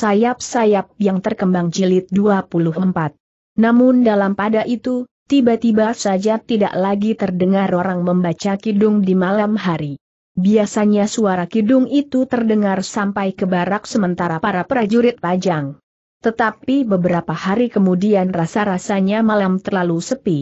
sayap-sayap yang terkembang jilid 24. Namun dalam pada itu, tiba-tiba saja tidak lagi terdengar orang membaca kidung di malam hari. Biasanya suara kidung itu terdengar sampai ke barak sementara para prajurit pajang. Tetapi beberapa hari kemudian rasa-rasanya malam terlalu sepi.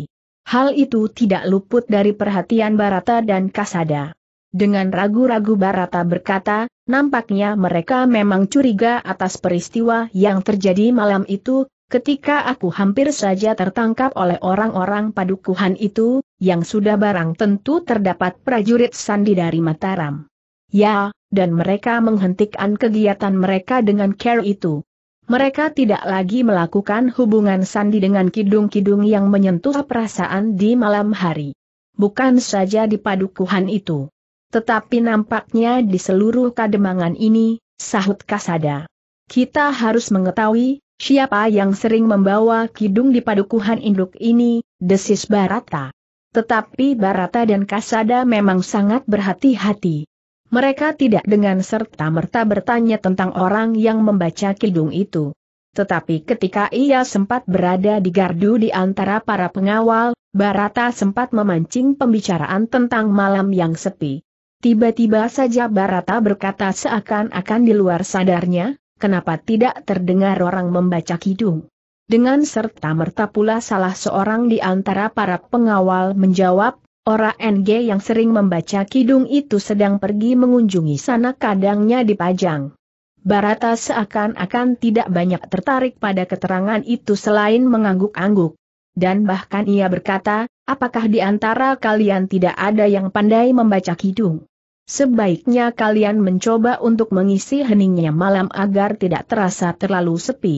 Hal itu tidak luput dari perhatian Barata dan Kasada. Dengan ragu-ragu Barata berkata, Nampaknya mereka memang curiga atas peristiwa yang terjadi malam itu, ketika aku hampir saja tertangkap oleh orang-orang padukuhan itu, yang sudah barang tentu terdapat prajurit sandi dari Mataram. Ya, dan mereka menghentikan kegiatan mereka dengan care itu. Mereka tidak lagi melakukan hubungan sandi dengan kidung-kidung yang menyentuh perasaan di malam hari. Bukan saja di padukuhan itu. Tetapi nampaknya di seluruh kademangan ini, sahut Kasada. Kita harus mengetahui, siapa yang sering membawa kidung di padukuhan induk ini, desis Barata. Tetapi Barata dan Kasada memang sangat berhati-hati. Mereka tidak dengan serta-merta bertanya tentang orang yang membaca kidung itu. Tetapi ketika ia sempat berada di gardu di antara para pengawal, Barata sempat memancing pembicaraan tentang malam yang sepi. Tiba-tiba saja Barata berkata seakan-akan di luar sadarnya, kenapa tidak terdengar orang membaca kidung. Dengan serta merta pula salah seorang di antara para pengawal menjawab, Ora NG yang sering membaca kidung itu sedang pergi mengunjungi sana kadangnya di Pajang. Barata seakan-akan tidak banyak tertarik pada keterangan itu selain mengangguk-angguk dan bahkan ia berkata, apakah di antara kalian tidak ada yang pandai membaca kidung? Sebaiknya kalian mencoba untuk mengisi heningnya malam agar tidak terasa terlalu sepi.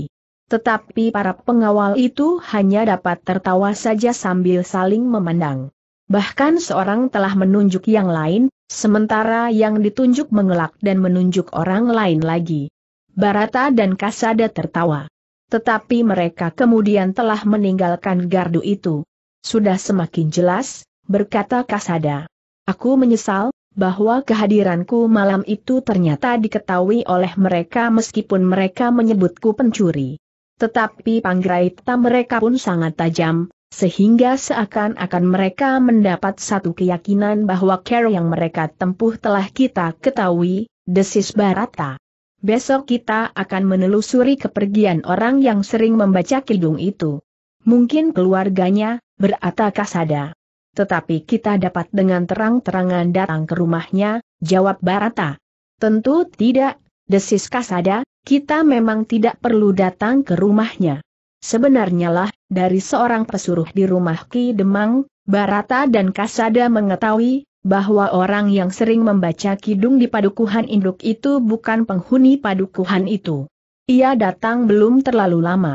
Tetapi para pengawal itu hanya dapat tertawa saja sambil saling memandang. Bahkan seorang telah menunjuk yang lain, sementara yang ditunjuk mengelak dan menunjuk orang lain lagi. Barata dan Kasada tertawa. Tetapi mereka kemudian telah meninggalkan gardu itu. Sudah semakin jelas, berkata Kasada. Aku menyesal, bahwa kehadiranku malam itu ternyata diketahui oleh mereka meskipun mereka menyebutku pencuri. Tetapi panggraita mereka pun sangat tajam, sehingga seakan-akan mereka mendapat satu keyakinan bahwa care yang mereka tempuh telah kita ketahui, desis Barata. Besok kita akan menelusuri kepergian orang yang sering membaca kidung itu. Mungkin keluarganya, berata kasada. Tetapi kita dapat dengan terang-terangan datang ke rumahnya, jawab Barata. Tentu tidak, desis kasada, kita memang tidak perlu datang ke rumahnya. Sebenarnya lah, dari seorang pesuruh di rumah Ki Demang, Barata dan Kasada mengetahui, bahwa orang yang sering membaca kidung di padukuhan induk itu bukan penghuni padukuhan itu. Ia datang belum terlalu lama.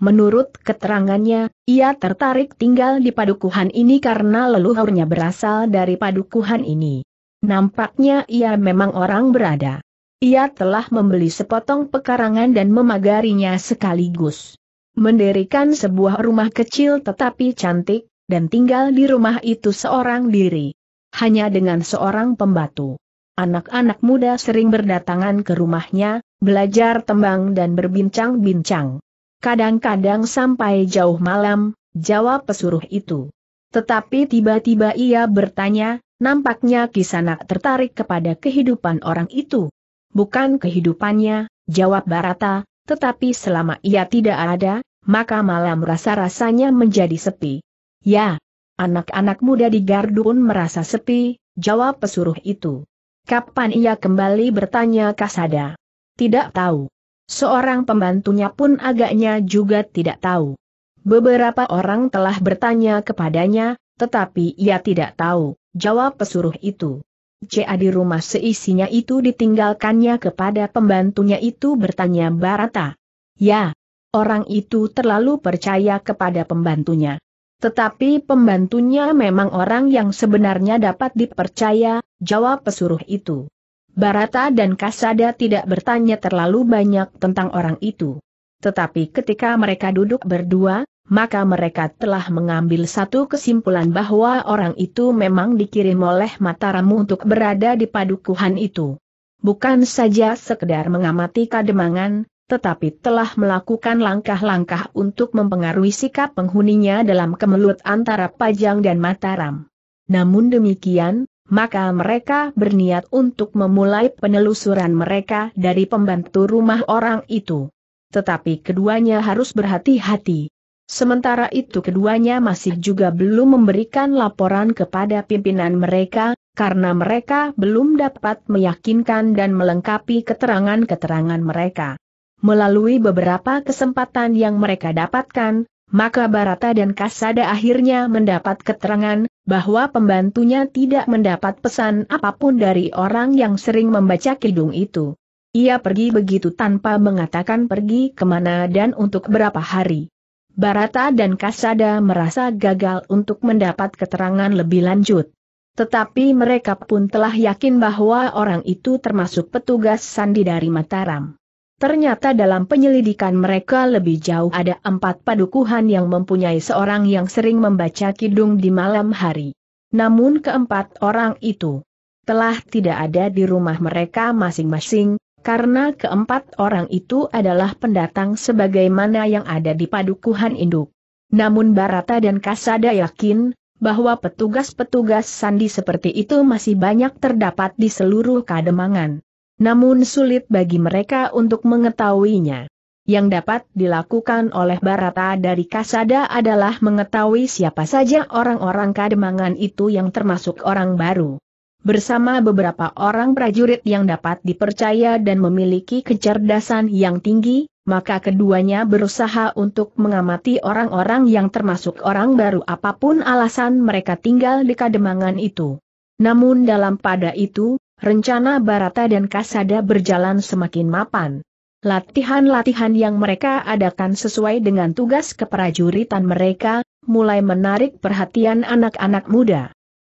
Menurut keterangannya, ia tertarik tinggal di padukuhan ini karena leluhurnya berasal dari padukuhan ini. Nampaknya ia memang orang berada. Ia telah membeli sepotong pekarangan dan memagarinya sekaligus. Mendirikan sebuah rumah kecil tetapi cantik, dan tinggal di rumah itu seorang diri hanya dengan seorang pembantu. Anak-anak muda sering berdatangan ke rumahnya, belajar tembang dan berbincang-bincang. Kadang-kadang sampai jauh malam, jawab pesuruh itu. Tetapi tiba-tiba ia bertanya, nampaknya Kisanak tertarik kepada kehidupan orang itu. Bukan kehidupannya, jawab Barata, tetapi selama ia tidak ada, maka malam rasa-rasanya menjadi sepi. Ya, Anak-anak muda di gardu pun merasa sepi, jawab pesuruh itu. Kapan ia kembali bertanya Kasada? Tidak tahu. Seorang pembantunya pun agaknya juga tidak tahu. Beberapa orang telah bertanya kepadanya, tetapi ia tidak tahu, jawab pesuruh itu. CA di rumah seisinya itu ditinggalkannya kepada pembantunya itu bertanya Barata. Ya, orang itu terlalu percaya kepada pembantunya. Tetapi pembantunya memang orang yang sebenarnya dapat dipercaya, jawab pesuruh itu. Barata dan Kasada tidak bertanya terlalu banyak tentang orang itu. Tetapi ketika mereka duduk berdua, maka mereka telah mengambil satu kesimpulan bahwa orang itu memang dikirim oleh Mataramu untuk berada di padukuhan itu. Bukan saja sekedar mengamati kademangan, tetapi telah melakukan langkah-langkah untuk mempengaruhi sikap penghuninya dalam kemelut antara Pajang dan Mataram. Namun demikian, maka mereka berniat untuk memulai penelusuran mereka dari pembantu rumah orang itu. Tetapi keduanya harus berhati-hati. Sementara itu keduanya masih juga belum memberikan laporan kepada pimpinan mereka, karena mereka belum dapat meyakinkan dan melengkapi keterangan-keterangan mereka. Melalui beberapa kesempatan yang mereka dapatkan, maka Barata dan Kasada akhirnya mendapat keterangan bahwa pembantunya tidak mendapat pesan apapun dari orang yang sering membaca kidung itu. Ia pergi begitu tanpa mengatakan pergi kemana dan untuk berapa hari. Barata dan Kasada merasa gagal untuk mendapat keterangan lebih lanjut. Tetapi mereka pun telah yakin bahwa orang itu termasuk petugas sandi dari Mataram. Ternyata dalam penyelidikan mereka lebih jauh ada empat padukuhan yang mempunyai seorang yang sering membaca kidung di malam hari. Namun keempat orang itu telah tidak ada di rumah mereka masing-masing, karena keempat orang itu adalah pendatang sebagaimana yang ada di padukuhan induk. Namun Barata dan Kasada yakin, bahwa petugas-petugas sandi seperti itu masih banyak terdapat di seluruh kademangan. Namun sulit bagi mereka untuk mengetahuinya. Yang dapat dilakukan oleh Barata dari Kasada adalah mengetahui siapa saja orang-orang kademangan itu yang termasuk orang baru. Bersama beberapa orang prajurit yang dapat dipercaya dan memiliki kecerdasan yang tinggi, maka keduanya berusaha untuk mengamati orang-orang yang termasuk orang baru apapun alasan mereka tinggal di kademangan itu. Namun dalam pada itu, Rencana Barata dan Kasada berjalan semakin mapan. Latihan-latihan yang mereka adakan sesuai dengan tugas keprajuritan mereka, mulai menarik perhatian anak-anak muda.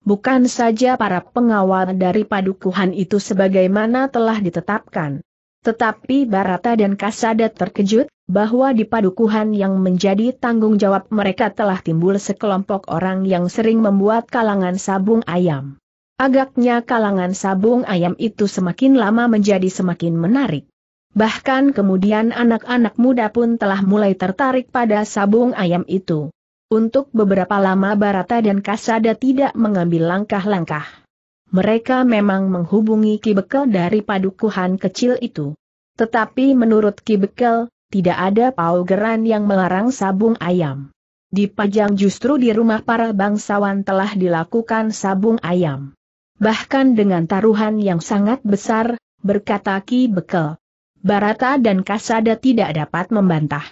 Bukan saja para pengawal dari padukuhan itu sebagaimana telah ditetapkan. Tetapi Barata dan Kasada terkejut, bahwa di padukuhan yang menjadi tanggung jawab mereka telah timbul sekelompok orang yang sering membuat kalangan sabung ayam. Agaknya kalangan sabung ayam itu semakin lama menjadi semakin menarik. Bahkan kemudian anak-anak muda pun telah mulai tertarik pada sabung ayam itu. Untuk beberapa lama Barata dan Kasada tidak mengambil langkah-langkah. Mereka memang menghubungi kibekel dari padukuhan kecil itu. Tetapi menurut kibekel, tidak ada paugeran yang melarang sabung ayam. Dipajang justru di rumah para bangsawan telah dilakukan sabung ayam bahkan dengan taruhan yang sangat besar, berkata Ki Bekel. Barata dan Kasada tidak dapat membantah.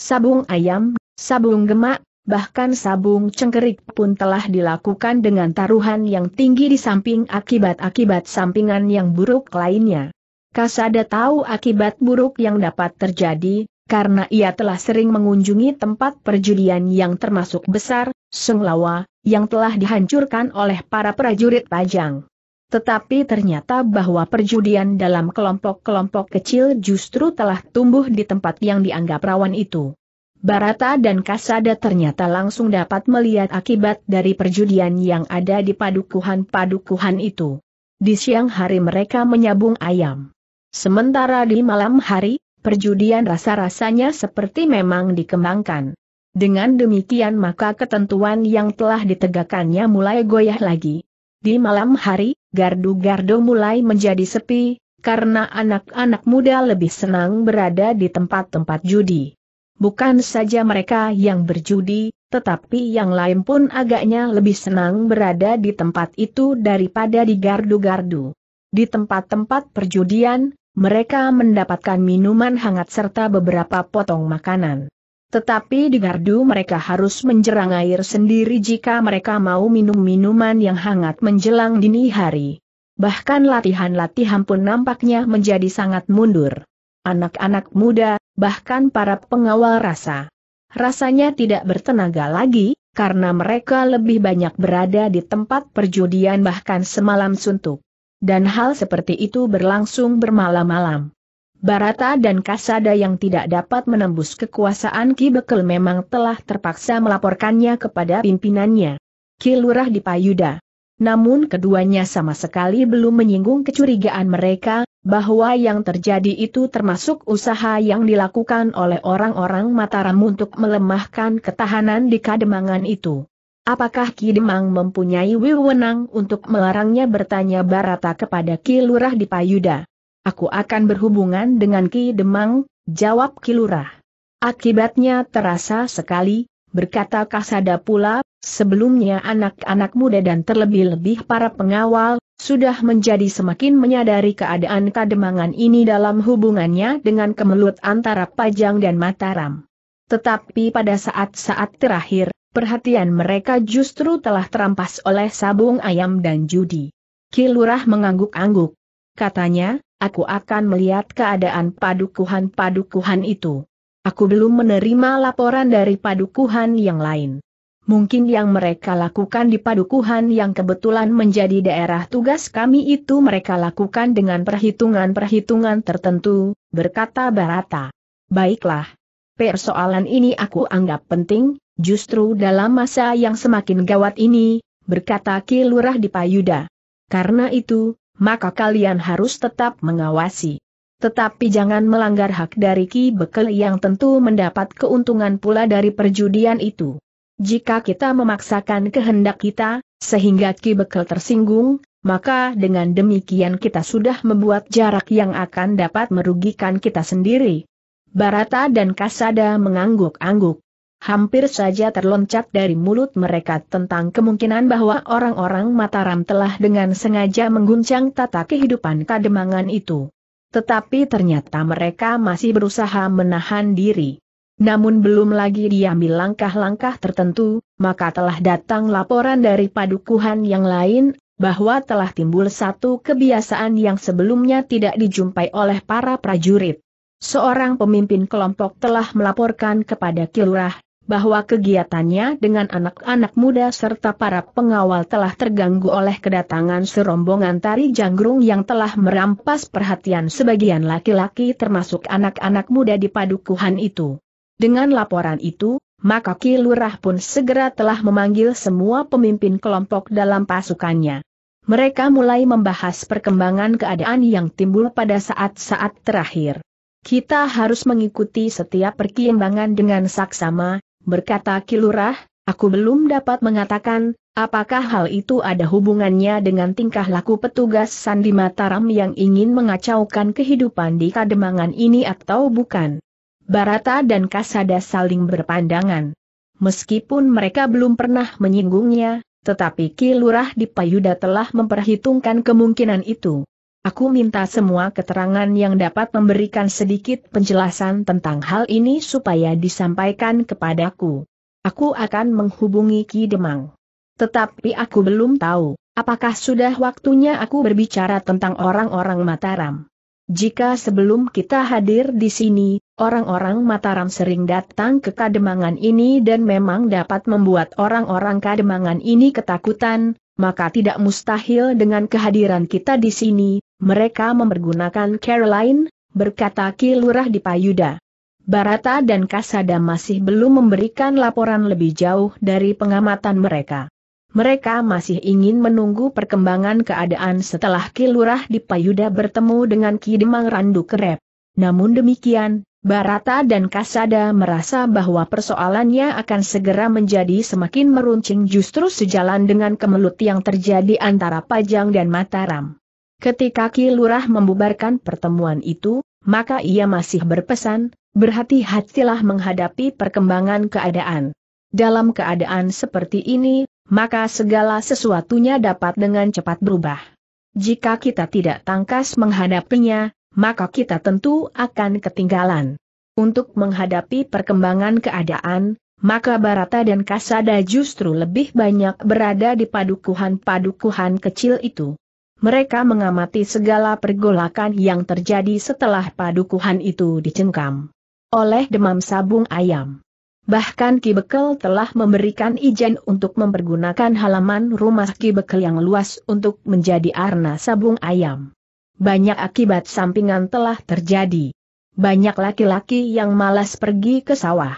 Sabung ayam, sabung gemak, bahkan sabung cengkerik pun telah dilakukan dengan taruhan yang tinggi di samping akibat-akibat sampingan yang buruk lainnya. Kasada tahu akibat buruk yang dapat terjadi, karena ia telah sering mengunjungi tempat perjudian yang termasuk besar, Senglawa, yang telah dihancurkan oleh para prajurit Pajang. Tetapi ternyata bahwa perjudian dalam kelompok-kelompok kecil justru telah tumbuh di tempat yang dianggap rawan itu. Barata dan Kasada ternyata langsung dapat melihat akibat dari perjudian yang ada di padukuhan-padukuhan itu. Di siang hari mereka menyabung ayam. Sementara di malam hari, perjudian rasa-rasanya seperti memang dikembangkan. Dengan demikian maka ketentuan yang telah ditegakkannya mulai goyah lagi. Di malam hari, gardu-gardu mulai menjadi sepi, karena anak-anak muda lebih senang berada di tempat-tempat judi. Bukan saja mereka yang berjudi, tetapi yang lain pun agaknya lebih senang berada di tempat itu daripada di gardu-gardu. Di tempat-tempat perjudian, mereka mendapatkan minuman hangat serta beberapa potong makanan. Tetapi di gardu mereka harus menjerang air sendiri jika mereka mau minum minuman yang hangat menjelang dini hari. Bahkan latihan-latihan pun nampaknya menjadi sangat mundur. Anak-anak muda, bahkan para pengawal rasa. Rasanya tidak bertenaga lagi, karena mereka lebih banyak berada di tempat perjudian bahkan semalam suntuk. Dan hal seperti itu berlangsung bermalam-malam. Barata dan Kasada yang tidak dapat menembus kekuasaan Ki Bekel memang telah terpaksa melaporkannya kepada pimpinannya. Ki Lurah di Payuda. Namun keduanya sama sekali belum menyinggung kecurigaan mereka, bahwa yang terjadi itu termasuk usaha yang dilakukan oleh orang-orang Mataram untuk melemahkan ketahanan di Kademangan itu. Apakah Ki Demang mempunyai wewenang untuk melarangnya bertanya Barata kepada Ki Lurah di Payuda? Aku akan berhubungan dengan Ki Demang, jawab Ki Lurah. Akibatnya terasa sekali, berkata Kasada pula, sebelumnya anak-anak muda dan terlebih-lebih para pengawal, sudah menjadi semakin menyadari keadaan kademangan ini dalam hubungannya dengan kemelut antara Pajang dan Mataram. Tetapi pada saat-saat terakhir, Perhatian mereka justru telah terampas oleh sabung ayam dan judi. Kilurah mengangguk-angguk. Katanya, aku akan melihat keadaan padukuhan-padukuhan itu. Aku belum menerima laporan dari padukuhan yang lain. Mungkin yang mereka lakukan di padukuhan yang kebetulan menjadi daerah tugas kami itu mereka lakukan dengan perhitungan-perhitungan tertentu, berkata Barata. Baiklah. Persoalan ini aku anggap penting, Justru dalam masa yang semakin gawat ini, berkata Ki Lurah di Payuda. Karena itu, maka kalian harus tetap mengawasi. Tetapi jangan melanggar hak dari Ki Bekel yang tentu mendapat keuntungan pula dari perjudian itu. Jika kita memaksakan kehendak kita, sehingga Ki Bekel tersinggung, maka dengan demikian kita sudah membuat jarak yang akan dapat merugikan kita sendiri. Barata dan Kasada mengangguk-angguk. Hampir saja terloncat dari mulut mereka tentang kemungkinan bahwa orang-orang Mataram telah dengan sengaja mengguncang tata kehidupan kademangan itu. Tetapi ternyata mereka masih berusaha menahan diri. Namun belum lagi diambil langkah-langkah tertentu, maka telah datang laporan dari padukuhan yang lain, bahwa telah timbul satu kebiasaan yang sebelumnya tidak dijumpai oleh para prajurit. Seorang pemimpin kelompok telah melaporkan kepada Kilurah, bahwa kegiatannya dengan anak-anak muda serta para pengawal telah terganggu oleh kedatangan serombongan tari janggrung yang telah merampas perhatian sebagian laki-laki termasuk anak-anak muda di padukuhan itu. Dengan laporan itu, maka Ki pun segera telah memanggil semua pemimpin kelompok dalam pasukannya. Mereka mulai membahas perkembangan keadaan yang timbul pada saat-saat terakhir. Kita harus mengikuti setiap perkembangan dengan saksama, berkata Kilurah, aku belum dapat mengatakan, apakah hal itu ada hubungannya dengan tingkah laku petugas Sandi Mataram yang ingin mengacaukan kehidupan di kademangan ini atau bukan. Barata dan Kasada saling berpandangan. Meskipun mereka belum pernah menyinggungnya, tetapi Kilurah di Payuda telah memperhitungkan kemungkinan itu. Aku minta semua keterangan yang dapat memberikan sedikit penjelasan tentang hal ini supaya disampaikan kepadaku. Aku akan menghubungi Ki Demang. Tetapi aku belum tahu, apakah sudah waktunya aku berbicara tentang orang-orang Mataram. Jika sebelum kita hadir di sini, orang-orang Mataram sering datang ke Kademangan ini dan memang dapat membuat orang-orang Kademangan ini ketakutan, maka tidak mustahil dengan kehadiran kita di sini, mereka mempergunakan Caroline, berkata Kilurah di Payuda. Barata dan Kasada masih belum memberikan laporan lebih jauh dari pengamatan mereka. Mereka masih ingin menunggu perkembangan keadaan setelah Kilurah di Payuda bertemu dengan Kidemang Randu Kerep. Namun demikian, Barata dan Kasada merasa bahwa persoalannya akan segera menjadi semakin meruncing justru sejalan dengan kemelut yang terjadi antara Pajang dan Mataram. Ketika Ki Lurah membubarkan pertemuan itu, maka ia masih berpesan, berhati-hatilah menghadapi perkembangan keadaan. Dalam keadaan seperti ini, maka segala sesuatunya dapat dengan cepat berubah. Jika kita tidak tangkas menghadapinya, maka kita tentu akan ketinggalan. Untuk menghadapi perkembangan keadaan, maka Barata dan Kasada justru lebih banyak berada di padukuhan-padukuhan kecil itu. Mereka mengamati segala pergolakan yang terjadi setelah padukuhan itu dicengkam oleh demam sabung ayam. Bahkan Ki Bekel telah memberikan izin untuk mempergunakan halaman rumah Ki Bekel yang luas untuk menjadi arna sabung ayam banyak akibat sampingan telah terjadi. Banyak laki-laki yang malas pergi ke sawah.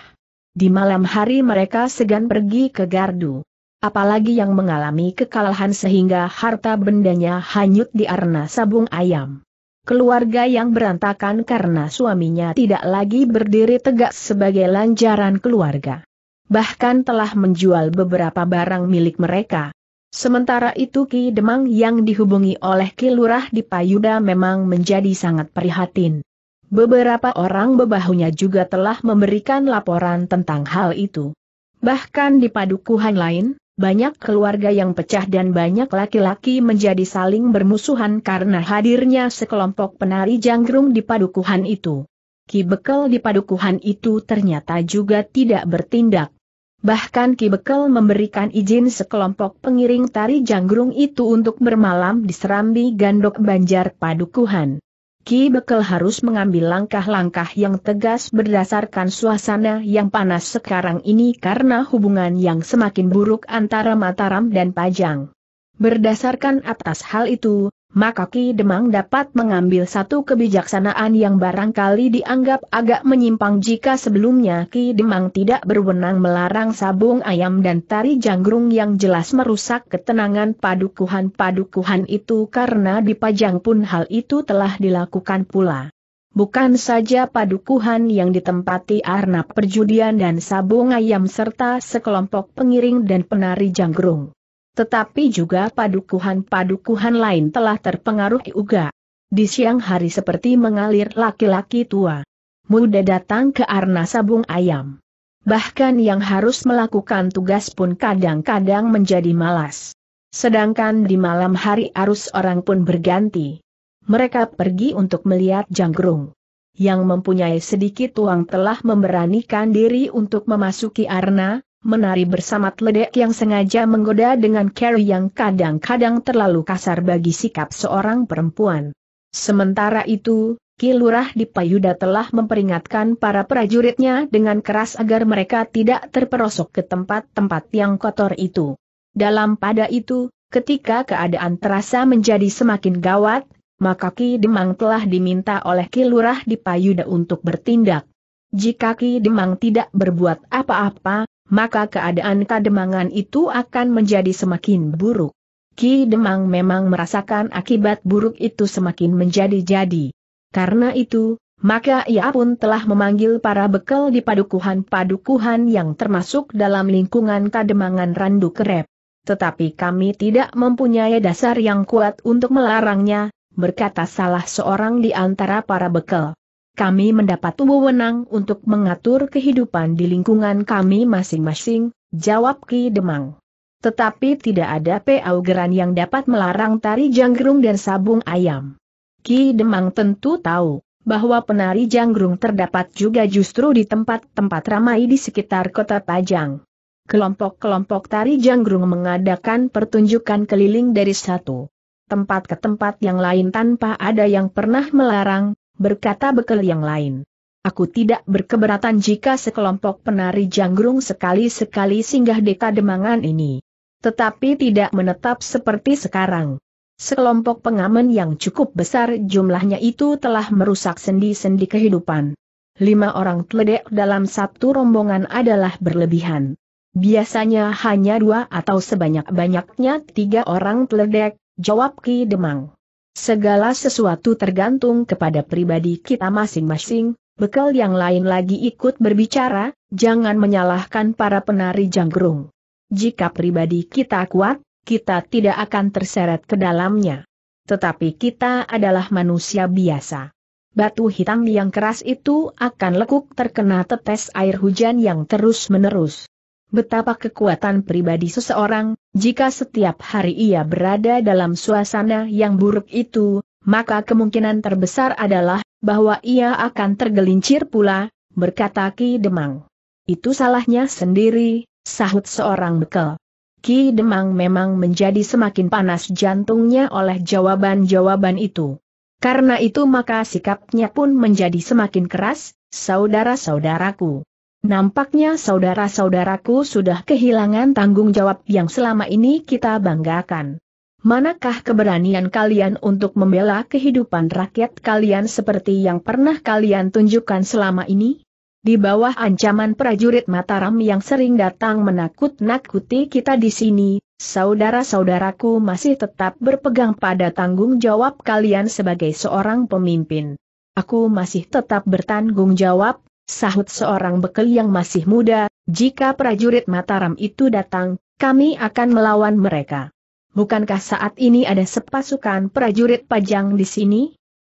Di malam hari mereka segan pergi ke gardu. Apalagi yang mengalami kekalahan sehingga harta bendanya hanyut di arna sabung ayam. Keluarga yang berantakan karena suaminya tidak lagi berdiri tegak sebagai lanjaran keluarga. Bahkan telah menjual beberapa barang milik mereka. Sementara itu Ki Demang yang dihubungi oleh Ki Lurah di Payuda memang menjadi sangat prihatin. Beberapa orang bebahunya juga telah memberikan laporan tentang hal itu. Bahkan di padukuhan lain, banyak keluarga yang pecah dan banyak laki-laki menjadi saling bermusuhan karena hadirnya sekelompok penari janggrung di padukuhan itu. Ki Bekel di padukuhan itu ternyata juga tidak bertindak Bahkan Ki Bekel memberikan izin sekelompok pengiring tari janggrung itu untuk bermalam di Serambi Gandok Banjar Padukuhan. Ki Bekel harus mengambil langkah-langkah yang tegas berdasarkan suasana yang panas sekarang ini karena hubungan yang semakin buruk antara Mataram dan Pajang. Berdasarkan atas hal itu, maka Ki Demang dapat mengambil satu kebijaksanaan yang barangkali dianggap agak menyimpang jika sebelumnya Ki Demang tidak berwenang melarang sabung ayam dan tari janggrung yang jelas merusak ketenangan padukuhan-padukuhan itu karena di Pajang pun hal itu telah dilakukan pula. Bukan saja padukuhan yang ditempati arnab perjudian dan sabung ayam serta sekelompok pengiring dan penari janggrung. Tetapi juga padukuhan-padukuhan lain telah terpengaruh juga. Di siang hari seperti mengalir laki-laki tua. Muda datang ke arna sabung ayam. Bahkan yang harus melakukan tugas pun kadang-kadang menjadi malas. Sedangkan di malam hari arus orang pun berganti. Mereka pergi untuk melihat janggrung yang mempunyai sedikit uang telah memberanikan diri untuk memasuki arna, menari bersama Tledek yang sengaja menggoda dengan Carrie yang kadang-kadang terlalu kasar bagi sikap seorang perempuan. Sementara itu, Kilurah di Payuda telah memperingatkan para prajuritnya dengan keras agar mereka tidak terperosok ke tempat-tempat yang kotor itu. Dalam pada itu, ketika keadaan terasa menjadi semakin gawat, maka Ki Demang telah diminta oleh Ki Lurah di Payuda untuk bertindak. Jika Ki Demang tidak berbuat apa-apa, maka keadaan kademangan itu akan menjadi semakin buruk. Ki Demang memang merasakan akibat buruk itu semakin menjadi-jadi. Karena itu, maka ia pun telah memanggil para bekel di padukuhan-padukuhan yang termasuk dalam lingkungan kademangan Randu Kerep. Tetapi kami tidak mempunyai dasar yang kuat untuk melarangnya, berkata salah seorang di antara para bekel kami mendapat wewenang untuk mengatur kehidupan di lingkungan kami masing-masing, jawab Ki Demang. Tetapi tidak ada peaugeran yang dapat melarang tari janggrung dan sabung ayam. Ki Demang tentu tahu bahwa penari janggrung terdapat juga justru di tempat-tempat ramai di sekitar kota Pajang. Kelompok-kelompok tari janggrung mengadakan pertunjukan keliling dari satu tempat ke tempat yang lain tanpa ada yang pernah melarang, berkata bekel yang lain. Aku tidak berkeberatan jika sekelompok penari janggrung sekali-sekali singgah di kademangan ini. Tetapi tidak menetap seperti sekarang. Sekelompok pengamen yang cukup besar jumlahnya itu telah merusak sendi-sendi kehidupan. Lima orang teledek dalam satu rombongan adalah berlebihan. Biasanya hanya dua atau sebanyak-banyaknya tiga orang teledek, jawab Ki Demang. Segala sesuatu tergantung kepada pribadi kita masing-masing, bekal yang lain lagi ikut berbicara, jangan menyalahkan para penari janggrung. Jika pribadi kita kuat, kita tidak akan terseret ke dalamnya. Tetapi kita adalah manusia biasa. Batu hitam yang keras itu akan lekuk terkena tetes air hujan yang terus-menerus betapa kekuatan pribadi seseorang, jika setiap hari ia berada dalam suasana yang buruk itu, maka kemungkinan terbesar adalah bahwa ia akan tergelincir pula, berkata Ki Demang. Itu salahnya sendiri, sahut seorang bekel. Ki Demang memang menjadi semakin panas jantungnya oleh jawaban-jawaban itu. Karena itu maka sikapnya pun menjadi semakin keras, saudara-saudaraku. Nampaknya saudara-saudaraku sudah kehilangan tanggung jawab yang selama ini kita banggakan. Manakah keberanian kalian untuk membela kehidupan rakyat kalian seperti yang pernah kalian tunjukkan selama ini? Di bawah ancaman prajurit Mataram yang sering datang menakut-nakuti kita di sini, saudara-saudaraku masih tetap berpegang pada tanggung jawab kalian sebagai seorang pemimpin. Aku masih tetap bertanggung jawab sahut seorang bekel yang masih muda, jika prajurit Mataram itu datang, kami akan melawan mereka. Bukankah saat ini ada sepasukan prajurit pajang di sini?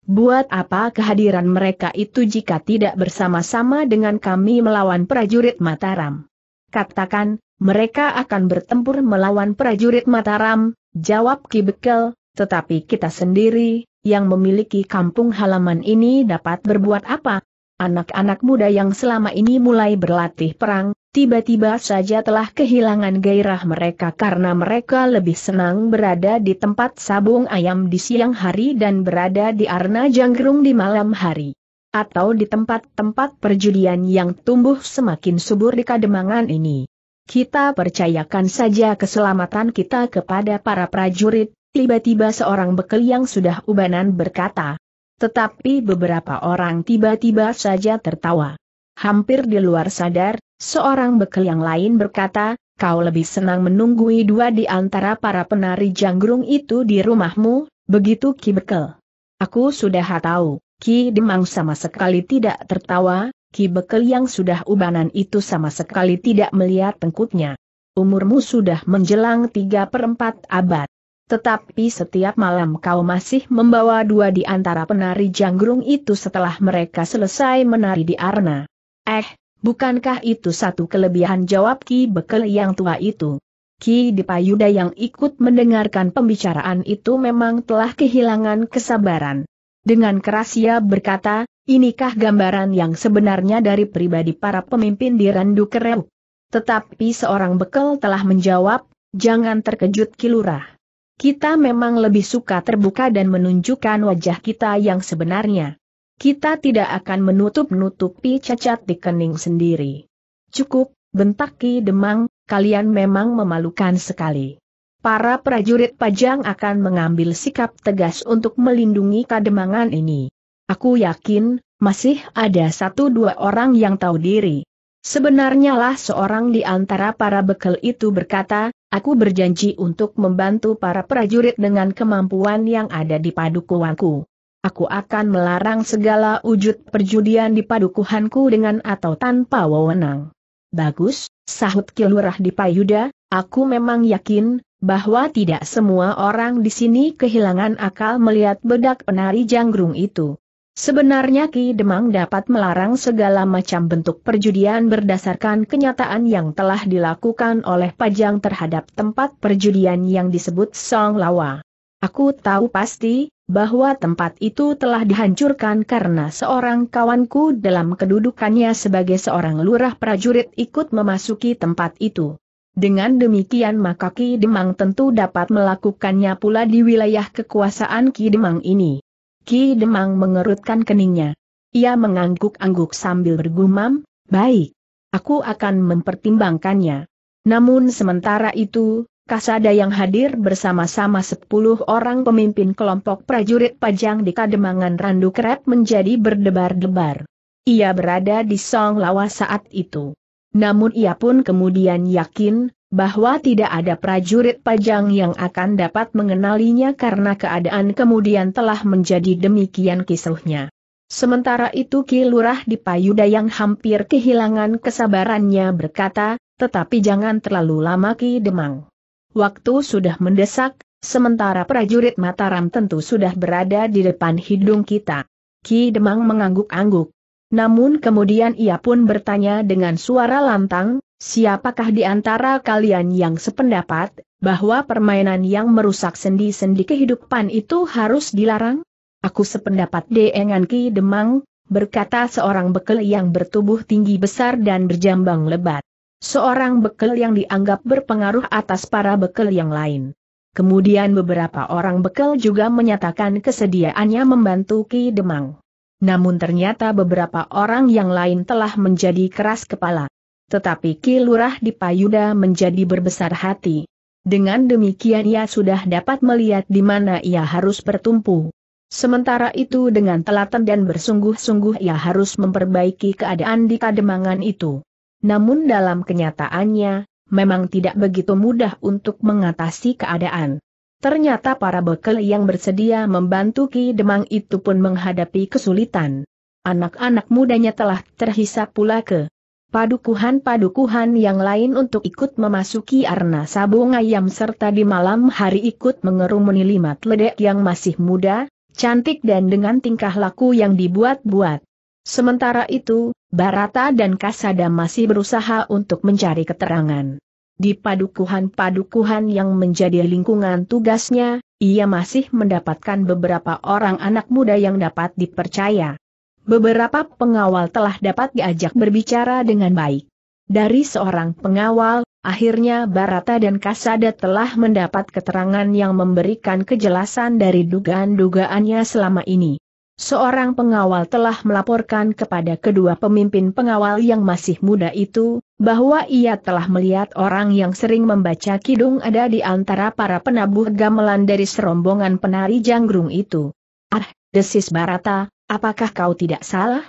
Buat apa kehadiran mereka itu jika tidak bersama-sama dengan kami melawan prajurit Mataram? Katakan, mereka akan bertempur melawan prajurit Mataram, jawab Ki Bekel, tetapi kita sendiri, yang memiliki kampung halaman ini dapat berbuat apa? Anak-anak muda yang selama ini mulai berlatih perang, tiba-tiba saja telah kehilangan gairah mereka karena mereka lebih senang berada di tempat sabung ayam di siang hari dan berada di arna janggrung di malam hari. Atau di tempat-tempat perjudian yang tumbuh semakin subur di kademangan ini. Kita percayakan saja keselamatan kita kepada para prajurit, tiba-tiba seorang bekel yang sudah ubanan berkata. Tetapi beberapa orang tiba-tiba saja tertawa. Hampir di luar sadar, seorang bekel yang lain berkata, kau lebih senang menunggui dua di antara para penari janggrung itu di rumahmu, begitu Ki Bekel. Aku sudah tahu, Ki Demang sama sekali tidak tertawa, Ki Bekel yang sudah ubanan itu sama sekali tidak melihat tengkutnya. Umurmu sudah menjelang tiga perempat abad. Tetapi setiap malam kau masih membawa dua di antara penari janggrung itu setelah mereka selesai menari di arena. Eh, bukankah itu satu kelebihan jawab Ki Bekel yang tua itu? Ki Dipayuda yang ikut mendengarkan pembicaraan itu memang telah kehilangan kesabaran. Dengan keras ia berkata, inikah gambaran yang sebenarnya dari pribadi para pemimpin di Randu Kereuk. Tetapi seorang Bekel telah menjawab, jangan terkejut Kilurah. Kita memang lebih suka terbuka dan menunjukkan wajah kita yang sebenarnya. Kita tidak akan menutup-nutupi cacat di kening sendiri. Cukup, bentak Ki Demang, kalian memang memalukan sekali. Para prajurit pajang akan mengambil sikap tegas untuk melindungi kademangan ini. Aku yakin, masih ada satu dua orang yang tahu diri. Sebenarnya lah seorang di antara para bekel itu berkata, Aku berjanji untuk membantu para prajurit dengan kemampuan yang ada di padukuanku. Aku akan melarang segala wujud perjudian di padukuhanku dengan atau tanpa wewenang. Bagus, sahut Kilurah di Payuda, aku memang yakin, bahwa tidak semua orang di sini kehilangan akal melihat bedak penari janggrung itu. Sebenarnya Ki Demang dapat melarang segala macam bentuk perjudian berdasarkan kenyataan yang telah dilakukan oleh Pajang terhadap tempat perjudian yang disebut Song Lawa. Aku tahu pasti, bahwa tempat itu telah dihancurkan karena seorang kawanku dalam kedudukannya sebagai seorang lurah prajurit ikut memasuki tempat itu. Dengan demikian maka Ki Demang tentu dapat melakukannya pula di wilayah kekuasaan Ki Demang ini. Ki Demang mengerutkan keningnya. Ia mengangguk-angguk sambil bergumam, baik. Aku akan mempertimbangkannya. Namun sementara itu, Kasada yang hadir bersama-sama sepuluh orang pemimpin kelompok prajurit pajang di Kademangan Randu Kret menjadi berdebar-debar. Ia berada di Song Lawa saat itu. Namun ia pun kemudian yakin, bahwa tidak ada prajurit pajang yang akan dapat mengenalinya karena keadaan kemudian telah menjadi demikian kisruhnya. Sementara itu Ki Lurah di Payuda yang hampir kehilangan kesabarannya berkata, tetapi jangan terlalu lama Ki Demang. Waktu sudah mendesak, sementara prajurit Mataram tentu sudah berada di depan hidung kita. Ki Demang mengangguk-angguk. Namun kemudian ia pun bertanya dengan suara lantang, Siapakah di antara kalian yang sependapat bahwa permainan yang merusak sendi-sendi kehidupan itu harus dilarang? Aku sependapat dengan Ki Demang, berkata seorang bekel yang bertubuh tinggi besar dan berjambang lebat. Seorang bekel yang dianggap berpengaruh atas para bekel yang lain. Kemudian beberapa orang bekel juga menyatakan kesediaannya membantu Ki Demang. Namun ternyata beberapa orang yang lain telah menjadi keras kepala tetapi Ki Lurah di Payuda menjadi berbesar hati. Dengan demikian ia sudah dapat melihat di mana ia harus bertumpu. Sementara itu dengan telaten dan bersungguh-sungguh ia harus memperbaiki keadaan di kademangan itu. Namun dalam kenyataannya, memang tidak begitu mudah untuk mengatasi keadaan. Ternyata para bekel yang bersedia membantu Ki Demang itu pun menghadapi kesulitan. Anak-anak mudanya telah terhisap pula ke padukuhan-padukuhan yang lain untuk ikut memasuki arna sabung ayam serta di malam hari ikut mengerumuni lima ledek yang masih muda, cantik dan dengan tingkah laku yang dibuat-buat. Sementara itu, Barata dan Kasada masih berusaha untuk mencari keterangan. Di padukuhan-padukuhan yang menjadi lingkungan tugasnya, ia masih mendapatkan beberapa orang anak muda yang dapat dipercaya beberapa pengawal telah dapat diajak berbicara dengan baik. Dari seorang pengawal, akhirnya Barata dan Kasada telah mendapat keterangan yang memberikan kejelasan dari dugaan-dugaannya selama ini. Seorang pengawal telah melaporkan kepada kedua pemimpin pengawal yang masih muda itu, bahwa ia telah melihat orang yang sering membaca kidung ada di antara para penabuh gamelan dari serombongan penari janggrung itu. Ah, desis Barata, apakah kau tidak salah?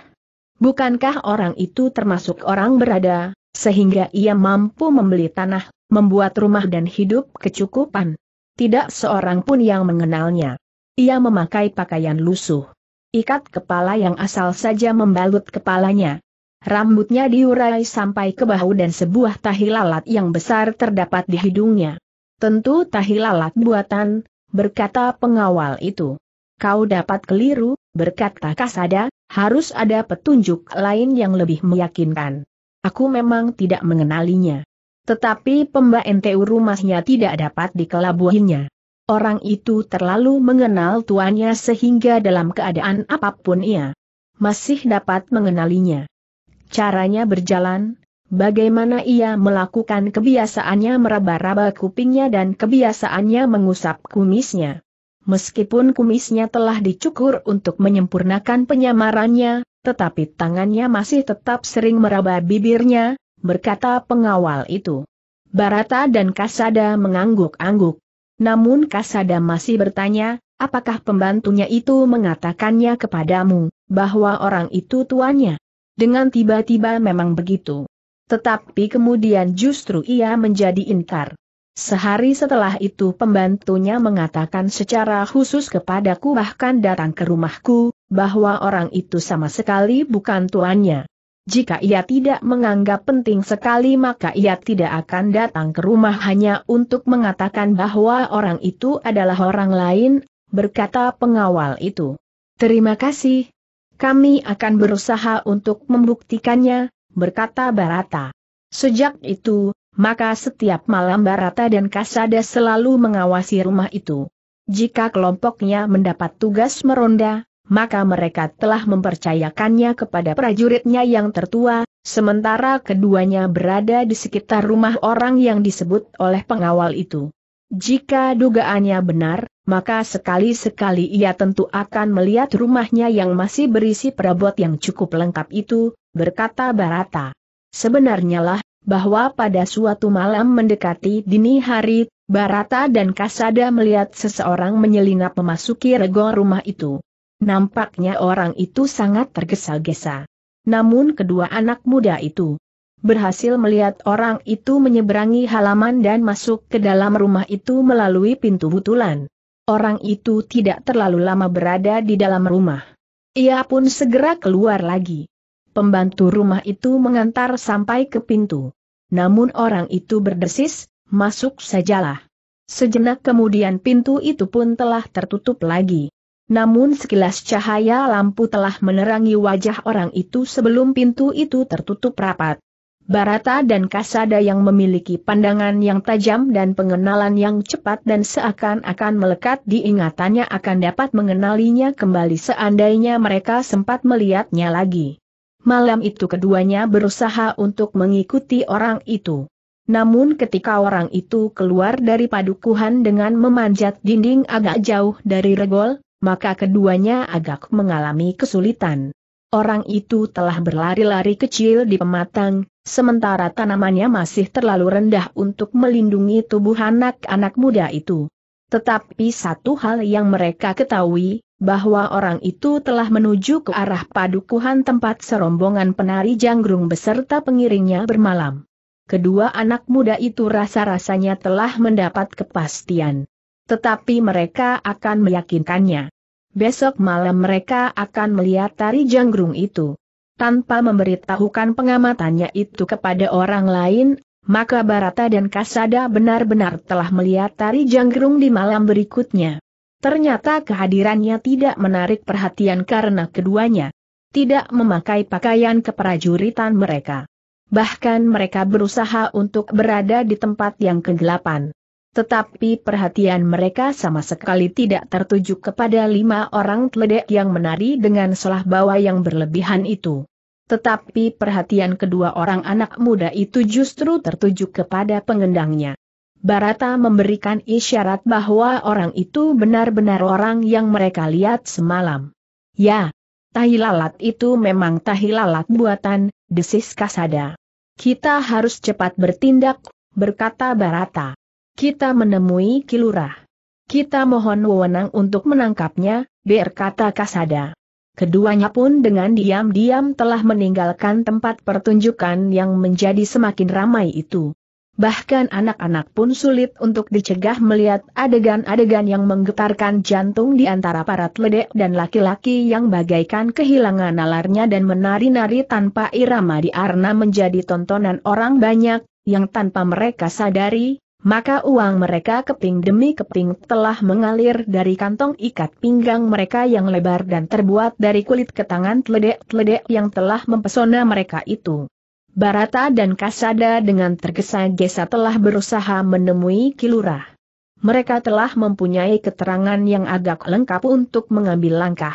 Bukankah orang itu termasuk orang berada, sehingga ia mampu membeli tanah, membuat rumah dan hidup kecukupan? Tidak seorang pun yang mengenalnya. Ia memakai pakaian lusuh. Ikat kepala yang asal saja membalut kepalanya. Rambutnya diurai sampai ke bahu dan sebuah tahi lalat yang besar terdapat di hidungnya. Tentu tahi lalat buatan, berkata pengawal itu kau dapat keliru, berkata Kasada, harus ada petunjuk lain yang lebih meyakinkan. Aku memang tidak mengenalinya. Tetapi pemba NTU rumahnya tidak dapat dikelabuhinya. Orang itu terlalu mengenal tuannya sehingga dalam keadaan apapun ia masih dapat mengenalinya. Caranya berjalan, bagaimana ia melakukan kebiasaannya meraba-raba kupingnya dan kebiasaannya mengusap kumisnya. Meskipun kumisnya telah dicukur untuk menyempurnakan penyamarannya, tetapi tangannya masih tetap sering meraba bibirnya, berkata pengawal itu. Barata dan Kasada mengangguk-angguk. Namun Kasada masih bertanya, apakah pembantunya itu mengatakannya kepadamu, bahwa orang itu tuannya? Dengan tiba-tiba memang begitu. Tetapi kemudian justru ia menjadi inkar. Sehari setelah itu pembantunya mengatakan secara khusus kepadaku bahkan datang ke rumahku, bahwa orang itu sama sekali bukan tuannya. Jika ia tidak menganggap penting sekali maka ia tidak akan datang ke rumah hanya untuk mengatakan bahwa orang itu adalah orang lain, berkata pengawal itu. Terima kasih. Kami akan berusaha untuk membuktikannya, berkata Barata. Sejak itu, maka setiap malam Barata dan Kasada selalu mengawasi rumah itu. Jika kelompoknya mendapat tugas meronda, maka mereka telah mempercayakannya kepada prajuritnya yang tertua, sementara keduanya berada di sekitar rumah orang yang disebut oleh pengawal itu. Jika dugaannya benar, maka sekali-sekali ia tentu akan melihat rumahnya yang masih berisi perabot yang cukup lengkap itu, berkata Barata. Sebenarnya lah, bahwa pada suatu malam mendekati dini hari, Barata dan Kasada melihat seseorang menyelinap memasuki regol rumah itu. Nampaknya orang itu sangat tergesa-gesa. Namun kedua anak muda itu berhasil melihat orang itu menyeberangi halaman dan masuk ke dalam rumah itu melalui pintu butulan. Orang itu tidak terlalu lama berada di dalam rumah. Ia pun segera keluar lagi. Pembantu rumah itu mengantar sampai ke pintu. Namun orang itu berdesis, masuk sajalah. Sejenak kemudian pintu itu pun telah tertutup lagi. Namun sekilas cahaya lampu telah menerangi wajah orang itu sebelum pintu itu tertutup rapat. Barata dan Kasada yang memiliki pandangan yang tajam dan pengenalan yang cepat dan seakan-akan melekat di ingatannya akan dapat mengenalinya kembali seandainya mereka sempat melihatnya lagi malam itu keduanya berusaha untuk mengikuti orang itu. Namun ketika orang itu keluar dari padukuhan dengan memanjat dinding agak jauh dari regol, maka keduanya agak mengalami kesulitan. Orang itu telah berlari-lari kecil di pematang, sementara tanamannya masih terlalu rendah untuk melindungi tubuh anak-anak muda itu. Tetapi satu hal yang mereka ketahui, bahwa orang itu telah menuju ke arah padukuhan tempat serombongan penari janggrung beserta pengiringnya bermalam. Kedua anak muda itu rasa-rasanya telah mendapat kepastian. Tetapi mereka akan meyakinkannya. Besok malam mereka akan melihat tari janggrung itu. Tanpa memberitahukan pengamatannya itu kepada orang lain, maka Barata dan Kasada benar-benar telah melihat tari janggrung di malam berikutnya. Ternyata kehadirannya tidak menarik perhatian karena keduanya tidak memakai pakaian keprajuritan mereka. Bahkan mereka berusaha untuk berada di tempat yang kegelapan. Tetapi perhatian mereka sama sekali tidak tertuju kepada lima orang teledek yang menari dengan selah bawah yang berlebihan itu. Tetapi perhatian kedua orang anak muda itu justru tertuju kepada pengendangnya. Barata memberikan isyarat bahwa orang itu benar-benar orang yang mereka lihat semalam. Ya, tahi lalat itu memang tahi lalat buatan, desis Kasada. Kita harus cepat bertindak, berkata Barata. Kita menemui Kilurah. Kita mohon wewenang untuk menangkapnya, berkata Kasada. Keduanya pun dengan diam-diam telah meninggalkan tempat pertunjukan yang menjadi semakin ramai itu. Bahkan anak-anak pun sulit untuk dicegah melihat adegan-adegan yang menggetarkan jantung di antara para tledek dan laki-laki yang bagaikan kehilangan nalarnya dan menari-nari tanpa irama di arna menjadi tontonan orang banyak, yang tanpa mereka sadari, maka uang mereka keping demi keping telah mengalir dari kantong ikat pinggang mereka yang lebar dan terbuat dari kulit ketangan tangan tledek yang telah mempesona mereka itu. Barata dan Kasada dengan tergesa-gesa telah berusaha menemui Kilurah. Mereka telah mempunyai keterangan yang agak lengkap untuk mengambil langkah.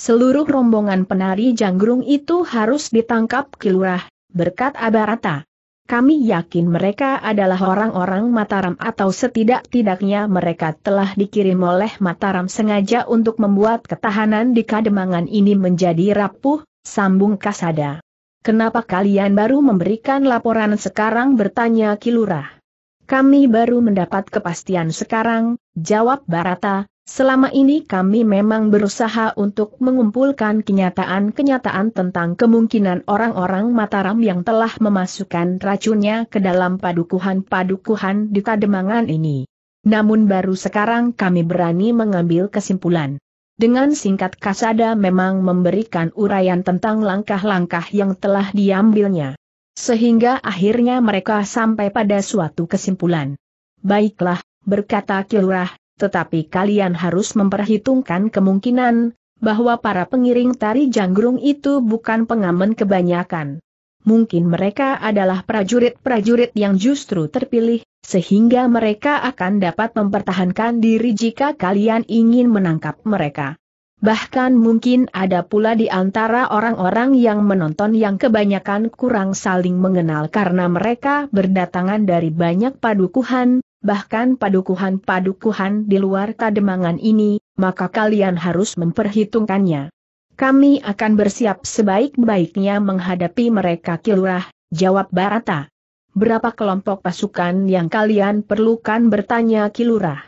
Seluruh rombongan penari janggrung itu harus ditangkap Kilurah, berkat Abarata. Kami yakin mereka adalah orang-orang Mataram atau setidak-tidaknya mereka telah dikirim oleh Mataram sengaja untuk membuat ketahanan di kademangan ini menjadi rapuh, sambung Kasada. Kenapa kalian baru memberikan laporan sekarang bertanya Kilurah. Kami baru mendapat kepastian sekarang, jawab Barata, selama ini kami memang berusaha untuk mengumpulkan kenyataan-kenyataan tentang kemungkinan orang-orang Mataram yang telah memasukkan racunnya ke dalam padukuhan-padukuhan di Kademangan ini. Namun baru sekarang kami berani mengambil kesimpulan. Dengan singkat Kasada memang memberikan uraian tentang langkah-langkah yang telah diambilnya. Sehingga akhirnya mereka sampai pada suatu kesimpulan. Baiklah, berkata Kilurah, tetapi kalian harus memperhitungkan kemungkinan bahwa para pengiring tari janggrung itu bukan pengamen kebanyakan. Mungkin mereka adalah prajurit-prajurit yang justru terpilih sehingga mereka akan dapat mempertahankan diri jika kalian ingin menangkap mereka. Bahkan mungkin ada pula di antara orang-orang yang menonton yang kebanyakan kurang saling mengenal karena mereka berdatangan dari banyak padukuhan, bahkan padukuhan-padukuhan di luar kademangan ini, maka kalian harus memperhitungkannya. Kami akan bersiap sebaik-baiknya menghadapi mereka kilurah, jawab Barata. Berapa kelompok pasukan yang kalian perlukan bertanya Kilurah.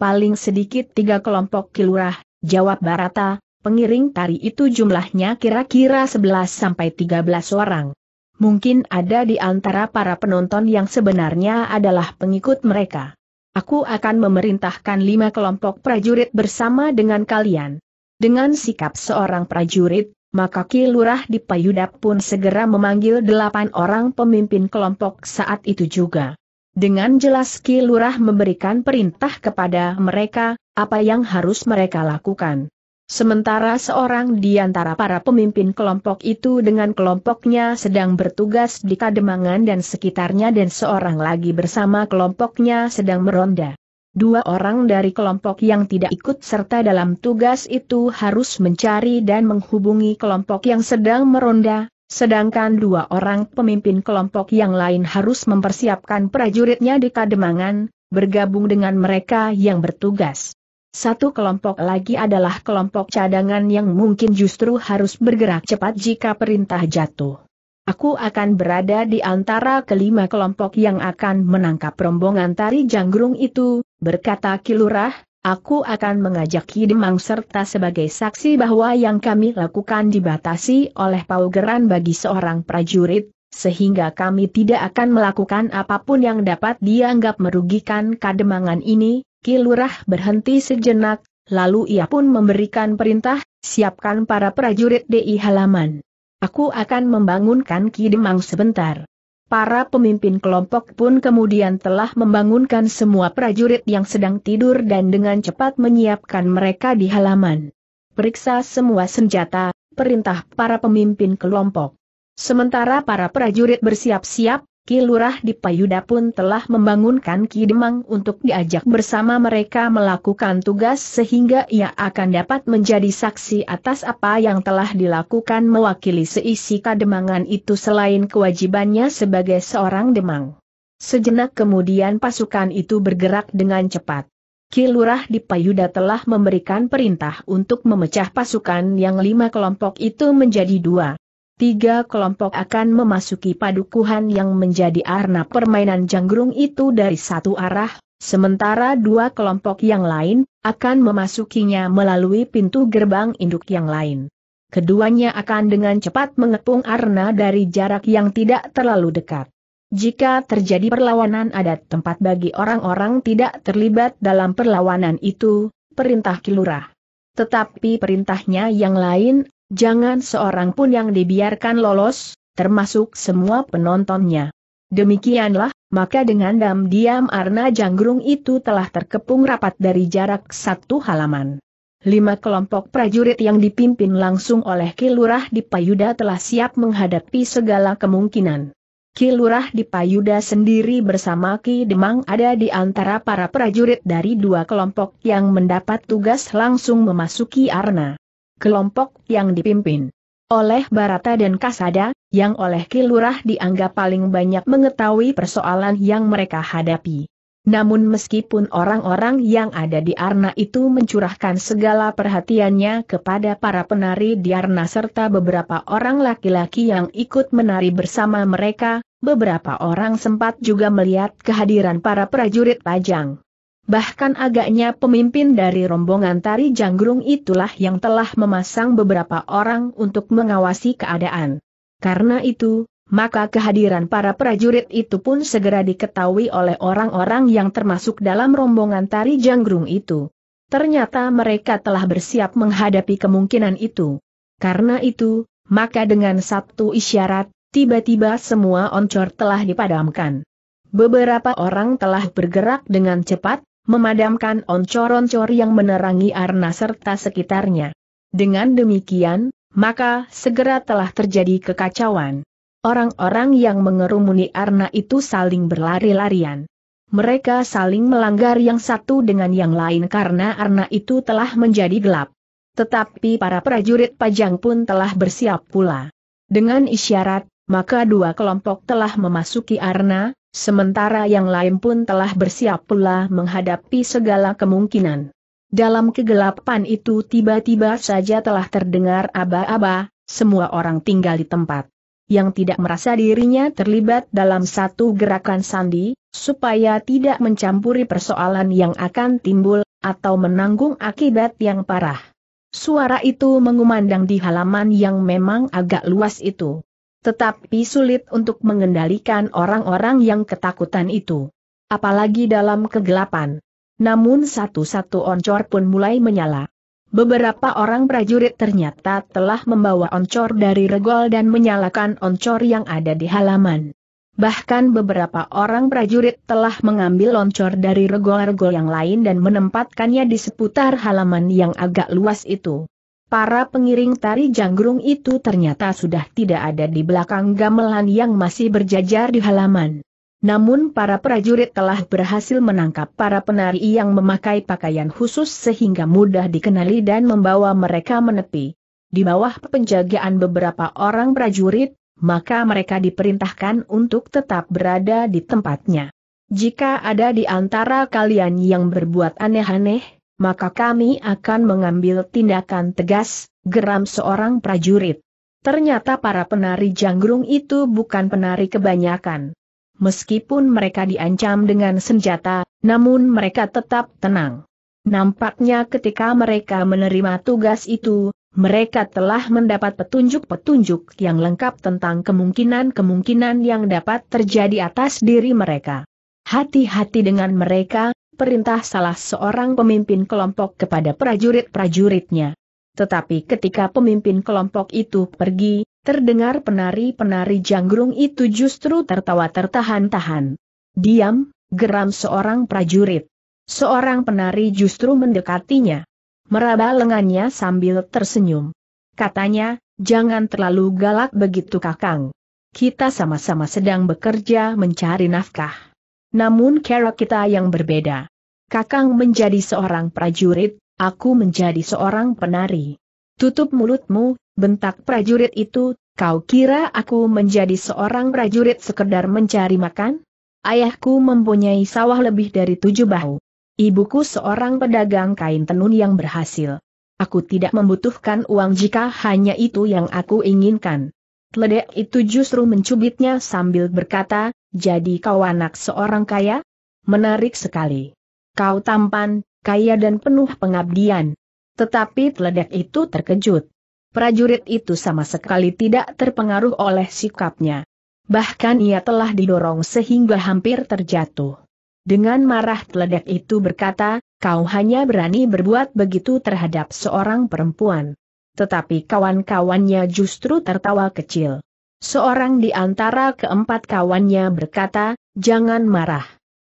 Paling sedikit tiga kelompok Kilurah, jawab Barata, pengiring tari itu jumlahnya kira-kira 11 sampai 13 orang. Mungkin ada di antara para penonton yang sebenarnya adalah pengikut mereka. Aku akan memerintahkan lima kelompok prajurit bersama dengan kalian. Dengan sikap seorang prajurit, maka Ki Lurah di Payudap pun segera memanggil delapan orang pemimpin kelompok saat itu juga. Dengan jelas kilurah memberikan perintah kepada mereka, apa yang harus mereka lakukan. Sementara seorang di antara para pemimpin kelompok itu dengan kelompoknya sedang bertugas di Kademangan dan sekitarnya dan seorang lagi bersama kelompoknya sedang meronda dua orang dari kelompok yang tidak ikut serta dalam tugas itu harus mencari dan menghubungi kelompok yang sedang meronda, sedangkan dua orang pemimpin kelompok yang lain harus mempersiapkan prajuritnya di Kademangan, bergabung dengan mereka yang bertugas. Satu kelompok lagi adalah kelompok cadangan yang mungkin justru harus bergerak cepat jika perintah jatuh. Aku akan berada di antara kelima kelompok yang akan menangkap rombongan tari janggrung itu, berkata Kilurah, aku akan mengajak Hidemang serta sebagai saksi bahwa yang kami lakukan dibatasi oleh paugeran bagi seorang prajurit, sehingga kami tidak akan melakukan apapun yang dapat dianggap merugikan kademangan ini, Kilurah berhenti sejenak, lalu ia pun memberikan perintah, siapkan para prajurit di halaman aku akan membangunkan Kidemang sebentar. Para pemimpin kelompok pun kemudian telah membangunkan semua prajurit yang sedang tidur dan dengan cepat menyiapkan mereka di halaman. Periksa semua senjata, perintah para pemimpin kelompok. Sementara para prajurit bersiap-siap, Kilurah di Payuda pun telah membangunkan Kidemang untuk diajak bersama mereka melakukan tugas sehingga ia akan dapat menjadi saksi atas apa yang telah dilakukan mewakili seisi kademangan itu selain kewajibannya sebagai seorang demang. Sejenak kemudian pasukan itu bergerak dengan cepat. Kilurah di Payuda telah memberikan perintah untuk memecah pasukan yang lima kelompok itu menjadi dua tiga kelompok akan memasuki padukuhan yang menjadi arna permainan janggrung itu dari satu arah, sementara dua kelompok yang lain akan memasukinya melalui pintu gerbang induk yang lain. Keduanya akan dengan cepat mengepung arna dari jarak yang tidak terlalu dekat. Jika terjadi perlawanan adat tempat bagi orang-orang tidak terlibat dalam perlawanan itu, perintah kilurah. Tetapi perintahnya yang lain Jangan seorang pun yang dibiarkan lolos, termasuk semua penontonnya. Demikianlah, maka dengan diam-diam Arna Janggrung itu telah terkepung rapat dari jarak satu halaman. Lima kelompok prajurit yang dipimpin langsung oleh Kilurah di Payuda telah siap menghadapi segala kemungkinan. Kilurah di Payuda sendiri bersama Ki Demang ada di antara para prajurit dari dua kelompok yang mendapat tugas langsung memasuki Arna kelompok yang dipimpin oleh Barata dan Kasada, yang oleh Kilurah dianggap paling banyak mengetahui persoalan yang mereka hadapi. Namun meskipun orang-orang yang ada di Arna itu mencurahkan segala perhatiannya kepada para penari di Arna serta beberapa orang laki-laki yang ikut menari bersama mereka, beberapa orang sempat juga melihat kehadiran para prajurit pajang bahkan agaknya pemimpin dari rombongan tari janggrung itulah yang telah memasang beberapa orang untuk mengawasi keadaan. Karena itu, maka kehadiran para prajurit itu pun segera diketahui oleh orang-orang yang termasuk dalam rombongan tari janggrung itu. Ternyata mereka telah bersiap menghadapi kemungkinan itu. Karena itu, maka dengan satu isyarat, tiba-tiba semua oncor telah dipadamkan. Beberapa orang telah bergerak dengan cepat, memadamkan oncor-oncor yang menerangi arna serta sekitarnya. Dengan demikian, maka segera telah terjadi kekacauan. Orang-orang yang mengerumuni arna itu saling berlari-larian. Mereka saling melanggar yang satu dengan yang lain karena arna itu telah menjadi gelap. Tetapi para prajurit pajang pun telah bersiap pula. Dengan isyarat, maka dua kelompok telah memasuki arna, Sementara yang lain pun telah bersiap pula menghadapi segala kemungkinan. Dalam kegelapan itu tiba-tiba saja telah terdengar aba-aba, semua orang tinggal di tempat. Yang tidak merasa dirinya terlibat dalam satu gerakan sandi, supaya tidak mencampuri persoalan yang akan timbul, atau menanggung akibat yang parah. Suara itu mengumandang di halaman yang memang agak luas itu. Tetapi sulit untuk mengendalikan orang-orang yang ketakutan itu. Apalagi dalam kegelapan. Namun satu-satu oncor pun mulai menyala. Beberapa orang prajurit ternyata telah membawa oncor dari regol dan menyalakan oncor yang ada di halaman. Bahkan beberapa orang prajurit telah mengambil oncor dari regol-regol yang lain dan menempatkannya di seputar halaman yang agak luas itu. Para pengiring tari janggrung itu ternyata sudah tidak ada di belakang gamelan yang masih berjajar di halaman. Namun para prajurit telah berhasil menangkap para penari yang memakai pakaian khusus sehingga mudah dikenali dan membawa mereka menepi. Di bawah penjagaan beberapa orang prajurit, maka mereka diperintahkan untuk tetap berada di tempatnya. Jika ada di antara kalian yang berbuat aneh-aneh, maka kami akan mengambil tindakan tegas, geram seorang prajurit. Ternyata para penari janggrung itu bukan penari kebanyakan. Meskipun mereka diancam dengan senjata, namun mereka tetap tenang. Nampaknya ketika mereka menerima tugas itu, mereka telah mendapat petunjuk-petunjuk yang lengkap tentang kemungkinan-kemungkinan yang dapat terjadi atas diri mereka. Hati-hati dengan mereka, perintah salah seorang pemimpin kelompok kepada prajurit-prajuritnya. Tetapi ketika pemimpin kelompok itu pergi, terdengar penari-penari janggrung itu justru tertawa tertahan-tahan. Diam, geram seorang prajurit. Seorang penari justru mendekatinya. Meraba lengannya sambil tersenyum. Katanya, jangan terlalu galak begitu kakang. Kita sama-sama sedang bekerja mencari nafkah. Namun cara kita yang berbeda. Kakang menjadi seorang prajurit, aku menjadi seorang penari. Tutup mulutmu, bentak prajurit itu, kau kira aku menjadi seorang prajurit sekedar mencari makan? Ayahku mempunyai sawah lebih dari tujuh bahu. Ibuku seorang pedagang kain tenun yang berhasil. Aku tidak membutuhkan uang jika hanya itu yang aku inginkan. Tledek itu justru mencubitnya sambil berkata, jadi kau anak seorang kaya? Menarik sekali. Kau tampan, kaya dan penuh pengabdian. Tetapi Tledek itu terkejut. Prajurit itu sama sekali tidak terpengaruh oleh sikapnya. Bahkan ia telah didorong sehingga hampir terjatuh. Dengan marah Tledek itu berkata, kau hanya berani berbuat begitu terhadap seorang perempuan tetapi kawan-kawannya justru tertawa kecil. Seorang di antara keempat kawannya berkata, jangan marah.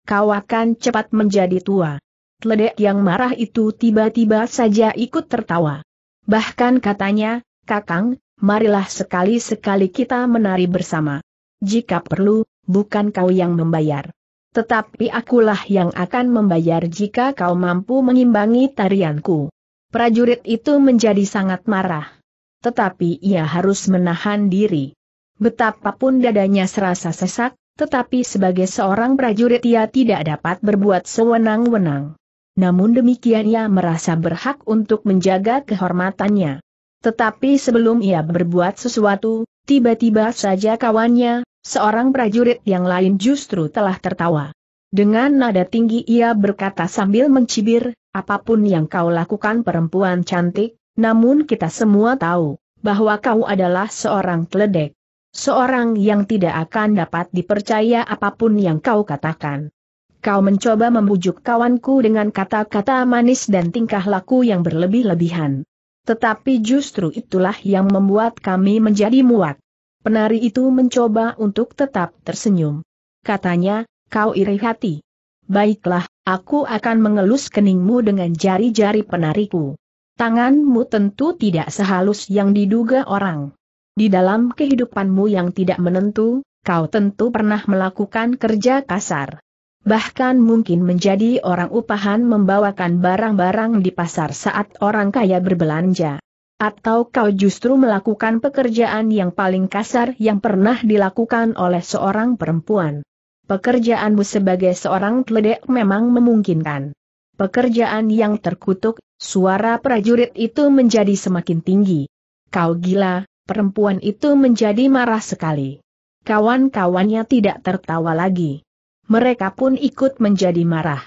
Kau akan cepat menjadi tua. Tledek yang marah itu tiba-tiba saja ikut tertawa. Bahkan katanya, Kakang, marilah sekali-sekali kita menari bersama. Jika perlu, bukan kau yang membayar. Tetapi akulah yang akan membayar jika kau mampu mengimbangi tarianku. Prajurit itu menjadi sangat marah. Tetapi ia harus menahan diri. Betapapun dadanya serasa sesak, tetapi sebagai seorang prajurit ia tidak dapat berbuat sewenang-wenang. Namun demikian ia merasa berhak untuk menjaga kehormatannya. Tetapi sebelum ia berbuat sesuatu, tiba-tiba saja kawannya, seorang prajurit yang lain justru telah tertawa. Dengan nada tinggi ia berkata sambil mencibir, apapun yang kau lakukan perempuan cantik, namun kita semua tahu, bahwa kau adalah seorang teledek. Seorang yang tidak akan dapat dipercaya apapun yang kau katakan. Kau mencoba membujuk kawanku dengan kata-kata manis dan tingkah laku yang berlebih-lebihan. Tetapi justru itulah yang membuat kami menjadi muak. Penari itu mencoba untuk tetap tersenyum. Katanya, kau iri hati. Baiklah, aku akan mengelus keningmu dengan jari-jari penariku. Tanganmu tentu tidak sehalus yang diduga orang. Di dalam kehidupanmu yang tidak menentu, kau tentu pernah melakukan kerja kasar. Bahkan mungkin menjadi orang upahan membawakan barang-barang di pasar saat orang kaya berbelanja. Atau kau justru melakukan pekerjaan yang paling kasar yang pernah dilakukan oleh seorang perempuan pekerjaanmu sebagai seorang peledak memang memungkinkan. Pekerjaan yang terkutuk, suara prajurit itu menjadi semakin tinggi. Kau gila, perempuan itu menjadi marah sekali. Kawan-kawannya tidak tertawa lagi. Mereka pun ikut menjadi marah.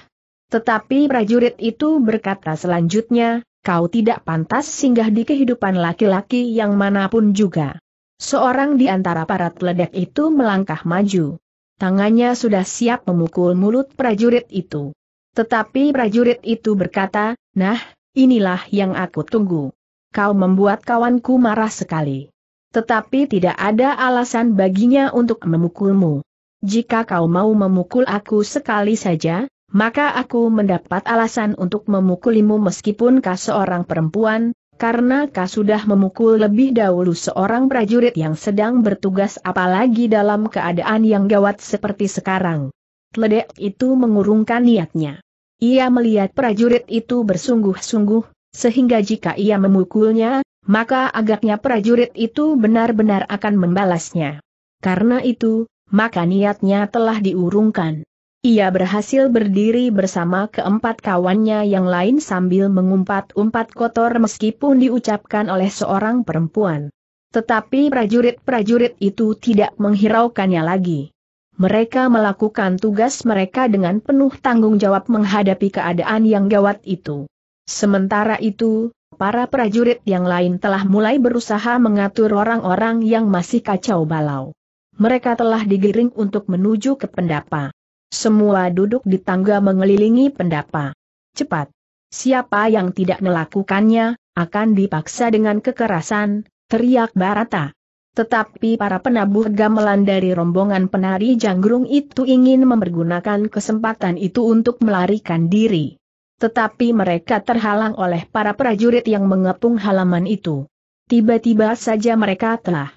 Tetapi prajurit itu berkata selanjutnya, kau tidak pantas singgah di kehidupan laki-laki yang manapun juga. Seorang di antara para teledek itu melangkah maju. Tangannya sudah siap memukul mulut prajurit itu. Tetapi prajurit itu berkata, nah, inilah yang aku tunggu. Kau membuat kawanku marah sekali. Tetapi tidak ada alasan baginya untuk memukulmu. Jika kau mau memukul aku sekali saja, maka aku mendapat alasan untuk memukulimu meskipun kau seorang perempuan, karena kau sudah memukul lebih dahulu seorang prajurit yang sedang bertugas apalagi dalam keadaan yang gawat seperti sekarang. Tledek itu mengurungkan niatnya. Ia melihat prajurit itu bersungguh-sungguh, sehingga jika ia memukulnya, maka agaknya prajurit itu benar-benar akan membalasnya. Karena itu, maka niatnya telah diurungkan. Ia berhasil berdiri bersama keempat kawannya yang lain sambil mengumpat-umpat kotor meskipun diucapkan oleh seorang perempuan. Tetapi prajurit-prajurit itu tidak menghiraukannya lagi. Mereka melakukan tugas mereka dengan penuh tanggung jawab menghadapi keadaan yang gawat itu. Sementara itu, para prajurit yang lain telah mulai berusaha mengatur orang-orang yang masih kacau balau. Mereka telah digiring untuk menuju ke pendapa. Semua duduk di tangga mengelilingi pendapa. Cepat! Siapa yang tidak melakukannya, akan dipaksa dengan kekerasan, teriak Barata. Tetapi para penabuh gamelan dari rombongan penari janggrung itu ingin mempergunakan kesempatan itu untuk melarikan diri. Tetapi mereka terhalang oleh para prajurit yang mengepung halaman itu. Tiba-tiba saja mereka telah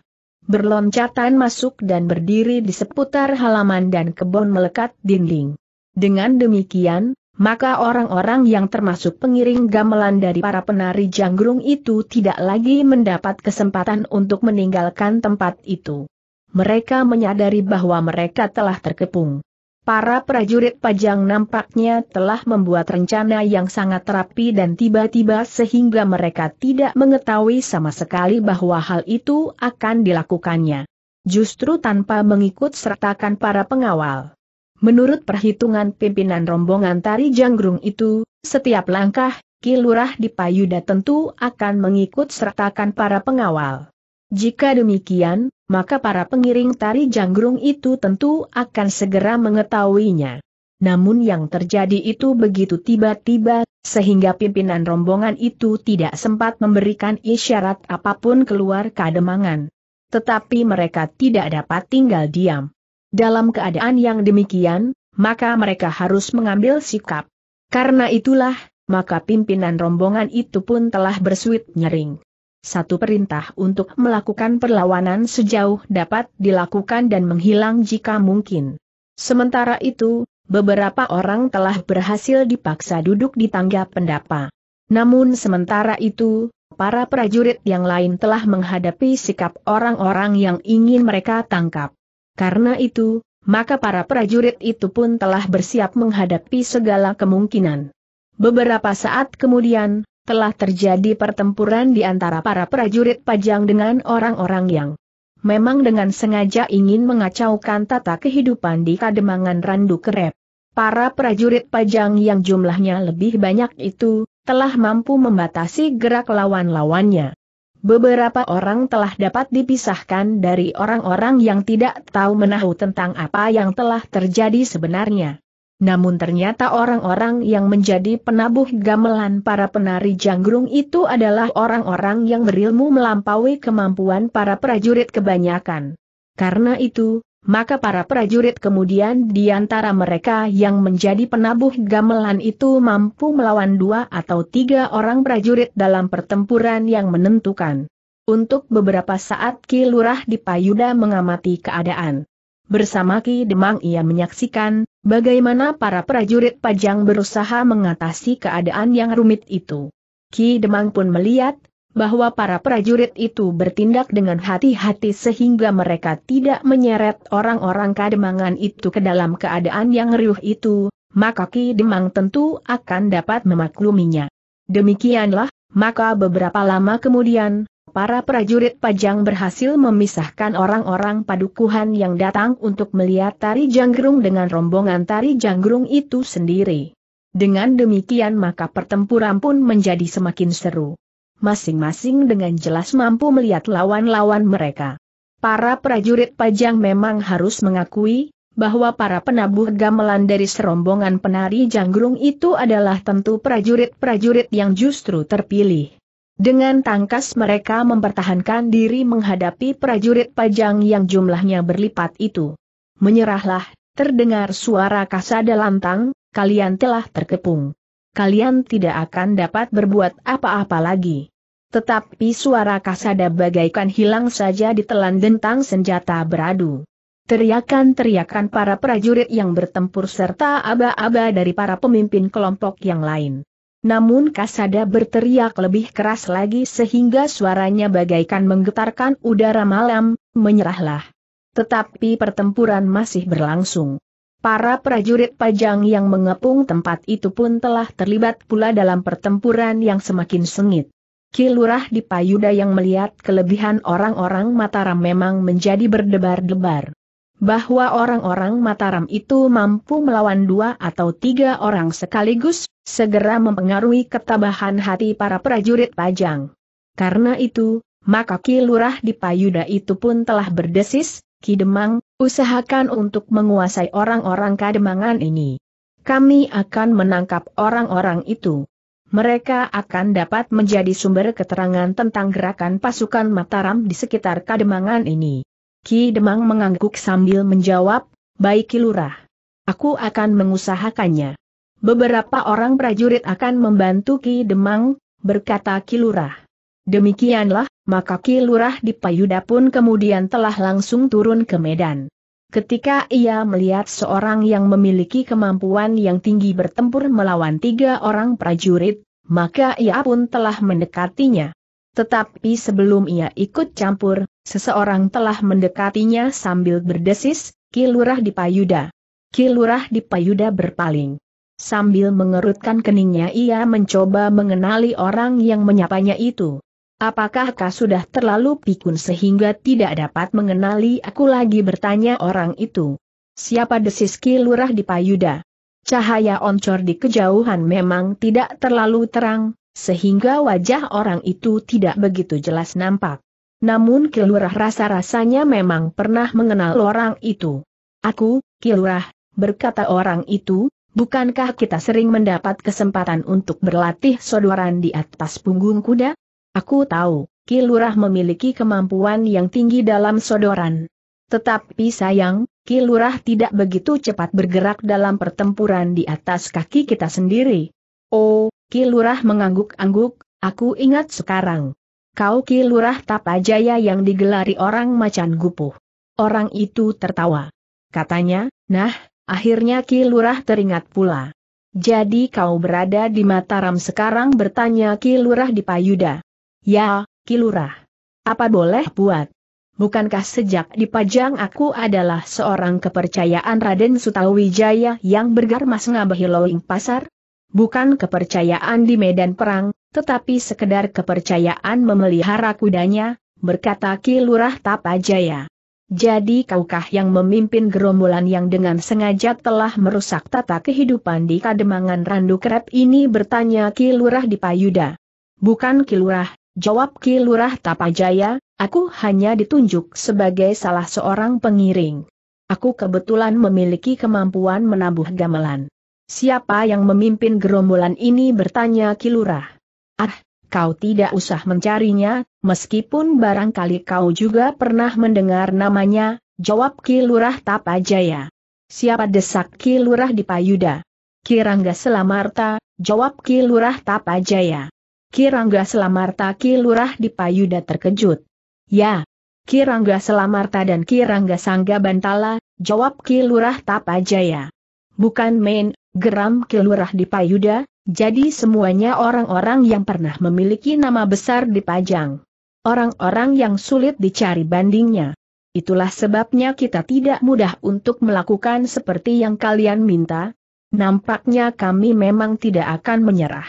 berloncatan masuk dan berdiri di seputar halaman dan kebun melekat dinding. Dengan demikian, maka orang-orang yang termasuk pengiring gamelan dari para penari janggrung itu tidak lagi mendapat kesempatan untuk meninggalkan tempat itu. Mereka menyadari bahwa mereka telah terkepung. Para prajurit pajang nampaknya telah membuat rencana yang sangat rapi dan tiba-tiba sehingga mereka tidak mengetahui sama sekali bahwa hal itu akan dilakukannya. Justru tanpa mengikut sertakan para pengawal. Menurut perhitungan pimpinan rombongan tari janggrung itu, setiap langkah, kilurah di Payuda tentu akan mengikut sertakan para pengawal. Jika demikian, maka para pengiring tari janggrung itu tentu akan segera mengetahuinya. Namun yang terjadi itu begitu tiba-tiba, sehingga pimpinan rombongan itu tidak sempat memberikan isyarat apapun keluar kademangan. Tetapi mereka tidak dapat tinggal diam. Dalam keadaan yang demikian, maka mereka harus mengambil sikap. Karena itulah, maka pimpinan rombongan itu pun telah bersuit nyering. Satu perintah untuk melakukan perlawanan sejauh dapat dilakukan dan menghilang jika mungkin. Sementara itu, beberapa orang telah berhasil dipaksa duduk di tangga pendapa. Namun sementara itu, para prajurit yang lain telah menghadapi sikap orang-orang yang ingin mereka tangkap. Karena itu, maka para prajurit itu pun telah bersiap menghadapi segala kemungkinan. Beberapa saat kemudian, telah terjadi pertempuran di antara para prajurit pajang dengan orang-orang yang memang dengan sengaja ingin mengacaukan tata kehidupan di kademangan Randu Kerep. Para prajurit pajang yang jumlahnya lebih banyak itu, telah mampu membatasi gerak lawan-lawannya. Beberapa orang telah dapat dipisahkan dari orang-orang yang tidak tahu menahu tentang apa yang telah terjadi sebenarnya. Namun ternyata orang-orang yang menjadi penabuh gamelan para penari janggrung itu adalah orang-orang yang berilmu melampaui kemampuan para prajurit kebanyakan. Karena itu, maka para prajurit kemudian di antara mereka yang menjadi penabuh gamelan itu mampu melawan dua atau tiga orang prajurit dalam pertempuran yang menentukan. Untuk beberapa saat Ki Lurah di Payuda mengamati keadaan. Bersama Ki Demang ia menyaksikan, bagaimana para prajurit pajang berusaha mengatasi keadaan yang rumit itu. Ki Demang pun melihat, bahwa para prajurit itu bertindak dengan hati-hati sehingga mereka tidak menyeret orang-orang kademangan itu ke dalam keadaan yang riuh itu, maka Ki Demang tentu akan dapat memakluminya. Demikianlah, maka beberapa lama kemudian, Para prajurit pajang berhasil memisahkan orang-orang padukuhan yang datang untuk melihat tari janggrung dengan rombongan tari janggrung itu sendiri. Dengan demikian maka pertempuran pun menjadi semakin seru. Masing-masing dengan jelas mampu melihat lawan-lawan mereka. Para prajurit pajang memang harus mengakui, bahwa para penabuh gamelan dari serombongan penari janggrung itu adalah tentu prajurit-prajurit yang justru terpilih. Dengan tangkas mereka mempertahankan diri menghadapi prajurit pajang yang jumlahnya berlipat itu. Menyerahlah, terdengar suara kasada lantang, kalian telah terkepung. Kalian tidak akan dapat berbuat apa-apa lagi. Tetapi suara kasada bagaikan hilang saja di telan dentang senjata beradu. Teriakan-teriakan para prajurit yang bertempur serta aba-aba dari para pemimpin kelompok yang lain. Namun Kasada berteriak lebih keras lagi sehingga suaranya bagaikan menggetarkan udara malam, menyerahlah. Tetapi pertempuran masih berlangsung. Para prajurit pajang yang mengepung tempat itu pun telah terlibat pula dalam pertempuran yang semakin sengit. Kilurah di Payuda yang melihat kelebihan orang-orang Mataram memang menjadi berdebar-debar bahwa orang-orang Mataram itu mampu melawan dua atau tiga orang sekaligus, segera mempengaruhi ketabahan hati para prajurit pajang. Karena itu, maka Ki Lurah di Payuda itu pun telah berdesis, Ki Demang, usahakan untuk menguasai orang-orang kademangan ini. Kami akan menangkap orang-orang itu. Mereka akan dapat menjadi sumber keterangan tentang gerakan pasukan Mataram di sekitar kademangan ini. Ki Demang mengangguk sambil menjawab, baik Kilurah. Aku akan mengusahakannya. Beberapa orang prajurit akan membantu Ki Demang, berkata Kilurah. Demikianlah, maka Kilurah di Payuda pun kemudian telah langsung turun ke Medan. Ketika ia melihat seorang yang memiliki kemampuan yang tinggi bertempur melawan tiga orang prajurit, maka ia pun telah mendekatinya. Tetapi sebelum ia ikut campur, seseorang telah mendekatinya sambil berdesis, Kilurah di Payuda. Kilurah di Payuda berpaling. Sambil mengerutkan keningnya ia mencoba mengenali orang yang menyapanya itu. Apakah kau sudah terlalu pikun sehingga tidak dapat mengenali aku lagi bertanya orang itu? Siapa desis Kilurah di Payuda? Cahaya oncor di kejauhan memang tidak terlalu terang, sehingga wajah orang itu tidak begitu jelas nampak. Namun Kilurah rasa-rasanya memang pernah mengenal orang itu. Aku, Kilurah, berkata orang itu, bukankah kita sering mendapat kesempatan untuk berlatih sodoran di atas punggung kuda? Aku tahu, Kilurah memiliki kemampuan yang tinggi dalam sodoran. Tetapi sayang, Kilurah tidak begitu cepat bergerak dalam pertempuran di atas kaki kita sendiri. Oh, Kilurah mengangguk-angguk, aku ingat sekarang. Kau Kilurah Tapajaya yang digelari orang macan gupuh. Orang itu tertawa. Katanya, nah, akhirnya Kilurah teringat pula. Jadi kau berada di Mataram sekarang bertanya Kilurah di Payuda. Ya, Kilurah. Apa boleh buat? Bukankah sejak dipajang aku adalah seorang kepercayaan Raden Sutawijaya yang bergarmas ngabahi loing pasar? bukan kepercayaan di medan perang, tetapi sekedar kepercayaan memelihara kudanya, berkata Ki Lurah Tapajaya. Jadi kaukah yang memimpin gerombolan yang dengan sengaja telah merusak tata kehidupan di Kademangan Randu Kerep ini bertanya Ki Lurah di Bukan Ki Lurah, jawab Ki Lurah Tapajaya, aku hanya ditunjuk sebagai salah seorang pengiring. Aku kebetulan memiliki kemampuan menabuh gamelan. Siapa yang memimpin gerombolan ini bertanya Kilurah. Ah, kau tidak usah mencarinya, meskipun barangkali kau juga pernah mendengar namanya, jawab Kilurah Tapajaya. Siapa desak Kilurah di Payuda? Kirangga Selamarta, jawab Kilurah Tapajaya. Kirangga Selamarta Kilurah di Payuda terkejut. Ya, Kirangga Selamarta dan Kirangga Sangga Bantala, jawab Kilurah Tapajaya. Bukan main, geram Kilurah di Payuda, jadi semuanya orang-orang yang pernah memiliki nama besar di Pajang. Orang-orang yang sulit dicari bandingnya. Itulah sebabnya kita tidak mudah untuk melakukan seperti yang kalian minta. Nampaknya kami memang tidak akan menyerah.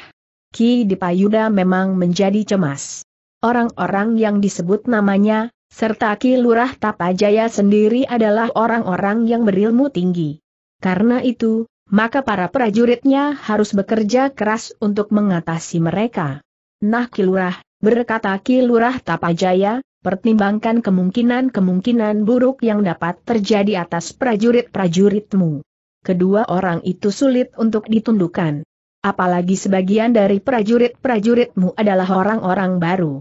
Ki di Payuda memang menjadi cemas. Orang-orang yang disebut namanya, serta Ki Lurah Tapajaya sendiri adalah orang-orang yang berilmu tinggi. Karena itu, maka para prajuritnya harus bekerja keras untuk mengatasi mereka. Nah Kilurah, berkata Kilurah Tapajaya, pertimbangkan kemungkinan-kemungkinan buruk yang dapat terjadi atas prajurit-prajuritmu. Kedua orang itu sulit untuk ditundukkan. Apalagi sebagian dari prajurit-prajuritmu adalah orang-orang baru.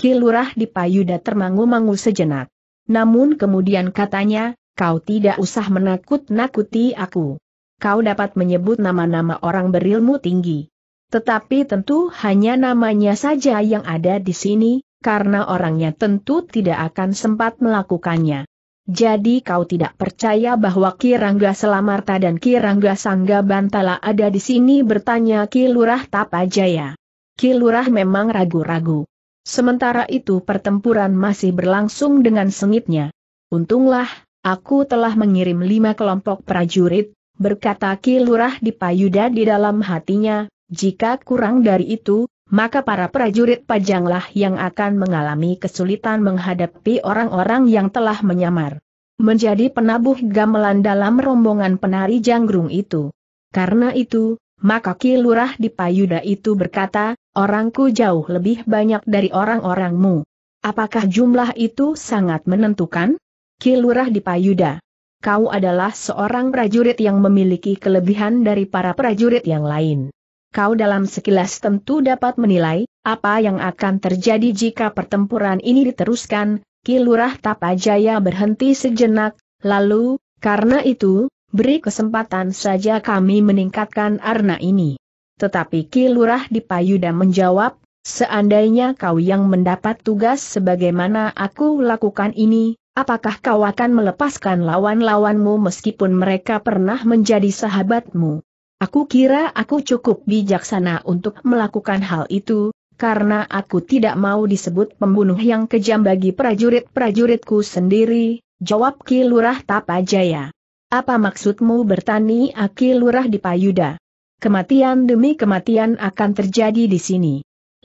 Kilurah di termangu-mangu sejenak. Namun kemudian katanya, kau tidak usah menakut-nakuti aku kau dapat menyebut nama-nama orang berilmu tinggi. Tetapi tentu hanya namanya saja yang ada di sini, karena orangnya tentu tidak akan sempat melakukannya. Jadi kau tidak percaya bahwa Kirangga Selamarta dan Kirangga Sangga Bantala ada di sini bertanya Ki Lurah Tapajaya. Ki Lurah memang ragu-ragu. Sementara itu pertempuran masih berlangsung dengan sengitnya. Untunglah, aku telah mengirim lima kelompok prajurit, berkata lurah di Payuda di dalam hatinya, jika kurang dari itu, maka para prajurit pajanglah yang akan mengalami kesulitan menghadapi orang-orang yang telah menyamar. Menjadi penabuh gamelan dalam rombongan penari janggrung itu. Karena itu, maka Ki Lurah di Payuda itu berkata, orangku jauh lebih banyak dari orang-orangmu. Apakah jumlah itu sangat menentukan? Ki Lurah di Payuda kau adalah seorang prajurit yang memiliki kelebihan dari para prajurit yang lain. Kau dalam sekilas tentu dapat menilai, apa yang akan terjadi jika pertempuran ini diteruskan, Kilurah Tapajaya berhenti sejenak, lalu, karena itu, beri kesempatan saja kami meningkatkan arna ini. Tetapi Kilurah Dipayuda menjawab, seandainya kau yang mendapat tugas sebagaimana aku lakukan ini, Apakah kau akan melepaskan lawan-lawanmu meskipun mereka pernah menjadi sahabatmu? Aku kira aku cukup bijaksana untuk melakukan hal itu, karena aku tidak mau disebut pembunuh yang kejam bagi prajurit-prajuritku sendiri, jawab Ki Lurah Tapajaya. Apa maksudmu bertani Aki Lurah di Payuda? Kematian demi kematian akan terjadi di sini.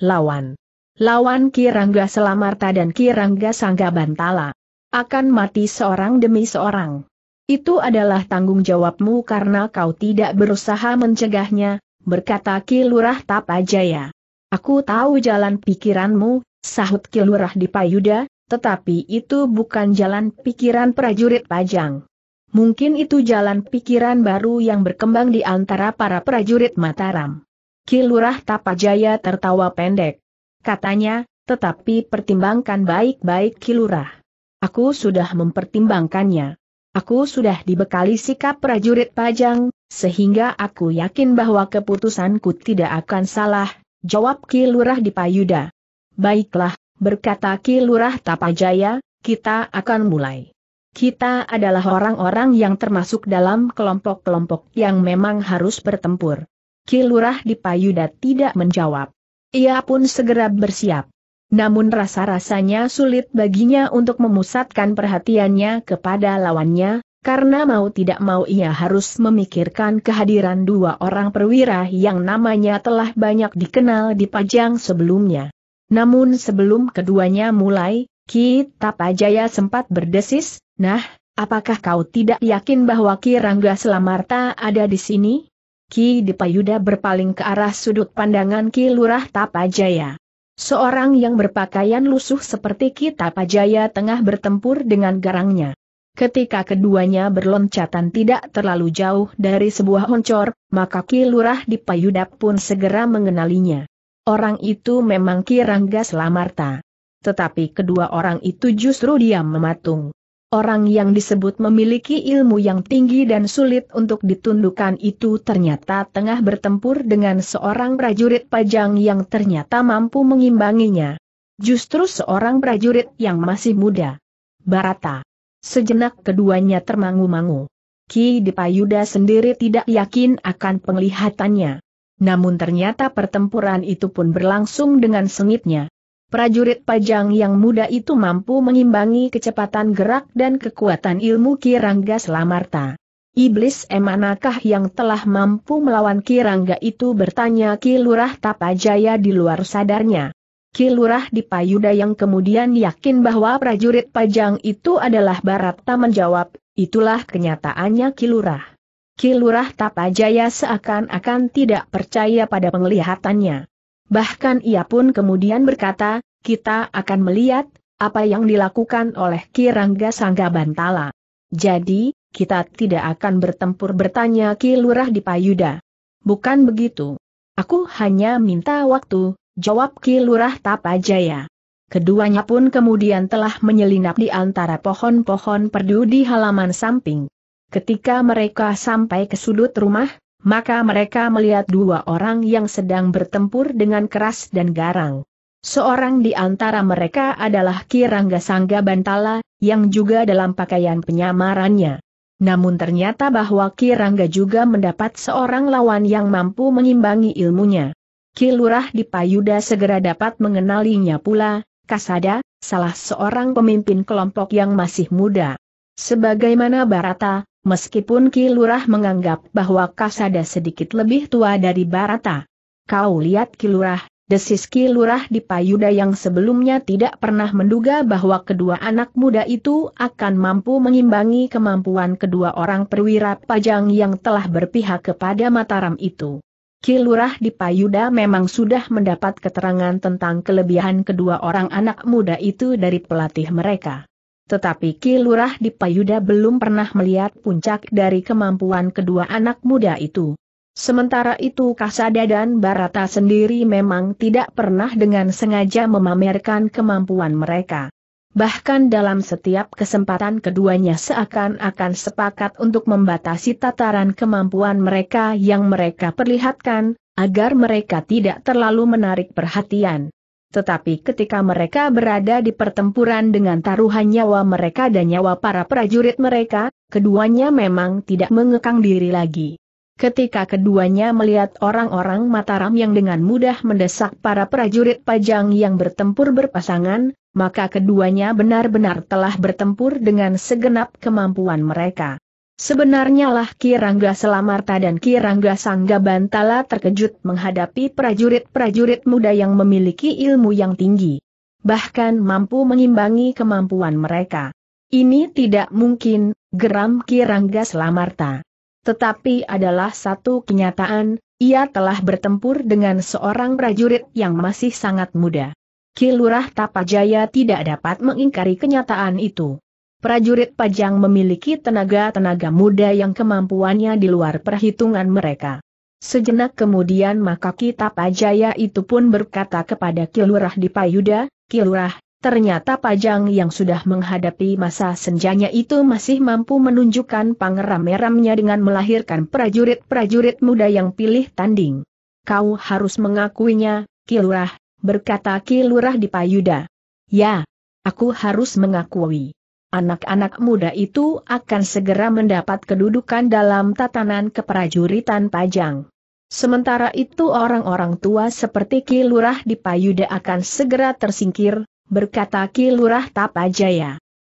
Lawan. Lawan Kirangga Selamarta dan Kirangga Sangga Bantala akan mati seorang demi seorang. Itu adalah tanggung jawabmu karena kau tidak berusaha mencegahnya, berkata Kilurah Tapajaya. Aku tahu jalan pikiranmu, sahut Kilurah Dipayuda, tetapi itu bukan jalan pikiran prajurit Pajang. Mungkin itu jalan pikiran baru yang berkembang di antara para prajurit Mataram. Kilurah Tapajaya tertawa pendek. Katanya, tetapi pertimbangkan baik-baik Kilurah. Aku sudah mempertimbangkannya. Aku sudah dibekali sikap prajurit pajang, sehingga aku yakin bahwa keputusanku tidak akan salah, jawab Ki Lurah di Payuda. Baiklah, berkata Ki Lurah Tapajaya, kita akan mulai. Kita adalah orang-orang yang termasuk dalam kelompok-kelompok yang memang harus bertempur. Ki Lurah di Payuda tidak menjawab. Ia pun segera bersiap. Namun rasa-rasanya sulit baginya untuk memusatkan perhatiannya kepada lawannya, karena mau tidak mau ia harus memikirkan kehadiran dua orang perwira yang namanya telah banyak dikenal di Pajang sebelumnya. Namun sebelum keduanya mulai, Ki Tapajaya sempat berdesis, nah, apakah kau tidak yakin bahwa Ki Rangga Selamarta ada di sini? Ki Dipayuda berpaling ke arah sudut pandangan Ki Lurah Tapajaya. Seorang yang berpakaian lusuh seperti kita Pajaya tengah bertempur dengan garangnya. Ketika keduanya berloncatan tidak terlalu jauh dari sebuah oncor, maka Kilurah di Payudap pun segera mengenalinya. Orang itu memang Kirangga Slamarta. Tetapi kedua orang itu justru diam mematung. Orang yang disebut memiliki ilmu yang tinggi dan sulit untuk ditundukkan itu ternyata tengah bertempur dengan seorang prajurit pajang yang ternyata mampu mengimbanginya. Justru seorang prajurit yang masih muda. Barata. Sejenak keduanya termangu-mangu. Ki Dipayuda sendiri tidak yakin akan penglihatannya. Namun ternyata pertempuran itu pun berlangsung dengan sengitnya prajurit pajang yang muda itu mampu mengimbangi kecepatan gerak dan kekuatan ilmu Kirangga Selamarta. Iblis emanakah yang telah mampu melawan Kirangga itu bertanya Kilurah Tapajaya di luar sadarnya. Kilurah di Payuda yang kemudian yakin bahwa prajurit pajang itu adalah Barata menjawab, itulah kenyataannya Kilurah. Kilurah Tapajaya seakan-akan tidak percaya pada penglihatannya. Bahkan ia pun kemudian berkata, kita akan melihat, apa yang dilakukan oleh Kirangga Sangga Bantala. Jadi, kita tidak akan bertempur bertanya Ki Lurah di Payuda. Bukan begitu. Aku hanya minta waktu, jawab Ki Lurah Tapajaya. Keduanya pun kemudian telah menyelinap di antara pohon-pohon perdu di halaman samping. Ketika mereka sampai ke sudut rumah, maka mereka melihat dua orang yang sedang bertempur dengan keras dan garang. Seorang di antara mereka adalah Kirangga Sangga Bantala, yang juga dalam pakaian penyamarannya. Namun ternyata bahwa Kirangga juga mendapat seorang lawan yang mampu mengimbangi ilmunya. Kilurah di Payuda segera dapat mengenalinya pula, Kasada, salah seorang pemimpin kelompok yang masih muda. Sebagaimana Barata, meskipun Ki Lurah menganggap bahwa Kasada sedikit lebih tua dari Barata. Kau lihat Ki Lurah, desis Ki Lurah di Payuda yang sebelumnya tidak pernah menduga bahwa kedua anak muda itu akan mampu mengimbangi kemampuan kedua orang perwira pajang yang telah berpihak kepada Mataram itu. Kilurah di Payuda memang sudah mendapat keterangan tentang kelebihan kedua orang anak muda itu dari pelatih mereka. Tetapi Ki Lurah di Payuda belum pernah melihat puncak dari kemampuan kedua anak muda itu. Sementara itu Kasada dan Barata sendiri memang tidak pernah dengan sengaja memamerkan kemampuan mereka. Bahkan dalam setiap kesempatan keduanya seakan-akan sepakat untuk membatasi tataran kemampuan mereka yang mereka perlihatkan, agar mereka tidak terlalu menarik perhatian. Tetapi ketika mereka berada di pertempuran dengan taruhan nyawa mereka dan nyawa para prajurit mereka, keduanya memang tidak mengekang diri lagi. Ketika keduanya melihat orang-orang Mataram yang dengan mudah mendesak para prajurit pajang yang bertempur berpasangan, maka keduanya benar-benar telah bertempur dengan segenap kemampuan mereka. Sebenarnya lah Kirangga Selamarta dan Kirangga Sangga Bantala terkejut menghadapi prajurit-prajurit muda yang memiliki ilmu yang tinggi. Bahkan mampu mengimbangi kemampuan mereka. Ini tidak mungkin, geram Kirangga Selamarta. Tetapi adalah satu kenyataan, ia telah bertempur dengan seorang prajurit yang masih sangat muda. Kilurah Tapajaya tidak dapat mengingkari kenyataan itu. Prajurit Pajang memiliki tenaga-tenaga muda yang kemampuannya di luar perhitungan mereka. Sejenak kemudian maka Kitab Pajaya itu pun berkata kepada Kilurah di Payuda, Kilurah, ternyata Pajang yang sudah menghadapi masa senjanya itu masih mampu menunjukkan pangeram-meramnya dengan melahirkan prajurit-prajurit muda yang pilih tanding. Kau harus mengakuinya, Kilurah, berkata Kilurah di Payuda. Ya, aku harus mengakui anak-anak muda itu akan segera mendapat kedudukan dalam tatanan keprajuritan Pajang. Sementara itu orang-orang tua seperti kilurah Lurah di Payuda akan segera tersingkir, berkata kilurah Lurah Tapajaya.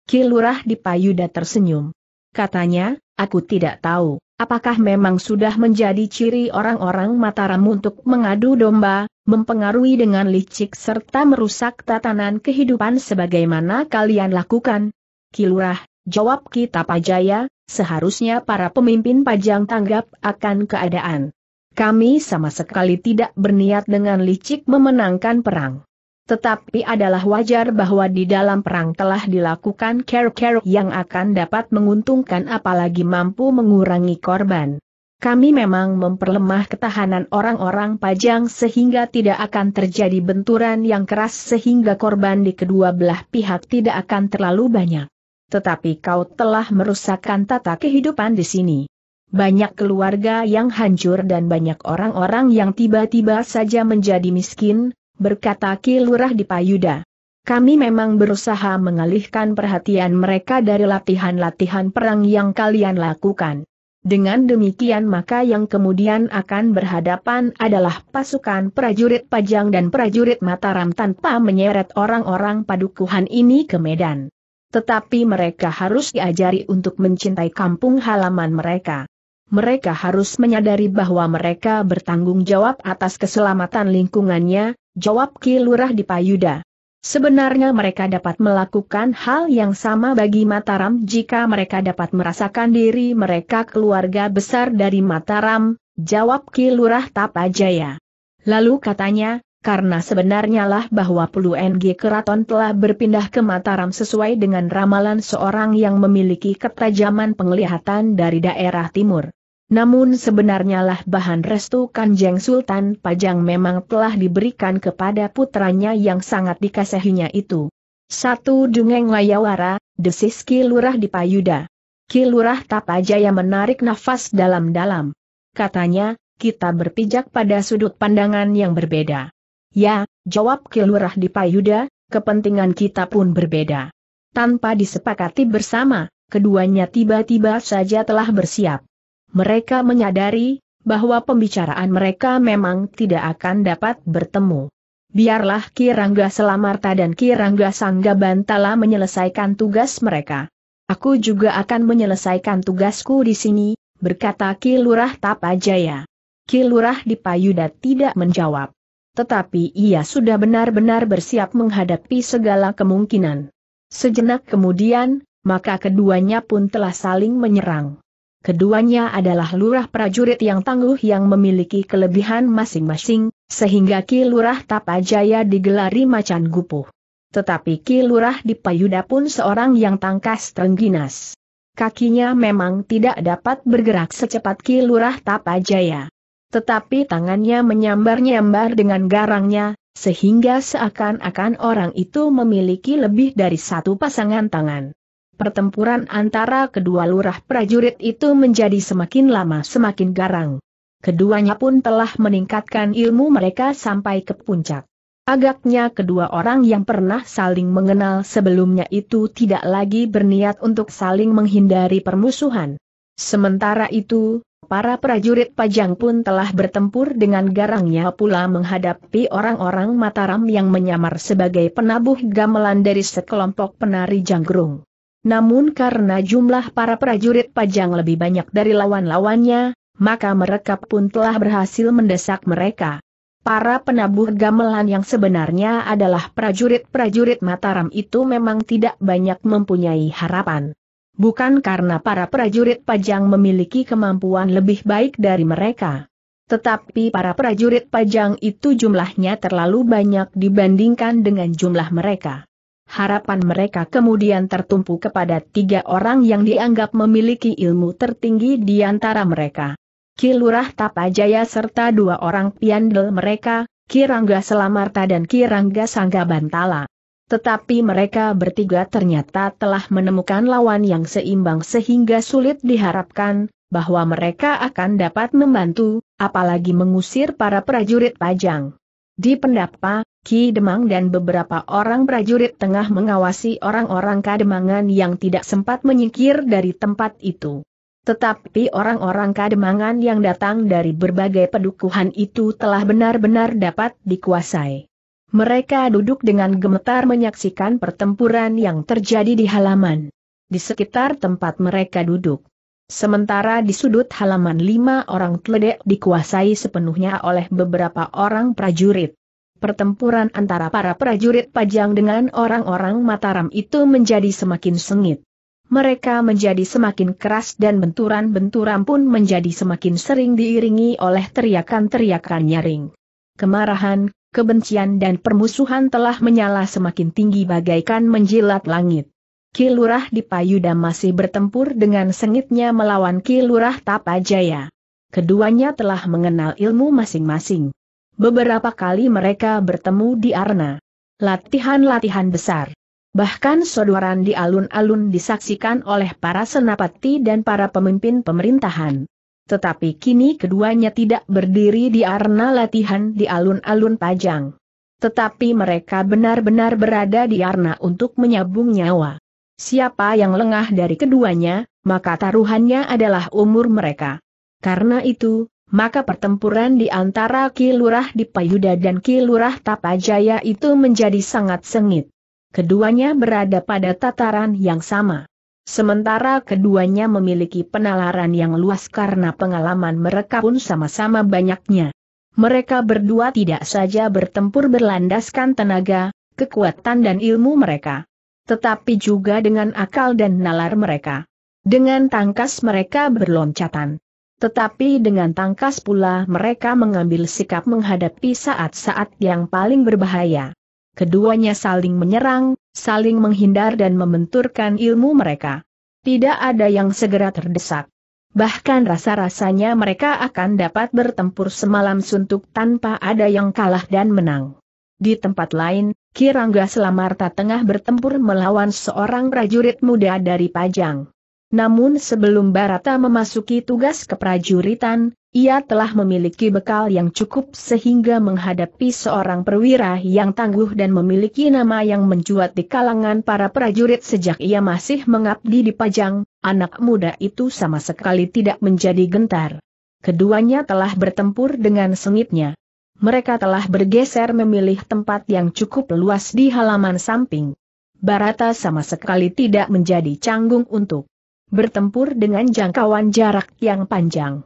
Ki Lurah di Payuda tersenyum. Katanya, aku tidak tahu, apakah memang sudah menjadi ciri orang-orang Mataram untuk mengadu domba, mempengaruhi dengan licik serta merusak tatanan kehidupan sebagaimana kalian lakukan, Kilurah, jawab kita Pajaya, seharusnya para pemimpin pajang tanggap akan keadaan. Kami sama sekali tidak berniat dengan licik memenangkan perang. Tetapi adalah wajar bahwa di dalam perang telah dilakukan care-care yang akan dapat menguntungkan apalagi mampu mengurangi korban. Kami memang memperlemah ketahanan orang-orang pajang sehingga tidak akan terjadi benturan yang keras sehingga korban di kedua belah pihak tidak akan terlalu banyak. Tetapi kau telah merusakkan tata kehidupan di sini. Banyak keluarga yang hancur dan banyak orang-orang yang tiba-tiba saja menjadi miskin, berkata Kilurah di Payuda. Kami memang berusaha mengalihkan perhatian mereka dari latihan-latihan perang yang kalian lakukan. Dengan demikian maka yang kemudian akan berhadapan adalah pasukan prajurit Pajang dan prajurit Mataram tanpa menyeret orang-orang padukuhan ini ke Medan. Tetapi mereka harus diajari untuk mencintai kampung halaman mereka. Mereka harus menyadari bahwa mereka bertanggung jawab atas keselamatan lingkungannya, jawab Ki Lurah di Payuda. Sebenarnya mereka dapat melakukan hal yang sama bagi Mataram jika mereka dapat merasakan diri mereka keluarga besar dari Mataram, jawab Ki Lurah Tapajaya. Lalu katanya, karena sebenarnya lah bahwa Pulu NG Keraton telah berpindah ke Mataram sesuai dengan ramalan seorang yang memiliki ketajaman penglihatan dari daerah timur. Namun sebenarnya lah bahan restu Kanjeng Sultan Pajang memang telah diberikan kepada putranya yang sangat dikasihinya itu. Satu dungeng wayawara, desis Kilurah di Payuda. Kilurah Tapajaya menarik nafas dalam-dalam. Katanya, kita berpijak pada sudut pandangan yang berbeda. Ya, jawab Kilurah Dipayuda, kepentingan kita pun berbeda. Tanpa disepakati bersama, keduanya tiba-tiba saja telah bersiap. Mereka menyadari, bahwa pembicaraan mereka memang tidak akan dapat bertemu. Biarlah Kirangga Selamarta dan Kirangga Sangga Bantala menyelesaikan tugas mereka. Aku juga akan menyelesaikan tugasku di sini, berkata Kilurah Tapajaya. Kilurah Dipayuda tidak menjawab. Tetapi ia sudah benar-benar bersiap menghadapi segala kemungkinan. Sejenak kemudian, maka keduanya pun telah saling menyerang. Keduanya adalah lurah prajurit yang tangguh yang memiliki kelebihan masing-masing, sehingga Ki Lurah Tapajaya digelari macan gupuh. Tetapi Ki Lurah di Payuda pun seorang yang tangkas terengginas. Kakinya memang tidak dapat bergerak secepat Ki Lurah Tapajaya. Tetapi tangannya menyambar-nyambar dengan garangnya, sehingga seakan-akan orang itu memiliki lebih dari satu pasangan tangan. Pertempuran antara kedua lurah prajurit itu menjadi semakin lama semakin garang. Keduanya pun telah meningkatkan ilmu mereka sampai ke puncak. Agaknya kedua orang yang pernah saling mengenal sebelumnya itu tidak lagi berniat untuk saling menghindari permusuhan. Sementara itu, Para prajurit pajang pun telah bertempur dengan garangnya pula menghadapi orang-orang Mataram yang menyamar sebagai penabuh gamelan dari sekelompok penari janggrung. Namun karena jumlah para prajurit pajang lebih banyak dari lawan-lawannya, maka mereka pun telah berhasil mendesak mereka. Para penabuh gamelan yang sebenarnya adalah prajurit-prajurit Mataram itu memang tidak banyak mempunyai harapan bukan karena para prajurit Pajang memiliki kemampuan lebih baik dari mereka. Tetapi para prajurit Pajang itu jumlahnya terlalu banyak dibandingkan dengan jumlah mereka. Harapan mereka kemudian tertumpu kepada tiga orang yang dianggap memiliki ilmu tertinggi di antara mereka. Kilurah Tapajaya serta dua orang piandel mereka, Kirangga Selamarta dan Kirangga Sangga Bantala. Tetapi mereka bertiga ternyata telah menemukan lawan yang seimbang sehingga sulit diharapkan bahwa mereka akan dapat membantu, apalagi mengusir para prajurit pajang. Di pendapa, Ki Demang dan beberapa orang prajurit tengah mengawasi orang-orang kademangan yang tidak sempat menyingkir dari tempat itu. Tetapi orang-orang kademangan yang datang dari berbagai pedukuhan itu telah benar-benar dapat dikuasai. Mereka duduk dengan gemetar menyaksikan pertempuran yang terjadi di halaman. Di sekitar tempat mereka duduk. Sementara di sudut halaman lima orang teledek dikuasai sepenuhnya oleh beberapa orang prajurit. Pertempuran antara para prajurit pajang dengan orang-orang Mataram itu menjadi semakin sengit. Mereka menjadi semakin keras dan benturan-benturan pun menjadi semakin sering diiringi oleh teriakan-teriakan nyaring. Kemarahan, kebencian dan permusuhan telah menyala semakin tinggi bagaikan menjilat langit. Kilurah di Payuda masih bertempur dengan sengitnya melawan Kilurah Tapajaya. Keduanya telah mengenal ilmu masing-masing. Beberapa kali mereka bertemu di Arna. Latihan-latihan besar. Bahkan sodoran di alun-alun disaksikan oleh para senapati dan para pemimpin pemerintahan tetapi kini keduanya tidak berdiri di arena latihan di alun-alun Pajang. Tetapi mereka benar-benar berada di arena untuk menyabung nyawa. Siapa yang lengah dari keduanya, maka taruhannya adalah umur mereka. Karena itu, maka pertempuran di antara Kilurah di Payuda dan Kilurah Tapajaya itu menjadi sangat sengit. Keduanya berada pada tataran yang sama. Sementara keduanya memiliki penalaran yang luas karena pengalaman mereka pun sama-sama banyaknya. Mereka berdua tidak saja bertempur berlandaskan tenaga, kekuatan dan ilmu mereka. Tetapi juga dengan akal dan nalar mereka. Dengan tangkas mereka berloncatan. Tetapi dengan tangkas pula mereka mengambil sikap menghadapi saat-saat yang paling berbahaya. Keduanya saling menyerang, saling menghindar dan membenturkan ilmu mereka. Tidak ada yang segera terdesak. Bahkan rasa-rasanya mereka akan dapat bertempur semalam suntuk tanpa ada yang kalah dan menang. Di tempat lain, Kirangga Selamarta tengah bertempur melawan seorang prajurit muda dari Pajang. Namun sebelum Barata memasuki tugas keprajuritan, ia telah memiliki bekal yang cukup sehingga menghadapi seorang perwira yang tangguh dan memiliki nama yang mencuat di kalangan para prajurit sejak ia masih mengabdi di Pajang, anak muda itu sama sekali tidak menjadi gentar. Keduanya telah bertempur dengan sengitnya. Mereka telah bergeser memilih tempat yang cukup luas di halaman samping. Barata sama sekali tidak menjadi canggung untuk bertempur dengan jangkauan jarak yang panjang.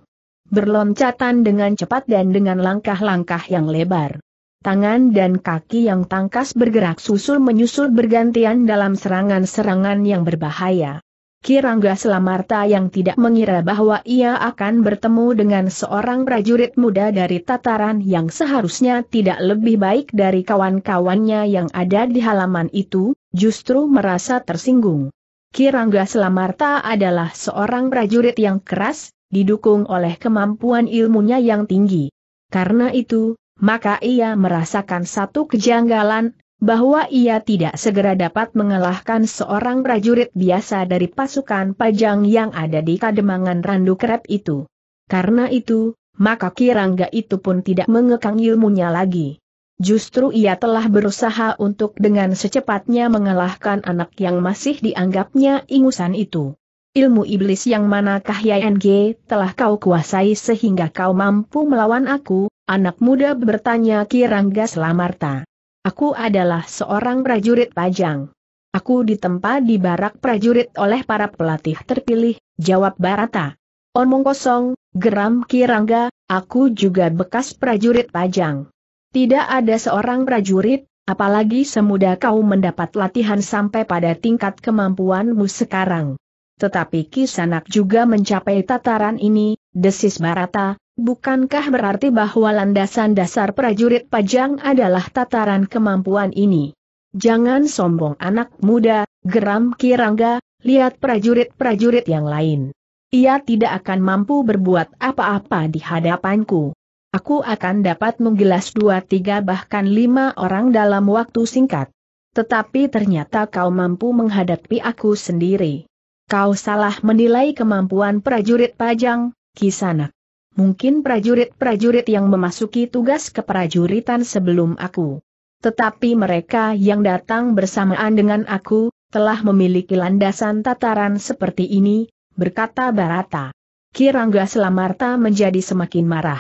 Berloncatan dengan cepat dan dengan langkah-langkah yang lebar. Tangan dan kaki yang tangkas bergerak susul-menyusul bergantian dalam serangan-serangan yang berbahaya. Kirangga Selamarta yang tidak mengira bahwa ia akan bertemu dengan seorang prajurit muda dari tataran yang seharusnya tidak lebih baik dari kawan-kawannya yang ada di halaman itu, justru merasa tersinggung. Kirangga Selamarta adalah seorang prajurit yang keras, didukung oleh kemampuan ilmunya yang tinggi. Karena itu, maka ia merasakan satu kejanggalan, bahwa ia tidak segera dapat mengalahkan seorang prajurit biasa dari pasukan pajang yang ada di kademangan randu Krep itu. Karena itu, maka Kirangga itu pun tidak mengekang ilmunya lagi. Justru ia telah berusaha untuk dengan secepatnya mengalahkan anak yang masih dianggapnya ingusan itu. Ilmu iblis yang manakah YNG ya telah kau kuasai sehingga kau mampu melawan aku, anak muda bertanya Kirangga Selamarta. Aku adalah seorang prajurit pajang. Aku ditempa di barak prajurit oleh para pelatih terpilih, jawab Barata. Omong kosong, geram Kirangga, aku juga bekas prajurit pajang. Tidak ada seorang prajurit, apalagi semudah kau mendapat latihan sampai pada tingkat kemampuanmu sekarang. Tetapi Kisanak juga mencapai tataran ini, desis Barata, bukankah berarti bahwa landasan dasar prajurit pajang adalah tataran kemampuan ini? Jangan sombong anak muda, geram Kirangga, lihat prajurit-prajurit yang lain. Ia tidak akan mampu berbuat apa-apa di hadapanku aku akan dapat menggilas dua tiga bahkan lima orang dalam waktu singkat. Tetapi ternyata kau mampu menghadapi aku sendiri. Kau salah menilai kemampuan prajurit pajang, kisanak. Mungkin prajurit-prajurit yang memasuki tugas keprajuritan sebelum aku. Tetapi mereka yang datang bersamaan dengan aku, telah memiliki landasan tataran seperti ini, berkata Barata. Kirangga Selamarta menjadi semakin marah.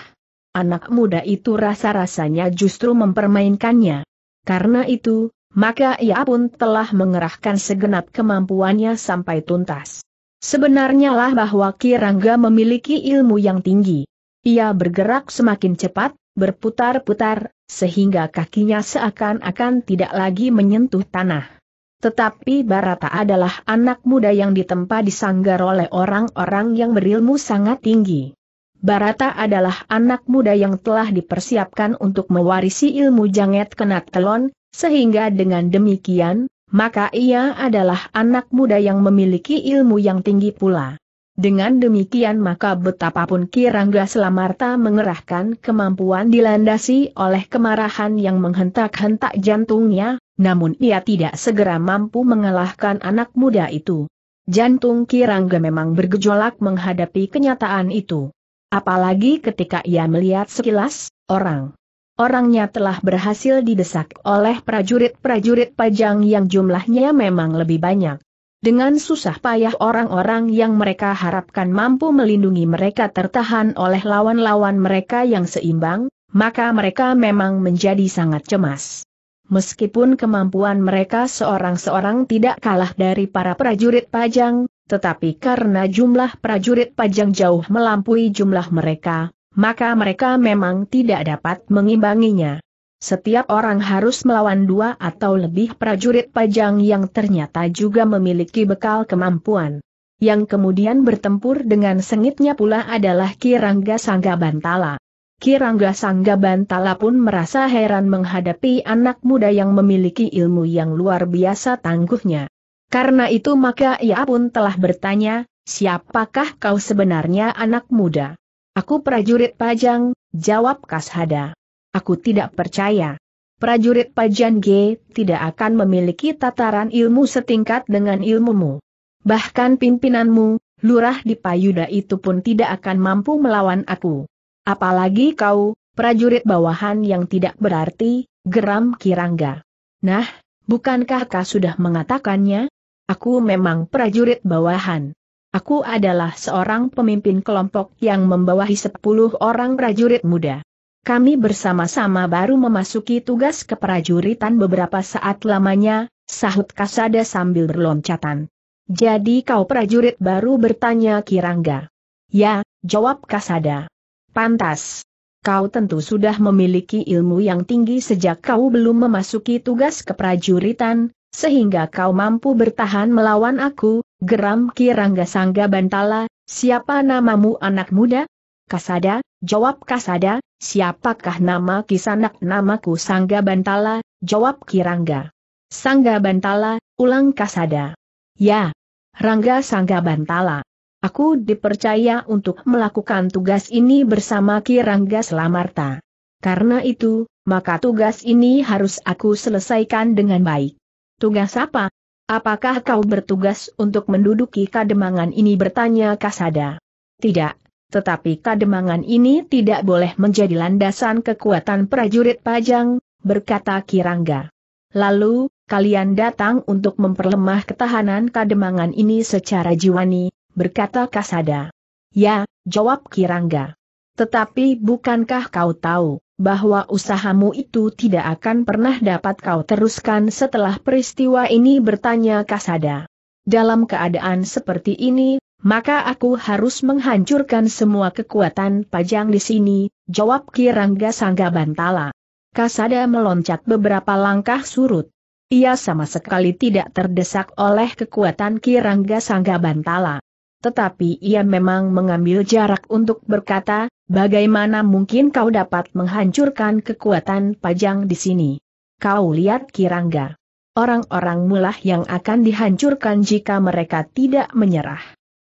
Anak muda itu rasa-rasanya justru mempermainkannya. Karena itu, maka ia pun telah mengerahkan segenap kemampuannya sampai tuntas. Sebenarnya lah bahwa Kirangga memiliki ilmu yang tinggi. Ia bergerak semakin cepat, berputar-putar, sehingga kakinya seakan-akan tidak lagi menyentuh tanah. Tetapi Barata adalah anak muda yang ditempa disanggar oleh orang-orang yang berilmu sangat tinggi. Barata adalah anak muda yang telah dipersiapkan untuk mewarisi ilmu janget kenat telon, sehingga dengan demikian, maka ia adalah anak muda yang memiliki ilmu yang tinggi pula. Dengan demikian maka betapapun Kirangga Selamarta mengerahkan kemampuan dilandasi oleh kemarahan yang menghentak-hentak jantungnya, namun ia tidak segera mampu mengalahkan anak muda itu. Jantung Kirangga memang bergejolak menghadapi kenyataan itu. Apalagi ketika ia melihat sekilas, orang. Orangnya telah berhasil didesak oleh prajurit-prajurit pajang yang jumlahnya memang lebih banyak. Dengan susah payah orang-orang yang mereka harapkan mampu melindungi mereka tertahan oleh lawan-lawan mereka yang seimbang, maka mereka memang menjadi sangat cemas. Meskipun kemampuan mereka seorang-seorang tidak kalah dari para prajurit pajang, tetapi karena jumlah prajurit pajang jauh melampaui jumlah mereka, maka mereka memang tidak dapat mengimbanginya. Setiap orang harus melawan dua atau lebih prajurit pajang yang ternyata juga memiliki bekal kemampuan. Yang kemudian bertempur dengan sengitnya pula adalah Kirangga Sangga Bantala. Kirangga Sangga Bantala pun merasa heran menghadapi anak muda yang memiliki ilmu yang luar biasa tangguhnya. Karena itu maka ia pun telah bertanya, siapakah kau sebenarnya anak muda? Aku prajurit pajang, jawab Kashada. Aku tidak percaya. Prajurit pajang G tidak akan memiliki tataran ilmu setingkat dengan ilmumu. Bahkan pimpinanmu, lurah di Payuda itu pun tidak akan mampu melawan aku. Apalagi kau, prajurit bawahan yang tidak berarti, geram Kirangga. Nah, bukankah kau sudah mengatakannya? Aku memang prajurit bawahan. Aku adalah seorang pemimpin kelompok yang membawahi 10 orang prajurit muda. Kami bersama-sama baru memasuki tugas keprajuritan beberapa saat lamanya, sahut Kasada sambil berloncatan. Jadi kau prajurit baru bertanya Kirangga. Ya, jawab Kasada. Pantas. Kau tentu sudah memiliki ilmu yang tinggi sejak kau belum memasuki tugas keprajuritan, sehingga kau mampu bertahan melawan aku, geram Kirangga Sangga Bantala, siapa namamu anak muda? Kasada, jawab Kasada, siapakah nama kisanak namaku Sangga Bantala, jawab Kirangga. Sangga Bantala, ulang Kasada. Ya, Rangga Sangga Bantala. Aku dipercaya untuk melakukan tugas ini bersama Kirangga Selamarta. Karena itu, maka tugas ini harus aku selesaikan dengan baik. Tugas apa? Apakah kau bertugas untuk menduduki kademangan ini bertanya Kasada? Tidak, tetapi kademangan ini tidak boleh menjadi landasan kekuatan prajurit pajang, berkata Kirangga. Lalu, kalian datang untuk memperlemah ketahanan kademangan ini secara jiwani, berkata Kasada. Ya, jawab Kirangga. Tetapi bukankah kau tahu, bahwa usahamu itu tidak akan pernah dapat kau teruskan setelah peristiwa ini bertanya Kasada. Dalam keadaan seperti ini, maka aku harus menghancurkan semua kekuatan pajang di sini, jawab Kirangga Sanggabantala. Kasada meloncat beberapa langkah surut. Ia sama sekali tidak terdesak oleh kekuatan Kirangga Sanggabantala tetapi ia memang mengambil jarak untuk berkata, bagaimana mungkin kau dapat menghancurkan kekuatan pajang di sini. Kau lihat Kirangga. Orang-orang mulah yang akan dihancurkan jika mereka tidak menyerah.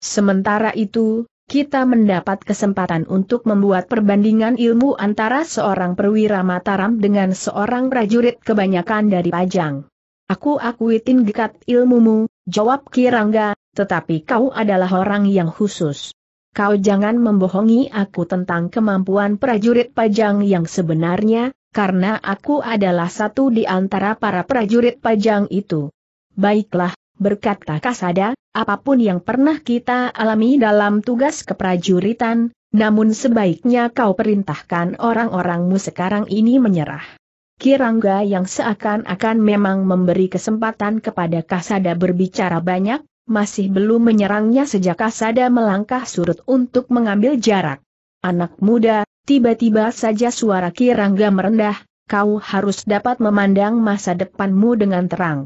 Sementara itu, kita mendapat kesempatan untuk membuat perbandingan ilmu antara seorang perwira Mataram dengan seorang prajurit kebanyakan dari Pajang. Aku akui tingkat ilmumu, jawab Kirangga, tetapi kau adalah orang yang khusus. Kau jangan membohongi aku tentang kemampuan prajurit pajang yang sebenarnya, karena aku adalah satu di antara para prajurit pajang itu. Baiklah, berkata Kasada, apapun yang pernah kita alami dalam tugas keprajuritan, namun sebaiknya kau perintahkan orang-orangmu sekarang ini menyerah. Kirangga yang seakan-akan memang memberi kesempatan kepada Kasada berbicara banyak, masih belum menyerangnya sejak Asada melangkah surut untuk mengambil jarak. Anak muda, tiba-tiba saja suara Kirangga merendah, kau harus dapat memandang masa depanmu dengan terang.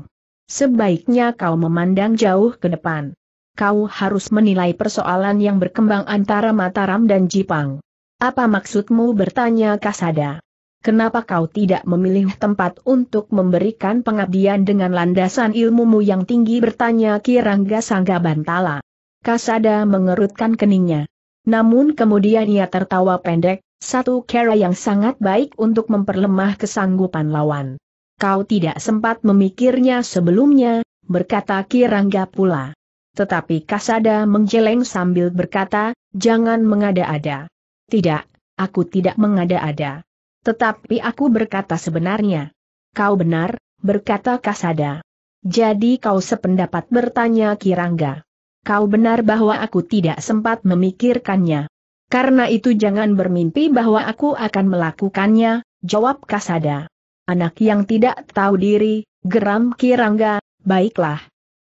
Sebaiknya kau memandang jauh ke depan. Kau harus menilai persoalan yang berkembang antara Mataram dan Jipang. Apa maksudmu bertanya Kasada? kenapa kau tidak memilih tempat untuk memberikan pengabdian dengan landasan ilmumu yang tinggi bertanya Kirangga Sangga Bantala. Kasada mengerutkan keningnya. Namun kemudian ia tertawa pendek, satu cara yang sangat baik untuk memperlemah kesanggupan lawan. Kau tidak sempat memikirnya sebelumnya, berkata Kirangga pula. Tetapi Kasada menjeleng sambil berkata, jangan mengada-ada. Tidak, aku tidak mengada-ada. Tetapi aku berkata sebenarnya. Kau benar, berkata Kasada. Jadi kau sependapat bertanya Kirangga. Kau benar bahwa aku tidak sempat memikirkannya. Karena itu jangan bermimpi bahwa aku akan melakukannya, jawab Kasada. Anak yang tidak tahu diri, geram Kirangga, baiklah.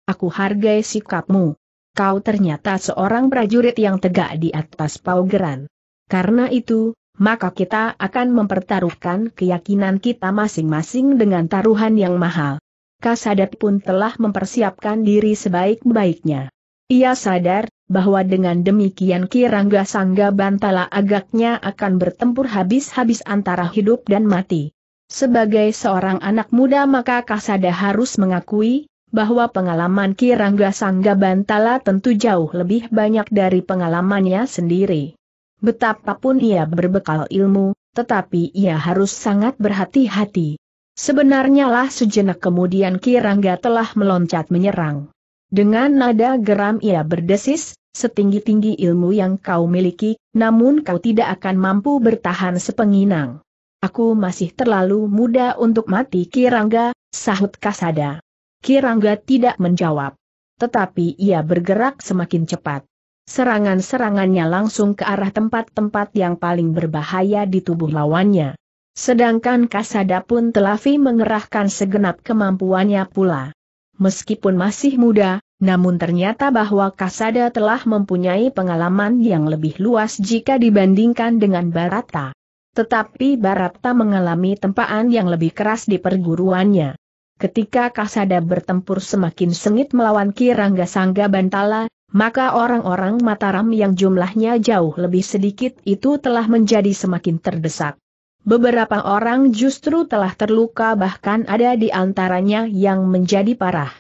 Aku hargai sikapmu. Kau ternyata seorang prajurit yang tegak di atas paugeran. Karena itu, maka kita akan mempertaruhkan keyakinan kita masing-masing dengan taruhan yang mahal. Kasadat pun telah mempersiapkan diri sebaik-baiknya. Ia sadar bahwa dengan demikian Kirangga Sangga Bantala agaknya akan bertempur habis-habis antara hidup dan mati. Sebagai seorang anak muda maka Kasada harus mengakui bahwa pengalaman Kirangga Sangga Bantala tentu jauh lebih banyak dari pengalamannya sendiri. Betapapun ia berbekal ilmu, tetapi ia harus sangat berhati-hati. Sebenarnya lah sejenak kemudian Kirangga telah meloncat menyerang. Dengan nada geram ia berdesis, setinggi-tinggi ilmu yang kau miliki, namun kau tidak akan mampu bertahan sepenginang. Aku masih terlalu muda untuk mati Kirangga, sahut Kasada. Kirangga tidak menjawab. Tetapi ia bergerak semakin cepat serangan-serangannya langsung ke arah tempat-tempat yang paling berbahaya di tubuh lawannya. Sedangkan Kasada pun telah mengerahkan segenap kemampuannya pula. Meskipun masih muda, namun ternyata bahwa Kasada telah mempunyai pengalaman yang lebih luas jika dibandingkan dengan Barata. Tetapi Barata mengalami tempaan yang lebih keras di perguruannya. Ketika Kasada bertempur semakin sengit melawan Kirangga Sangga Bantala, maka orang-orang Mataram yang jumlahnya jauh lebih sedikit itu telah menjadi semakin terdesak. Beberapa orang justru telah terluka bahkan ada di antaranya yang menjadi parah.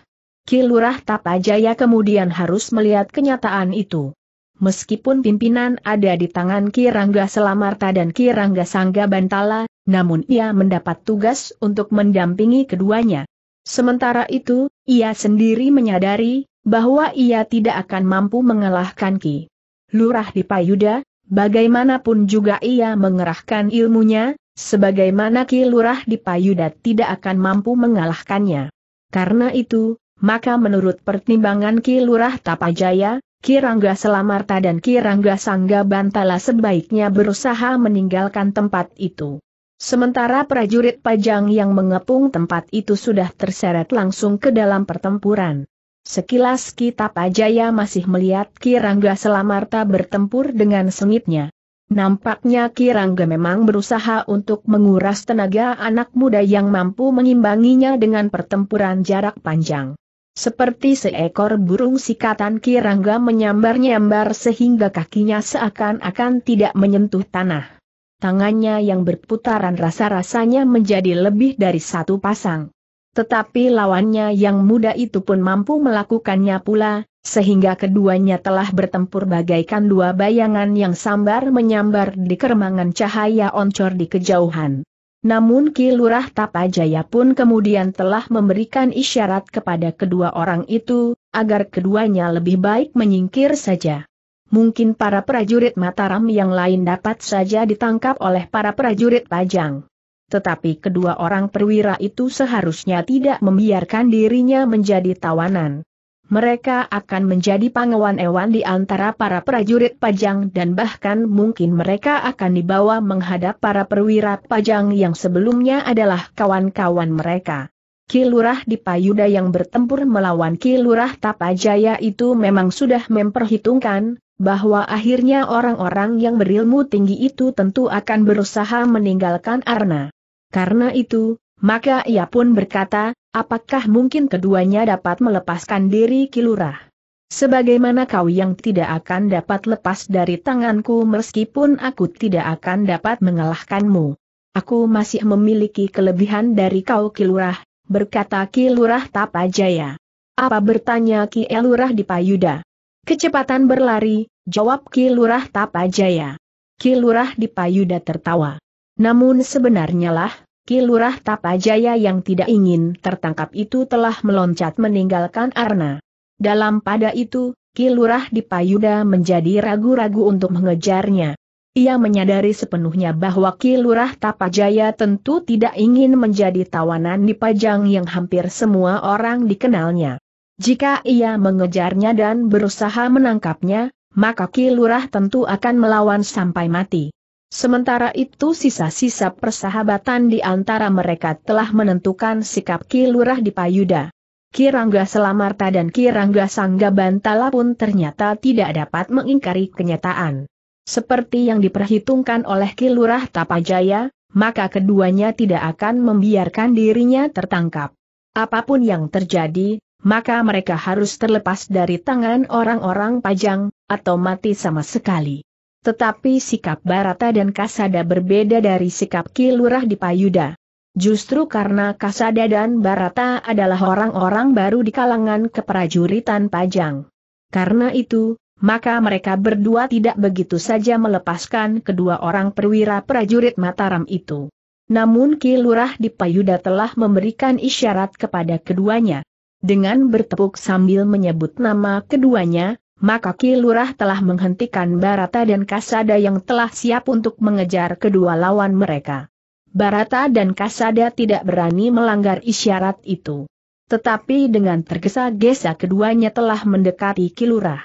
Kilurah Tapajaya kemudian harus melihat kenyataan itu. Meskipun pimpinan ada di tangan Kirangga Selamarta dan Kirangga Sangga Bantala, namun ia mendapat tugas untuk mendampingi keduanya. Sementara itu, ia sendiri menyadari bahwa ia tidak akan mampu mengalahkan Ki. Lurah di Payuda, bagaimanapun juga ia mengerahkan ilmunya, sebagaimana Ki Lurah di Payuda tidak akan mampu mengalahkannya. Karena itu, maka menurut pertimbangan Ki Lurah Tapajaya, Ki Rangga Selamarta dan Ki Rangga Sangga Bantala sebaiknya berusaha meninggalkan tempat itu. Sementara prajurit pajang yang mengepung tempat itu sudah terseret langsung ke dalam pertempuran. Sekilas Kita Pajaya masih melihat Kirangga Selamarta bertempur dengan sengitnya. Nampaknya Kirangga memang berusaha untuk menguras tenaga anak muda yang mampu mengimbanginya dengan pertempuran jarak panjang. Seperti seekor burung sikatan Kirangga menyambar-nyambar sehingga kakinya seakan-akan tidak menyentuh tanah. Tangannya yang berputaran rasa-rasanya menjadi lebih dari satu pasang. Tetapi lawannya yang muda itu pun mampu melakukannya pula, sehingga keduanya telah bertempur bagaikan dua bayangan yang sambar menyambar di keremangan cahaya oncor di kejauhan. Namun Ki Lurah Tapajaya pun kemudian telah memberikan isyarat kepada kedua orang itu, agar keduanya lebih baik menyingkir saja. Mungkin para prajurit Mataram yang lain dapat saja ditangkap oleh para prajurit Pajang tetapi kedua orang perwira itu seharusnya tidak membiarkan dirinya menjadi tawanan. Mereka akan menjadi pangewan ewan di antara para prajurit pajang dan bahkan mungkin mereka akan dibawa menghadap para perwira pajang yang sebelumnya adalah kawan-kawan mereka. Kilurah di Payuda yang bertempur melawan Kilurah Tapajaya itu memang sudah memperhitungkan, bahwa akhirnya orang-orang yang berilmu tinggi itu tentu akan berusaha meninggalkan Arna. Karena itu, maka ia pun berkata, apakah mungkin keduanya dapat melepaskan diri kilurah? Sebagaimana kau yang tidak akan dapat lepas dari tanganku meskipun aku tidak akan dapat mengalahkanmu. Aku masih memiliki kelebihan dari kau Kilurah, berkata Kilurah Tapajaya. Apa bertanya Ki Elurah di Payuda? Kecepatan berlari, jawab Kilurah Tapajaya. Kilurah di Payuda tertawa. Namun sebenarnya lah, Kilurah Tapajaya yang tidak ingin tertangkap itu telah meloncat meninggalkan Arna. Dalam pada itu, Kilurah Dipayuda menjadi ragu-ragu untuk mengejarnya. Ia menyadari sepenuhnya bahwa Kilurah Tapajaya tentu tidak ingin menjadi tawanan di Pajang yang hampir semua orang dikenalnya. Jika ia mengejarnya dan berusaha menangkapnya, maka Kilurah tentu akan melawan sampai mati. Sementara itu sisa-sisa persahabatan di antara mereka telah menentukan sikap Kilurah di Payuda. Kirangga Selamarta dan Kirangga Sangga Bantala pun ternyata tidak dapat mengingkari kenyataan. Seperti yang diperhitungkan oleh Kilurah Tapajaya, maka keduanya tidak akan membiarkan dirinya tertangkap. Apapun yang terjadi, maka mereka harus terlepas dari tangan orang-orang pajang, atau mati sama sekali. Tetapi sikap Barata dan Kasada berbeda dari sikap Kilurah di Payuda. Justru karena Kasada dan Barata adalah orang-orang baru di kalangan keprajuritan Pajang. Karena itu, maka mereka berdua tidak begitu saja melepaskan kedua orang perwira prajurit Mataram itu. Namun Kilurah di Payuda telah memberikan isyarat kepada keduanya. Dengan bertepuk sambil menyebut nama keduanya, maka Kilurah telah menghentikan Barata dan Kasada yang telah siap untuk mengejar kedua lawan mereka. Barata dan Kasada tidak berani melanggar isyarat itu. Tetapi dengan tergesa-gesa keduanya telah mendekati Kilurah.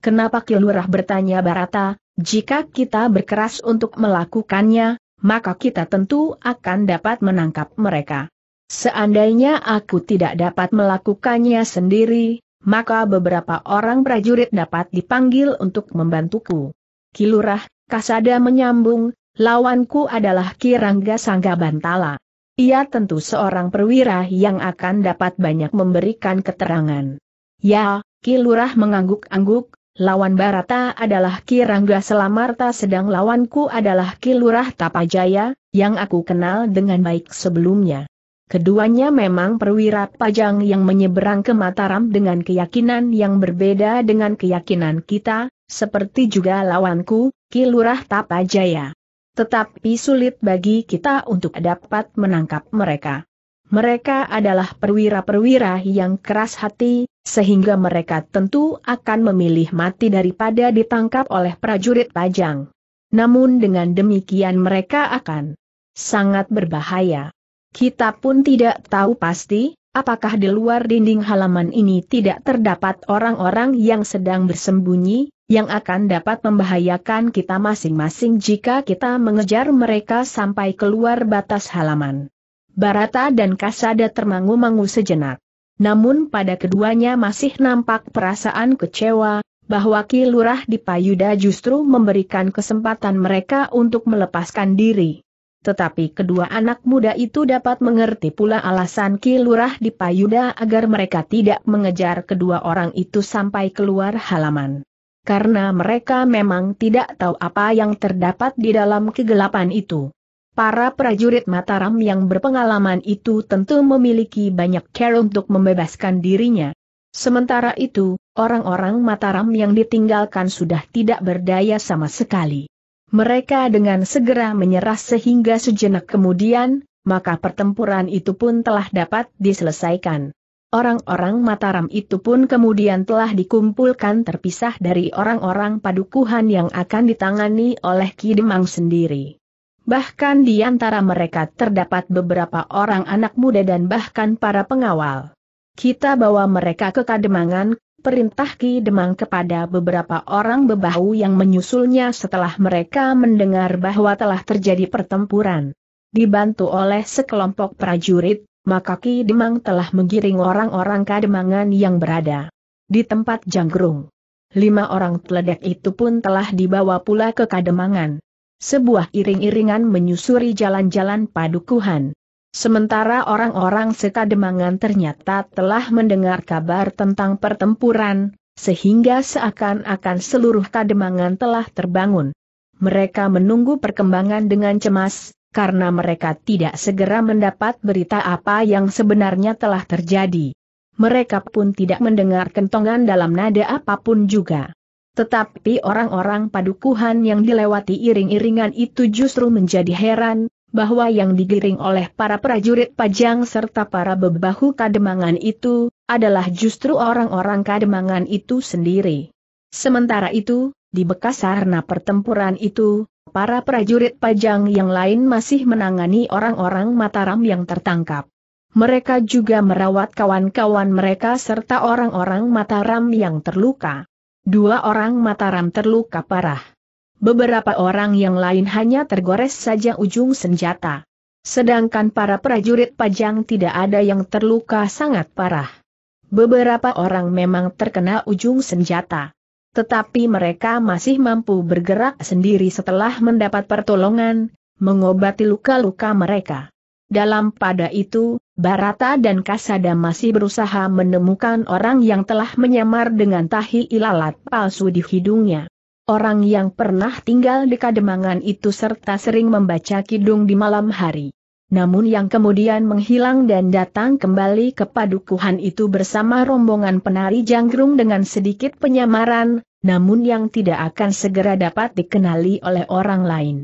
Kenapa Kilurah bertanya Barata, jika kita berkeras untuk melakukannya, maka kita tentu akan dapat menangkap mereka. Seandainya aku tidak dapat melakukannya sendiri, maka beberapa orang prajurit dapat dipanggil untuk membantuku. Kilurah, Kasada menyambung, lawanku adalah Kirangga Sangga Bantala. Ia tentu seorang perwira yang akan dapat banyak memberikan keterangan. Ya, Kilurah mengangguk-angguk, lawan Barata adalah Kirangga Selamarta sedang lawanku adalah Kilurah Tapajaya, yang aku kenal dengan baik sebelumnya. Keduanya memang perwira pajang yang menyeberang ke Mataram dengan keyakinan yang berbeda dengan keyakinan kita, seperti juga lawanku, Kilurah Tapajaya. Tetapi sulit bagi kita untuk dapat menangkap mereka. Mereka adalah perwira-perwira yang keras hati, sehingga mereka tentu akan memilih mati daripada ditangkap oleh prajurit pajang. Namun dengan demikian mereka akan sangat berbahaya. Kita pun tidak tahu pasti, apakah di luar dinding halaman ini tidak terdapat orang-orang yang sedang bersembunyi, yang akan dapat membahayakan kita masing-masing jika kita mengejar mereka sampai keluar batas halaman. Barata dan Kasada termangu-mangu sejenak. Namun pada keduanya masih nampak perasaan kecewa, bahwa Ki Lurah di Payuda justru memberikan kesempatan mereka untuk melepaskan diri. Tetapi kedua anak muda itu dapat mengerti pula alasan Ki Lurah di Payuda agar mereka tidak mengejar kedua orang itu sampai keluar halaman. Karena mereka memang tidak tahu apa yang terdapat di dalam kegelapan itu. Para prajurit Mataram yang berpengalaman itu tentu memiliki banyak care untuk membebaskan dirinya. Sementara itu, orang-orang Mataram yang ditinggalkan sudah tidak berdaya sama sekali. Mereka dengan segera menyerah sehingga sejenak kemudian, maka pertempuran itu pun telah dapat diselesaikan. Orang-orang Mataram itu pun kemudian telah dikumpulkan terpisah dari orang-orang padukuhan yang akan ditangani oleh Kidemang sendiri. Bahkan di antara mereka terdapat beberapa orang anak muda dan bahkan para pengawal. Kita bawa mereka ke Kademangan, perintah Ki Demang kepada beberapa orang bebahu yang menyusulnya setelah mereka mendengar bahwa telah terjadi pertempuran. Dibantu oleh sekelompok prajurit, maka Ki Demang telah menggiring orang-orang kademangan yang berada di tempat janggrung. Lima orang teledek itu pun telah dibawa pula ke kademangan. Sebuah iring-iringan menyusuri jalan-jalan padukuhan. Sementara orang-orang sekademangan ternyata telah mendengar kabar tentang pertempuran, sehingga seakan-akan seluruh kademangan telah terbangun. Mereka menunggu perkembangan dengan cemas, karena mereka tidak segera mendapat berita apa yang sebenarnya telah terjadi. Mereka pun tidak mendengar kentongan dalam nada apapun juga. Tetapi orang-orang padukuhan yang dilewati iring-iringan itu justru menjadi heran, bahwa yang digiring oleh para prajurit pajang serta para bebahu kademangan itu, adalah justru orang-orang kademangan itu sendiri. Sementara itu, di bekas sarna pertempuran itu, para prajurit pajang yang lain masih menangani orang-orang Mataram yang tertangkap. Mereka juga merawat kawan-kawan mereka serta orang-orang Mataram yang terluka. Dua orang Mataram terluka parah. Beberapa orang yang lain hanya tergores saja ujung senjata. Sedangkan para prajurit pajang tidak ada yang terluka sangat parah. Beberapa orang memang terkena ujung senjata. Tetapi mereka masih mampu bergerak sendiri setelah mendapat pertolongan, mengobati luka-luka mereka. Dalam pada itu, Barata dan Kasada masih berusaha menemukan orang yang telah menyamar dengan tahi ilalat palsu di hidungnya orang yang pernah tinggal di Kademangan itu serta sering membaca kidung di malam hari. Namun yang kemudian menghilang dan datang kembali ke padukuhan itu bersama rombongan penari janggrung dengan sedikit penyamaran, namun yang tidak akan segera dapat dikenali oleh orang lain.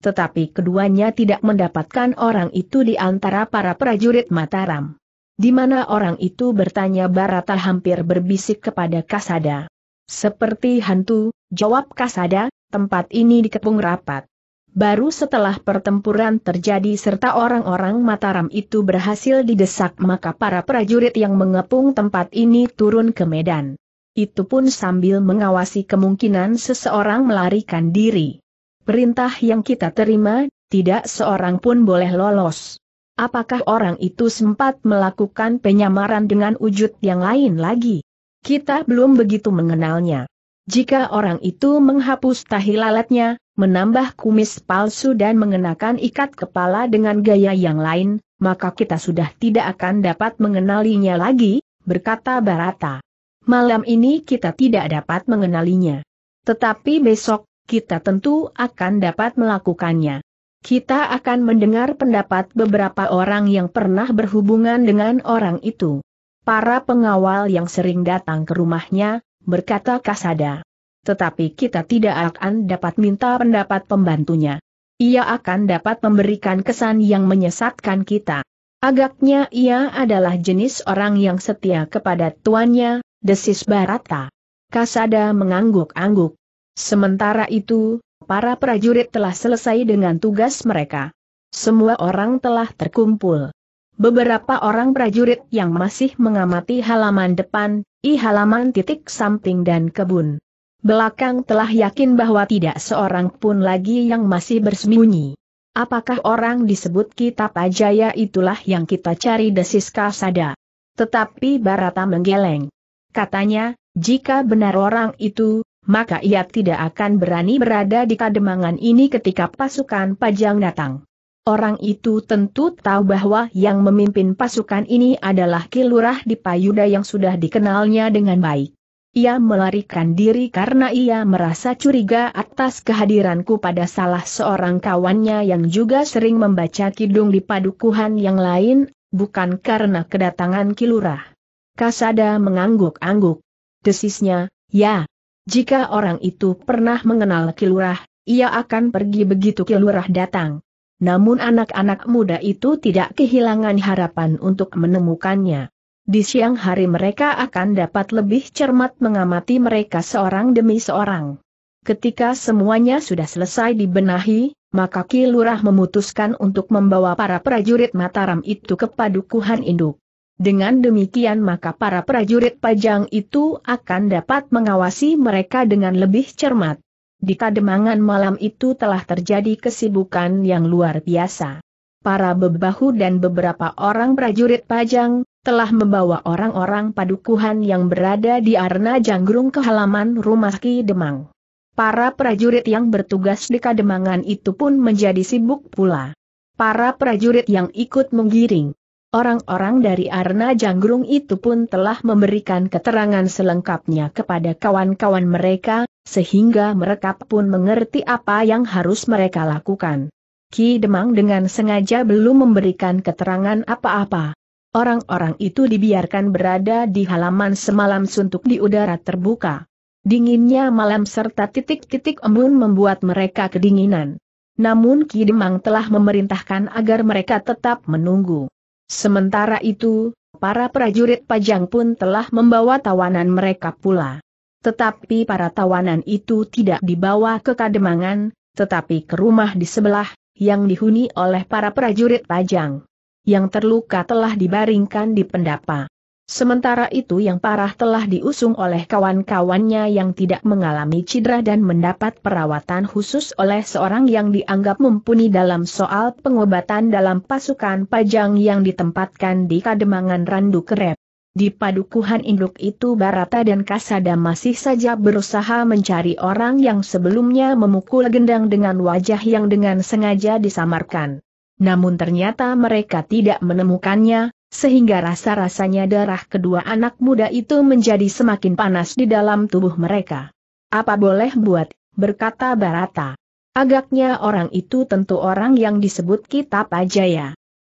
Tetapi keduanya tidak mendapatkan orang itu di antara para prajurit Mataram. Di mana orang itu bertanya Barata hampir berbisik kepada Kasada. Seperti hantu, jawab Kasada, tempat ini dikepung rapat. Baru setelah pertempuran terjadi serta orang-orang Mataram itu berhasil didesak maka para prajurit yang mengepung tempat ini turun ke medan. Itu pun sambil mengawasi kemungkinan seseorang melarikan diri. Perintah yang kita terima, tidak seorang pun boleh lolos. Apakah orang itu sempat melakukan penyamaran dengan wujud yang lain lagi? Kita belum begitu mengenalnya. Jika orang itu menghapus tahi lalatnya, menambah kumis palsu dan mengenakan ikat kepala dengan gaya yang lain, maka kita sudah tidak akan dapat mengenalinya lagi, berkata Barata. Malam ini kita tidak dapat mengenalinya. Tetapi besok, kita tentu akan dapat melakukannya. Kita akan mendengar pendapat beberapa orang yang pernah berhubungan dengan orang itu. Para pengawal yang sering datang ke rumahnya, berkata Kasada. Tetapi kita tidak akan dapat minta pendapat pembantunya. Ia akan dapat memberikan kesan yang menyesatkan kita. Agaknya ia adalah jenis orang yang setia kepada tuannya, desis Barata. Kasada mengangguk-angguk. Sementara itu, para prajurit telah selesai dengan tugas mereka. Semua orang telah terkumpul. Beberapa orang prajurit yang masih mengamati halaman depan, i halaman titik samping dan kebun. Belakang telah yakin bahwa tidak seorang pun lagi yang masih bersembunyi. Apakah orang disebut kitab ajaya itulah yang kita cari desis kasada. Tetapi Barata menggeleng. Katanya, jika benar orang itu, maka ia tidak akan berani berada di kademangan ini ketika pasukan Pajang datang. Orang itu tentu tahu bahwa yang memimpin pasukan ini adalah Kilurah di Payuda yang sudah dikenalnya dengan baik. Ia melarikan diri karena ia merasa curiga atas kehadiranku pada salah seorang kawannya yang juga sering membaca kidung di padukuhan yang lain, bukan karena kedatangan Kilurah. Kasada mengangguk-angguk. Desisnya, ya, jika orang itu pernah mengenal Kilurah, ia akan pergi begitu Kilurah datang namun anak-anak muda itu tidak kehilangan harapan untuk menemukannya. Di siang hari mereka akan dapat lebih cermat mengamati mereka seorang demi seorang. Ketika semuanya sudah selesai dibenahi, maka Ki memutuskan untuk membawa para prajurit Mataram itu ke padukuhan induk. Dengan demikian maka para prajurit pajang itu akan dapat mengawasi mereka dengan lebih cermat. Di kademangan malam itu telah terjadi kesibukan yang luar biasa. Para bebahu dan beberapa orang prajurit pajang, telah membawa orang-orang padukuhan yang berada di arena janggrung ke halaman rumah Ki Demang. Para prajurit yang bertugas di kademangan itu pun menjadi sibuk pula. Para prajurit yang ikut menggiring. Orang-orang dari arena janggrung itu pun telah memberikan keterangan selengkapnya kepada kawan-kawan mereka, sehingga mereka pun mengerti apa yang harus mereka lakukan. Ki Demang dengan sengaja belum memberikan keterangan apa-apa. Orang-orang itu dibiarkan berada di halaman semalam suntuk di udara terbuka. Dinginnya malam serta titik-titik embun membuat mereka kedinginan. Namun Ki Demang telah memerintahkan agar mereka tetap menunggu. Sementara itu, para prajurit pajang pun telah membawa tawanan mereka pula. Tetapi para tawanan itu tidak dibawa ke Kademangan, tetapi ke rumah di sebelah, yang dihuni oleh para prajurit Pajang. Yang terluka telah dibaringkan di pendapa. Sementara itu yang parah telah diusung oleh kawan-kawannya yang tidak mengalami cedera dan mendapat perawatan khusus oleh seorang yang dianggap mumpuni dalam soal pengobatan dalam pasukan pajang yang ditempatkan di Kademangan Randu Kerep. Di padukuhan induk itu Barata dan Kasada masih saja berusaha mencari orang yang sebelumnya memukul gendang dengan wajah yang dengan sengaja disamarkan. Namun ternyata mereka tidak menemukannya, sehingga rasa-rasanya darah kedua anak muda itu menjadi semakin panas di dalam tubuh mereka. Apa boleh buat, berkata Barata. Agaknya orang itu tentu orang yang disebut Kitab Ajaya.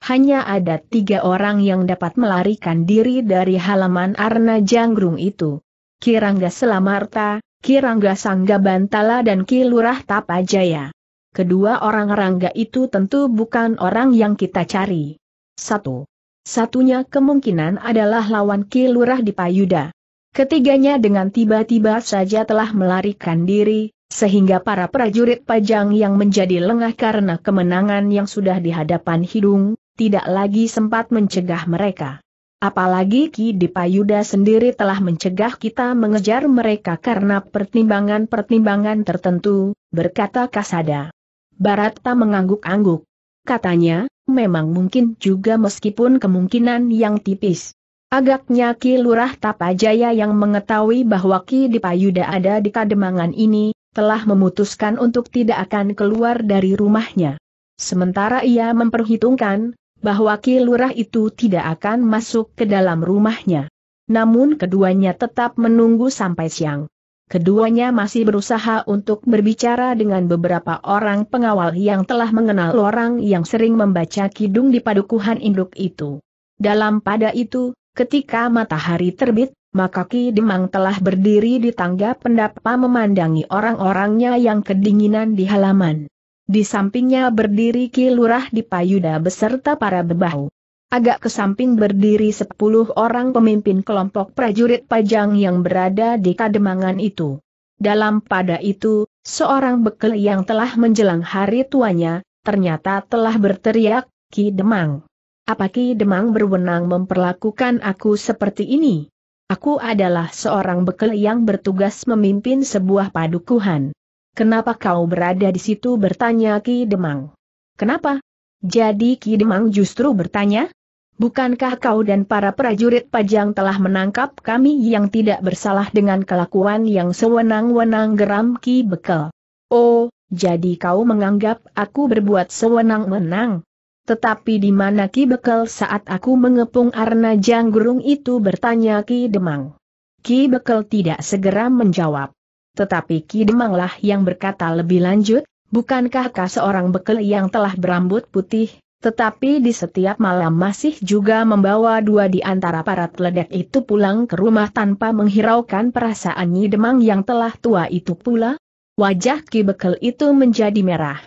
Hanya ada tiga orang yang dapat melarikan diri dari halaman Arna Janggrung itu. Kirangga Selamarta, Kirangga Sangga Bantala dan Kilurah Tapajaya. Kedua orang Rangga itu tentu bukan orang yang kita cari. Satu. Satunya kemungkinan adalah lawan Kilurah di Payuda. Ketiganya dengan tiba-tiba saja telah melarikan diri, sehingga para prajurit pajang yang menjadi lengah karena kemenangan yang sudah dihadapan hidung, tidak lagi sempat mencegah mereka. Apalagi Ki Dipayuda sendiri telah mencegah kita mengejar mereka karena pertimbangan-pertimbangan tertentu, berkata Kasada. Barata mengangguk-angguk. Katanya, memang mungkin juga meskipun kemungkinan yang tipis. Agaknya Ki Lurah Tapajaya yang mengetahui bahwa Ki Dipayuda ada di kademangan ini, telah memutuskan untuk tidak akan keluar dari rumahnya. Sementara ia memperhitungkan, bahwa kilurah itu tidak akan masuk ke dalam rumahnya. Namun keduanya tetap menunggu sampai siang. Keduanya masih berusaha untuk berbicara dengan beberapa orang pengawal yang telah mengenal orang yang sering membaca kidung di padukuhan induk itu. Dalam pada itu, ketika matahari terbit, maka Ki Demang telah berdiri di tangga pendapa memandangi orang-orangnya yang kedinginan di halaman. Di sampingnya berdiri Ki Lurah di Payuda beserta para bebahu. Agak ke samping berdiri sepuluh orang pemimpin kelompok prajurit pajang yang berada di kademangan itu. Dalam pada itu, seorang bekel yang telah menjelang hari tuanya, ternyata telah berteriak, Ki Demang. Apa Ki Demang berwenang memperlakukan aku seperti ini? Aku adalah seorang bekel yang bertugas memimpin sebuah padukuhan. Kenapa kau berada di situ bertanya Ki Demang? Kenapa? Jadi Ki Demang justru bertanya? Bukankah kau dan para prajurit pajang telah menangkap kami yang tidak bersalah dengan kelakuan yang sewenang-wenang geram Ki Bekel? Oh, jadi kau menganggap aku berbuat sewenang-wenang? Tetapi di mana Ki Bekel saat aku mengepung Arna Janggurung itu bertanya Ki Demang? Ki Bekel tidak segera menjawab. Tetapi Ki Demanglah yang berkata lebih lanjut, bukankah kah seorang bekel yang telah berambut putih, tetapi di setiap malam masih juga membawa dua di antara para teledek itu pulang ke rumah tanpa menghiraukan perasaan Ki Demang yang telah tua itu pula? Wajah Ki Bekel itu menjadi merah.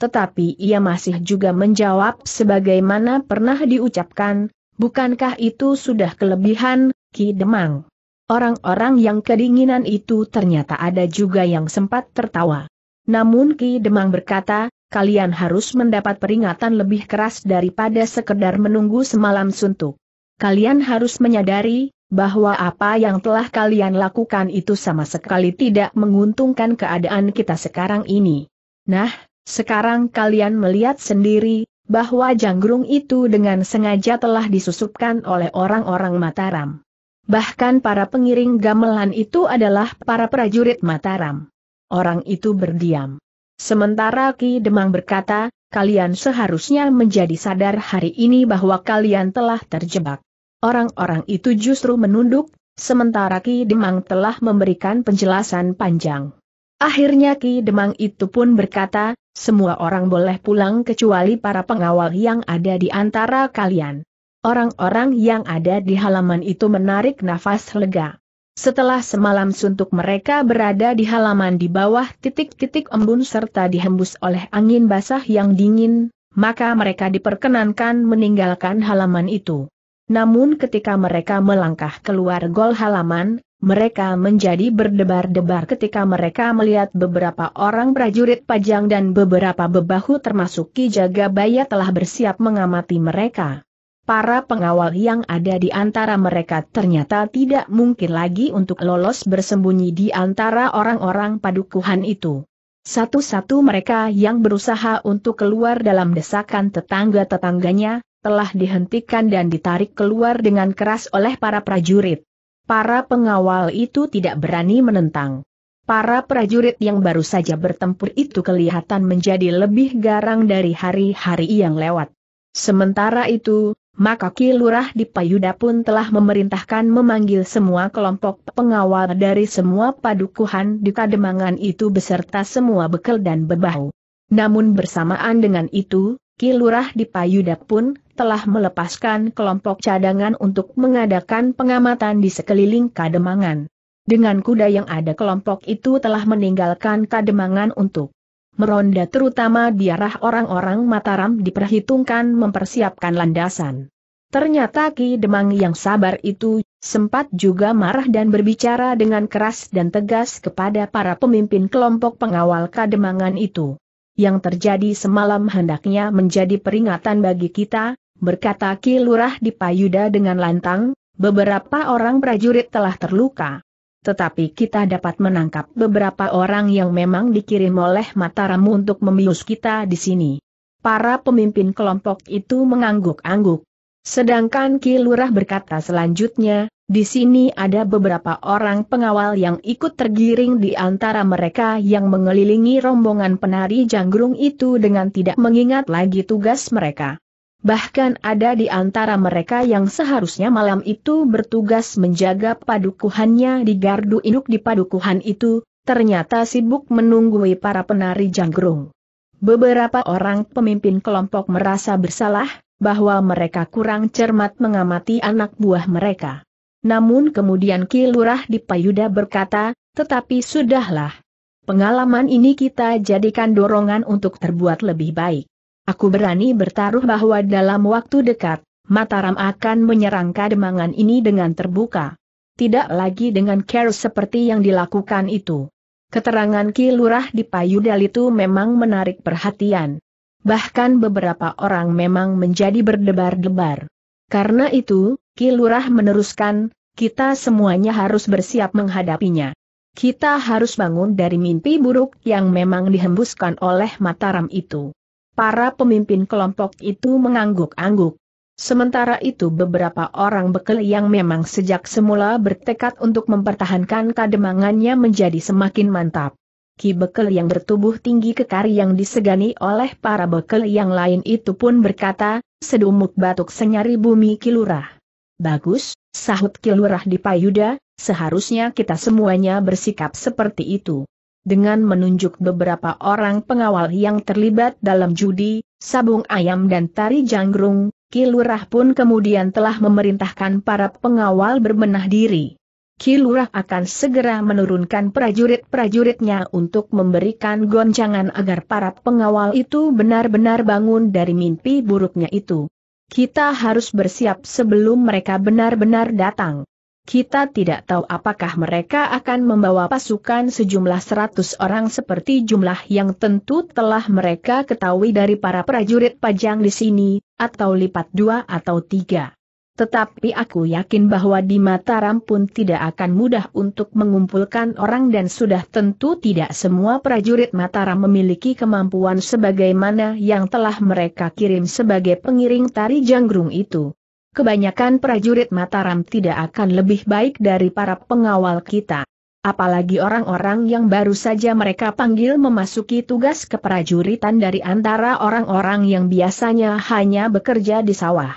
Tetapi ia masih juga menjawab sebagaimana pernah diucapkan, bukankah itu sudah kelebihan, Ki Demang? Orang-orang yang kedinginan itu ternyata ada juga yang sempat tertawa. Namun Ki Demang berkata, kalian harus mendapat peringatan lebih keras daripada sekedar menunggu semalam suntuk. Kalian harus menyadari, bahwa apa yang telah kalian lakukan itu sama sekali tidak menguntungkan keadaan kita sekarang ini. Nah, sekarang kalian melihat sendiri, bahwa janggrung itu dengan sengaja telah disusupkan oleh orang-orang Mataram. Bahkan para pengiring gamelan itu adalah para prajurit Mataram. Orang itu berdiam. Sementara Ki Demang berkata, kalian seharusnya menjadi sadar hari ini bahwa kalian telah terjebak. Orang-orang itu justru menunduk, sementara Ki Demang telah memberikan penjelasan panjang. Akhirnya Ki Demang itu pun berkata, semua orang boleh pulang kecuali para pengawal yang ada di antara kalian. Orang-orang yang ada di halaman itu menarik nafas lega. Setelah semalam suntuk mereka berada di halaman di bawah titik-titik embun serta dihembus oleh angin basah yang dingin, maka mereka diperkenankan meninggalkan halaman itu. Namun ketika mereka melangkah keluar gol halaman, mereka menjadi berdebar-debar ketika mereka melihat beberapa orang prajurit pajang dan beberapa bebahu termasuk Ki Jagabaya telah bersiap mengamati mereka para pengawal yang ada di antara mereka ternyata tidak mungkin lagi untuk lolos bersembunyi di antara orang-orang padukuhan itu. Satu-satu mereka yang berusaha untuk keluar dalam desakan tetangga-tetangganya, telah dihentikan dan ditarik keluar dengan keras oleh para prajurit. Para pengawal itu tidak berani menentang. Para prajurit yang baru saja bertempur itu kelihatan menjadi lebih garang dari hari-hari yang lewat. Sementara itu, maka Kilurah di Payuda pun telah memerintahkan memanggil semua kelompok pengawal dari semua padukuhan di Kademangan itu beserta semua bekel dan bebau. Namun bersamaan dengan itu, Kilurah di Payuda pun telah melepaskan kelompok cadangan untuk mengadakan pengamatan di sekeliling Kademangan. Dengan kuda yang ada kelompok itu telah meninggalkan Kademangan untuk meronda terutama di arah orang-orang Mataram diperhitungkan mempersiapkan landasan. Ternyata Ki Demang yang sabar itu, sempat juga marah dan berbicara dengan keras dan tegas kepada para pemimpin kelompok pengawal kademangan itu. Yang terjadi semalam hendaknya menjadi peringatan bagi kita, berkata Ki Lurah di Payuda dengan lantang, beberapa orang prajurit telah terluka tetapi kita dapat menangkap beberapa orang yang memang dikirim oleh Mataram untuk membius kita di sini. Para pemimpin kelompok itu mengangguk-angguk. Sedangkan Ki Lurah berkata selanjutnya, di sini ada beberapa orang pengawal yang ikut tergiring di antara mereka yang mengelilingi rombongan penari janggrung itu dengan tidak mengingat lagi tugas mereka. Bahkan ada di antara mereka yang seharusnya malam itu bertugas menjaga padukuhannya di gardu induk di padukuhan itu, ternyata sibuk menunggui para penari janggrung. Beberapa orang pemimpin kelompok merasa bersalah, bahwa mereka kurang cermat mengamati anak buah mereka. Namun kemudian Kilurah Lurah di Payuda berkata, tetapi sudahlah. Pengalaman ini kita jadikan dorongan untuk terbuat lebih baik. Aku berani bertaruh bahwa dalam waktu dekat, Mataram akan menyerang kademangan ini dengan terbuka. Tidak lagi dengan care seperti yang dilakukan itu. Keterangan Ki Lurah di Payudal itu memang menarik perhatian. Bahkan beberapa orang memang menjadi berdebar-debar. Karena itu, Ki Lurah meneruskan, kita semuanya harus bersiap menghadapinya. Kita harus bangun dari mimpi buruk yang memang dihembuskan oleh Mataram itu para pemimpin kelompok itu mengangguk-angguk. Sementara itu beberapa orang bekel yang memang sejak semula bertekad untuk mempertahankan kademangannya menjadi semakin mantap. Ki bekel yang bertubuh tinggi kekar yang disegani oleh para bekel yang lain itu pun berkata, sedumuk batuk senyari bumi kilurah. Bagus, sahut kilurah di payuda, seharusnya kita semuanya bersikap seperti itu dengan menunjuk beberapa orang pengawal yang terlibat dalam judi, sabung ayam dan tari janggrung, Kilurah pun kemudian telah memerintahkan para pengawal berbenah diri. Kilurah akan segera menurunkan prajurit-prajuritnya untuk memberikan goncangan agar para pengawal itu benar-benar bangun dari mimpi buruknya itu. Kita harus bersiap sebelum mereka benar-benar datang. Kita tidak tahu apakah mereka akan membawa pasukan sejumlah 100 orang seperti jumlah yang tentu telah mereka ketahui dari para prajurit pajang di sini, atau lipat dua atau tiga. Tetapi aku yakin bahwa di Mataram pun tidak akan mudah untuk mengumpulkan orang dan sudah tentu tidak semua prajurit Mataram memiliki kemampuan sebagaimana yang telah mereka kirim sebagai pengiring tari janggrung itu kebanyakan prajurit Mataram tidak akan lebih baik dari para pengawal kita. Apalagi orang-orang yang baru saja mereka panggil memasuki tugas keprajuritan dari antara orang-orang yang biasanya hanya bekerja di sawah.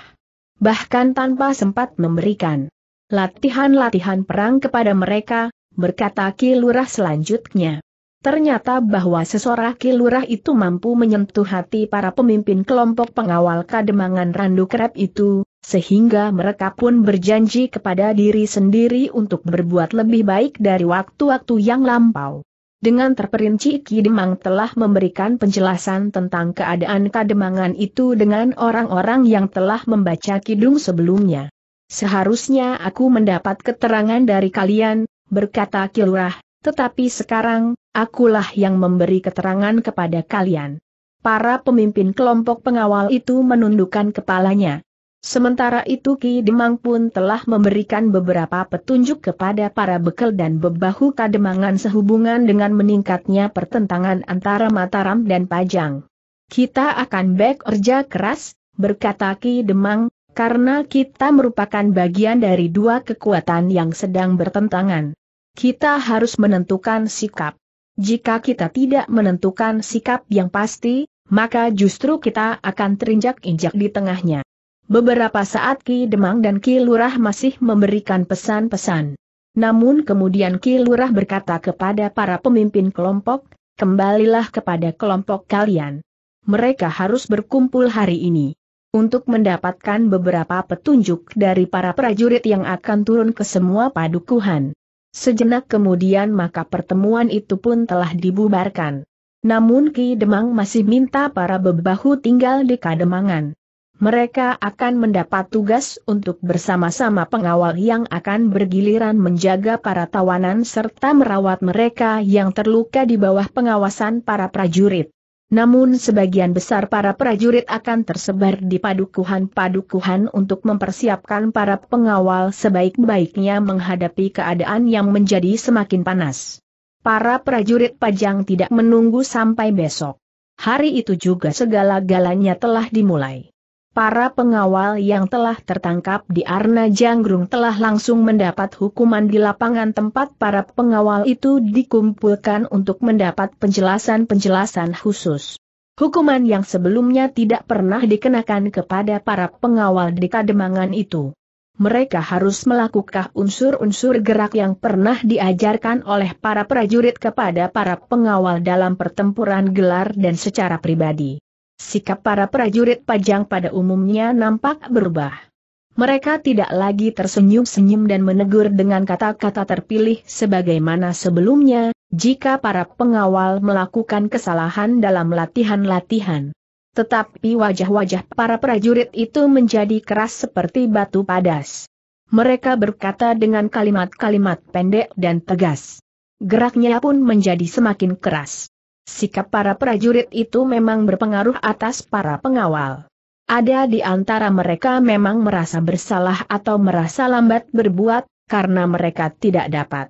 Bahkan tanpa sempat memberikan latihan-latihan perang kepada mereka, berkata Ki Lurah selanjutnya. Ternyata bahwa seseorang kilurah itu mampu menyentuh hati para pemimpin kelompok pengawal kademangan randu kerap itu, sehingga mereka pun berjanji kepada diri sendiri untuk berbuat lebih baik dari waktu-waktu yang lampau. Dengan terperinci Kidemang telah memberikan penjelasan tentang keadaan kademangan itu dengan orang-orang yang telah membaca kidung sebelumnya. Seharusnya aku mendapat keterangan dari kalian, berkata Kilurah, tetapi sekarang, akulah yang memberi keterangan kepada kalian. Para pemimpin kelompok pengawal itu menundukkan kepalanya. Sementara itu Ki Demang pun telah memberikan beberapa petunjuk kepada para bekel dan bebahu kademangan sehubungan dengan meningkatnya pertentangan antara Mataram dan Pajang. Kita akan bekerja keras, berkata Ki Demang, karena kita merupakan bagian dari dua kekuatan yang sedang bertentangan. Kita harus menentukan sikap. Jika kita tidak menentukan sikap yang pasti, maka justru kita akan terinjak-injak di tengahnya. Beberapa saat Ki Demang dan Ki Lurah masih memberikan pesan-pesan. Namun kemudian Ki Lurah berkata kepada para pemimpin kelompok, kembalilah kepada kelompok kalian. Mereka harus berkumpul hari ini. Untuk mendapatkan beberapa petunjuk dari para prajurit yang akan turun ke semua padukuhan. Sejenak kemudian maka pertemuan itu pun telah dibubarkan. Namun Ki Demang masih minta para bebahu tinggal di Kademangan. Mereka akan mendapat tugas untuk bersama-sama pengawal yang akan bergiliran menjaga para tawanan serta merawat mereka yang terluka di bawah pengawasan para prajurit. Namun sebagian besar para prajurit akan tersebar di padukuhan-padukuhan untuk mempersiapkan para pengawal sebaik-baiknya menghadapi keadaan yang menjadi semakin panas. Para prajurit pajang tidak menunggu sampai besok. Hari itu juga segala-galanya telah dimulai. Para pengawal yang telah tertangkap di Arna Janggrung telah langsung mendapat hukuman di lapangan tempat para pengawal itu dikumpulkan untuk mendapat penjelasan-penjelasan khusus. Hukuman yang sebelumnya tidak pernah dikenakan kepada para pengawal di Kademangan itu. Mereka harus melakukan unsur-unsur gerak yang pernah diajarkan oleh para prajurit kepada para pengawal dalam pertempuran gelar dan secara pribadi. Sikap para prajurit pajang pada umumnya nampak berubah. Mereka tidak lagi tersenyum-senyum dan menegur dengan kata-kata terpilih sebagaimana sebelumnya, jika para pengawal melakukan kesalahan dalam latihan-latihan. Tetapi wajah-wajah para prajurit itu menjadi keras seperti batu padas. Mereka berkata dengan kalimat-kalimat pendek dan tegas. Geraknya pun menjadi semakin keras. Sikap para prajurit itu memang berpengaruh atas para pengawal. Ada di antara mereka memang merasa bersalah atau merasa lambat berbuat, karena mereka tidak dapat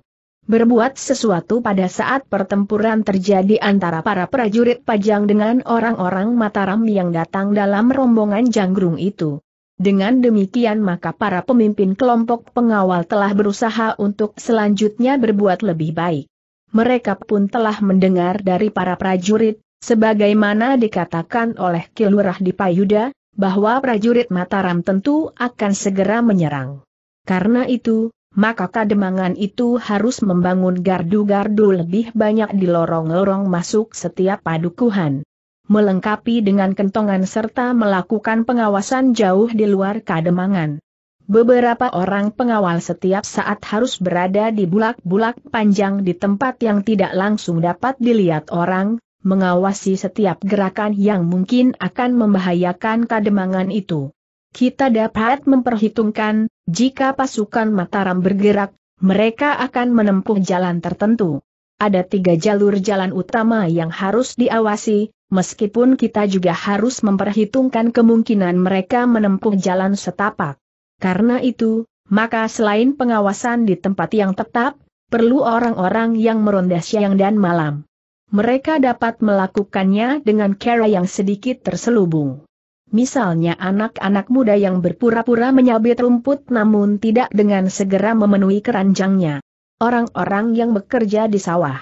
berbuat sesuatu pada saat pertempuran terjadi antara para prajurit Pajang dengan orang-orang Mataram yang datang dalam rombongan janggrung itu. Dengan demikian maka para pemimpin kelompok pengawal telah berusaha untuk selanjutnya berbuat lebih baik mereka pun telah mendengar dari para prajurit, sebagaimana dikatakan oleh Kilurah di Payuda, bahwa prajurit Mataram tentu akan segera menyerang. Karena itu, maka kademangan itu harus membangun gardu-gardu lebih banyak di lorong-lorong masuk setiap padukuhan. Melengkapi dengan kentongan serta melakukan pengawasan jauh di luar kademangan. Beberapa orang pengawal setiap saat harus berada di bulak-bulak panjang di tempat yang tidak langsung dapat dilihat orang, mengawasi setiap gerakan yang mungkin akan membahayakan kademangan itu. Kita dapat memperhitungkan, jika pasukan Mataram bergerak, mereka akan menempuh jalan tertentu. Ada tiga jalur jalan utama yang harus diawasi, meskipun kita juga harus memperhitungkan kemungkinan mereka menempuh jalan setapak. Karena itu, maka selain pengawasan di tempat yang tetap, perlu orang-orang yang meronda siang dan malam. Mereka dapat melakukannya dengan cara yang sedikit terselubung. Misalnya anak-anak muda yang berpura-pura menyabit rumput namun tidak dengan segera memenuhi keranjangnya. Orang-orang yang bekerja di sawah.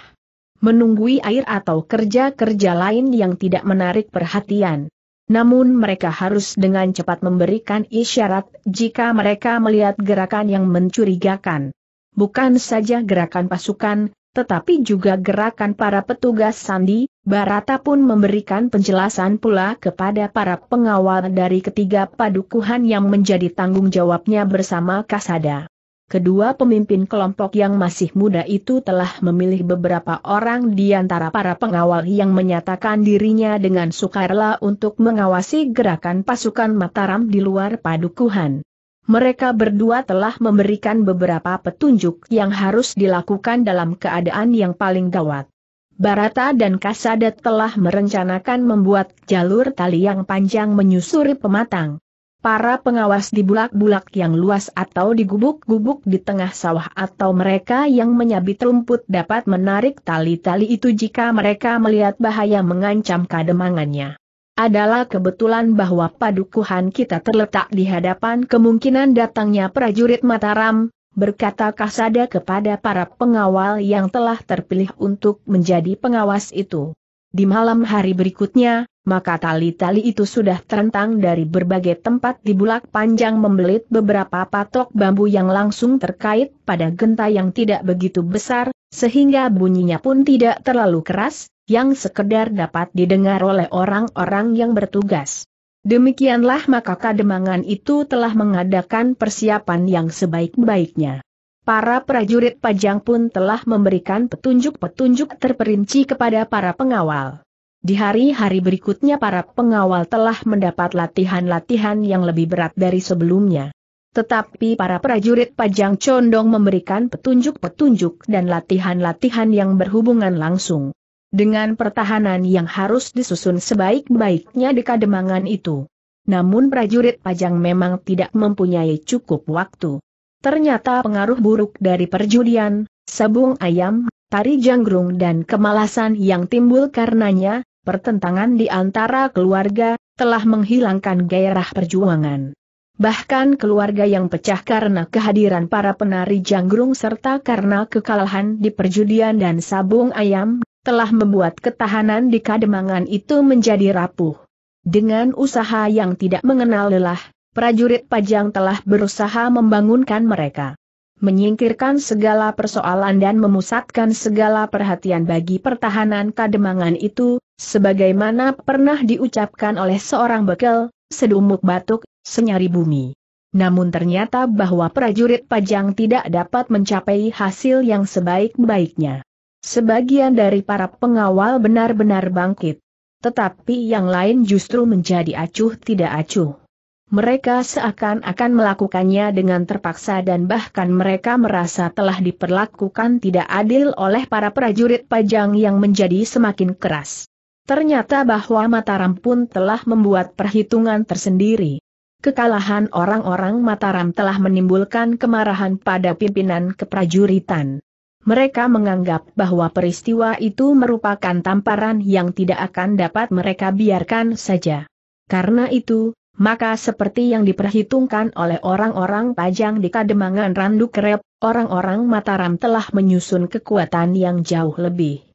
Menunggui air atau kerja-kerja lain yang tidak menarik perhatian. Namun mereka harus dengan cepat memberikan isyarat jika mereka melihat gerakan yang mencurigakan. Bukan saja gerakan pasukan, tetapi juga gerakan para petugas sandi, Barata pun memberikan penjelasan pula kepada para pengawal dari ketiga padukuhan yang menjadi tanggung jawabnya bersama Kasada. Kedua pemimpin kelompok yang masih muda itu telah memilih beberapa orang di antara para pengawal yang menyatakan dirinya dengan sukarela untuk mengawasi gerakan pasukan Mataram di luar padukuhan. Mereka berdua telah memberikan beberapa petunjuk yang harus dilakukan dalam keadaan yang paling gawat. Barata dan Kasadat telah merencanakan membuat jalur tali yang panjang menyusuri pematang para pengawas di bulak-bulak yang luas atau di gubuk-gubuk di tengah sawah atau mereka yang menyabit rumput dapat menarik tali-tali itu jika mereka melihat bahaya mengancam kademangannya. Adalah kebetulan bahwa padukuhan kita terletak di hadapan kemungkinan datangnya prajurit Mataram, berkata Kasada kepada para pengawal yang telah terpilih untuk menjadi pengawas itu. Di malam hari berikutnya, maka tali-tali itu sudah terentang dari berbagai tempat di bulak panjang membelit beberapa patok bambu yang langsung terkait pada genta yang tidak begitu besar, sehingga bunyinya pun tidak terlalu keras, yang sekedar dapat didengar oleh orang-orang yang bertugas. Demikianlah maka kademangan itu telah mengadakan persiapan yang sebaik-baiknya. Para prajurit pajang pun telah memberikan petunjuk-petunjuk terperinci kepada para pengawal. Di hari-hari berikutnya para pengawal telah mendapat latihan-latihan yang lebih berat dari sebelumnya. Tetapi para prajurit pajang condong memberikan petunjuk-petunjuk dan latihan-latihan yang berhubungan langsung dengan pertahanan yang harus disusun sebaik-baiknya di kademangan itu. Namun prajurit pajang memang tidak mempunyai cukup waktu. Ternyata pengaruh buruk dari perjudian, sabung ayam, tari janggrung dan kemalasan yang timbul karenanya, pertentangan di antara keluarga, telah menghilangkan gairah perjuangan. Bahkan keluarga yang pecah karena kehadiran para penari janggrung serta karena kekalahan di perjudian dan sabung ayam, telah membuat ketahanan di kademangan itu menjadi rapuh. Dengan usaha yang tidak mengenal lelah, prajurit pajang telah berusaha membangunkan mereka menyingkirkan segala persoalan dan memusatkan segala perhatian bagi pertahanan kademangan itu, sebagaimana pernah diucapkan oleh seorang bekel, sedumuk batuk, senyari bumi. Namun ternyata bahwa prajurit pajang tidak dapat mencapai hasil yang sebaik-baiknya. Sebagian dari para pengawal benar-benar bangkit. Tetapi yang lain justru menjadi acuh tidak acuh mereka seakan-akan melakukannya dengan terpaksa dan bahkan mereka merasa telah diperlakukan tidak adil oleh para prajurit pajang yang menjadi semakin keras. Ternyata bahwa Mataram pun telah membuat perhitungan tersendiri. Kekalahan orang-orang Mataram telah menimbulkan kemarahan pada pimpinan keprajuritan. Mereka menganggap bahwa peristiwa itu merupakan tamparan yang tidak akan dapat mereka biarkan saja. Karena itu, maka seperti yang diperhitungkan oleh orang-orang pajang di Kademangan Randu Kerep, orang-orang Mataram telah menyusun kekuatan yang jauh lebih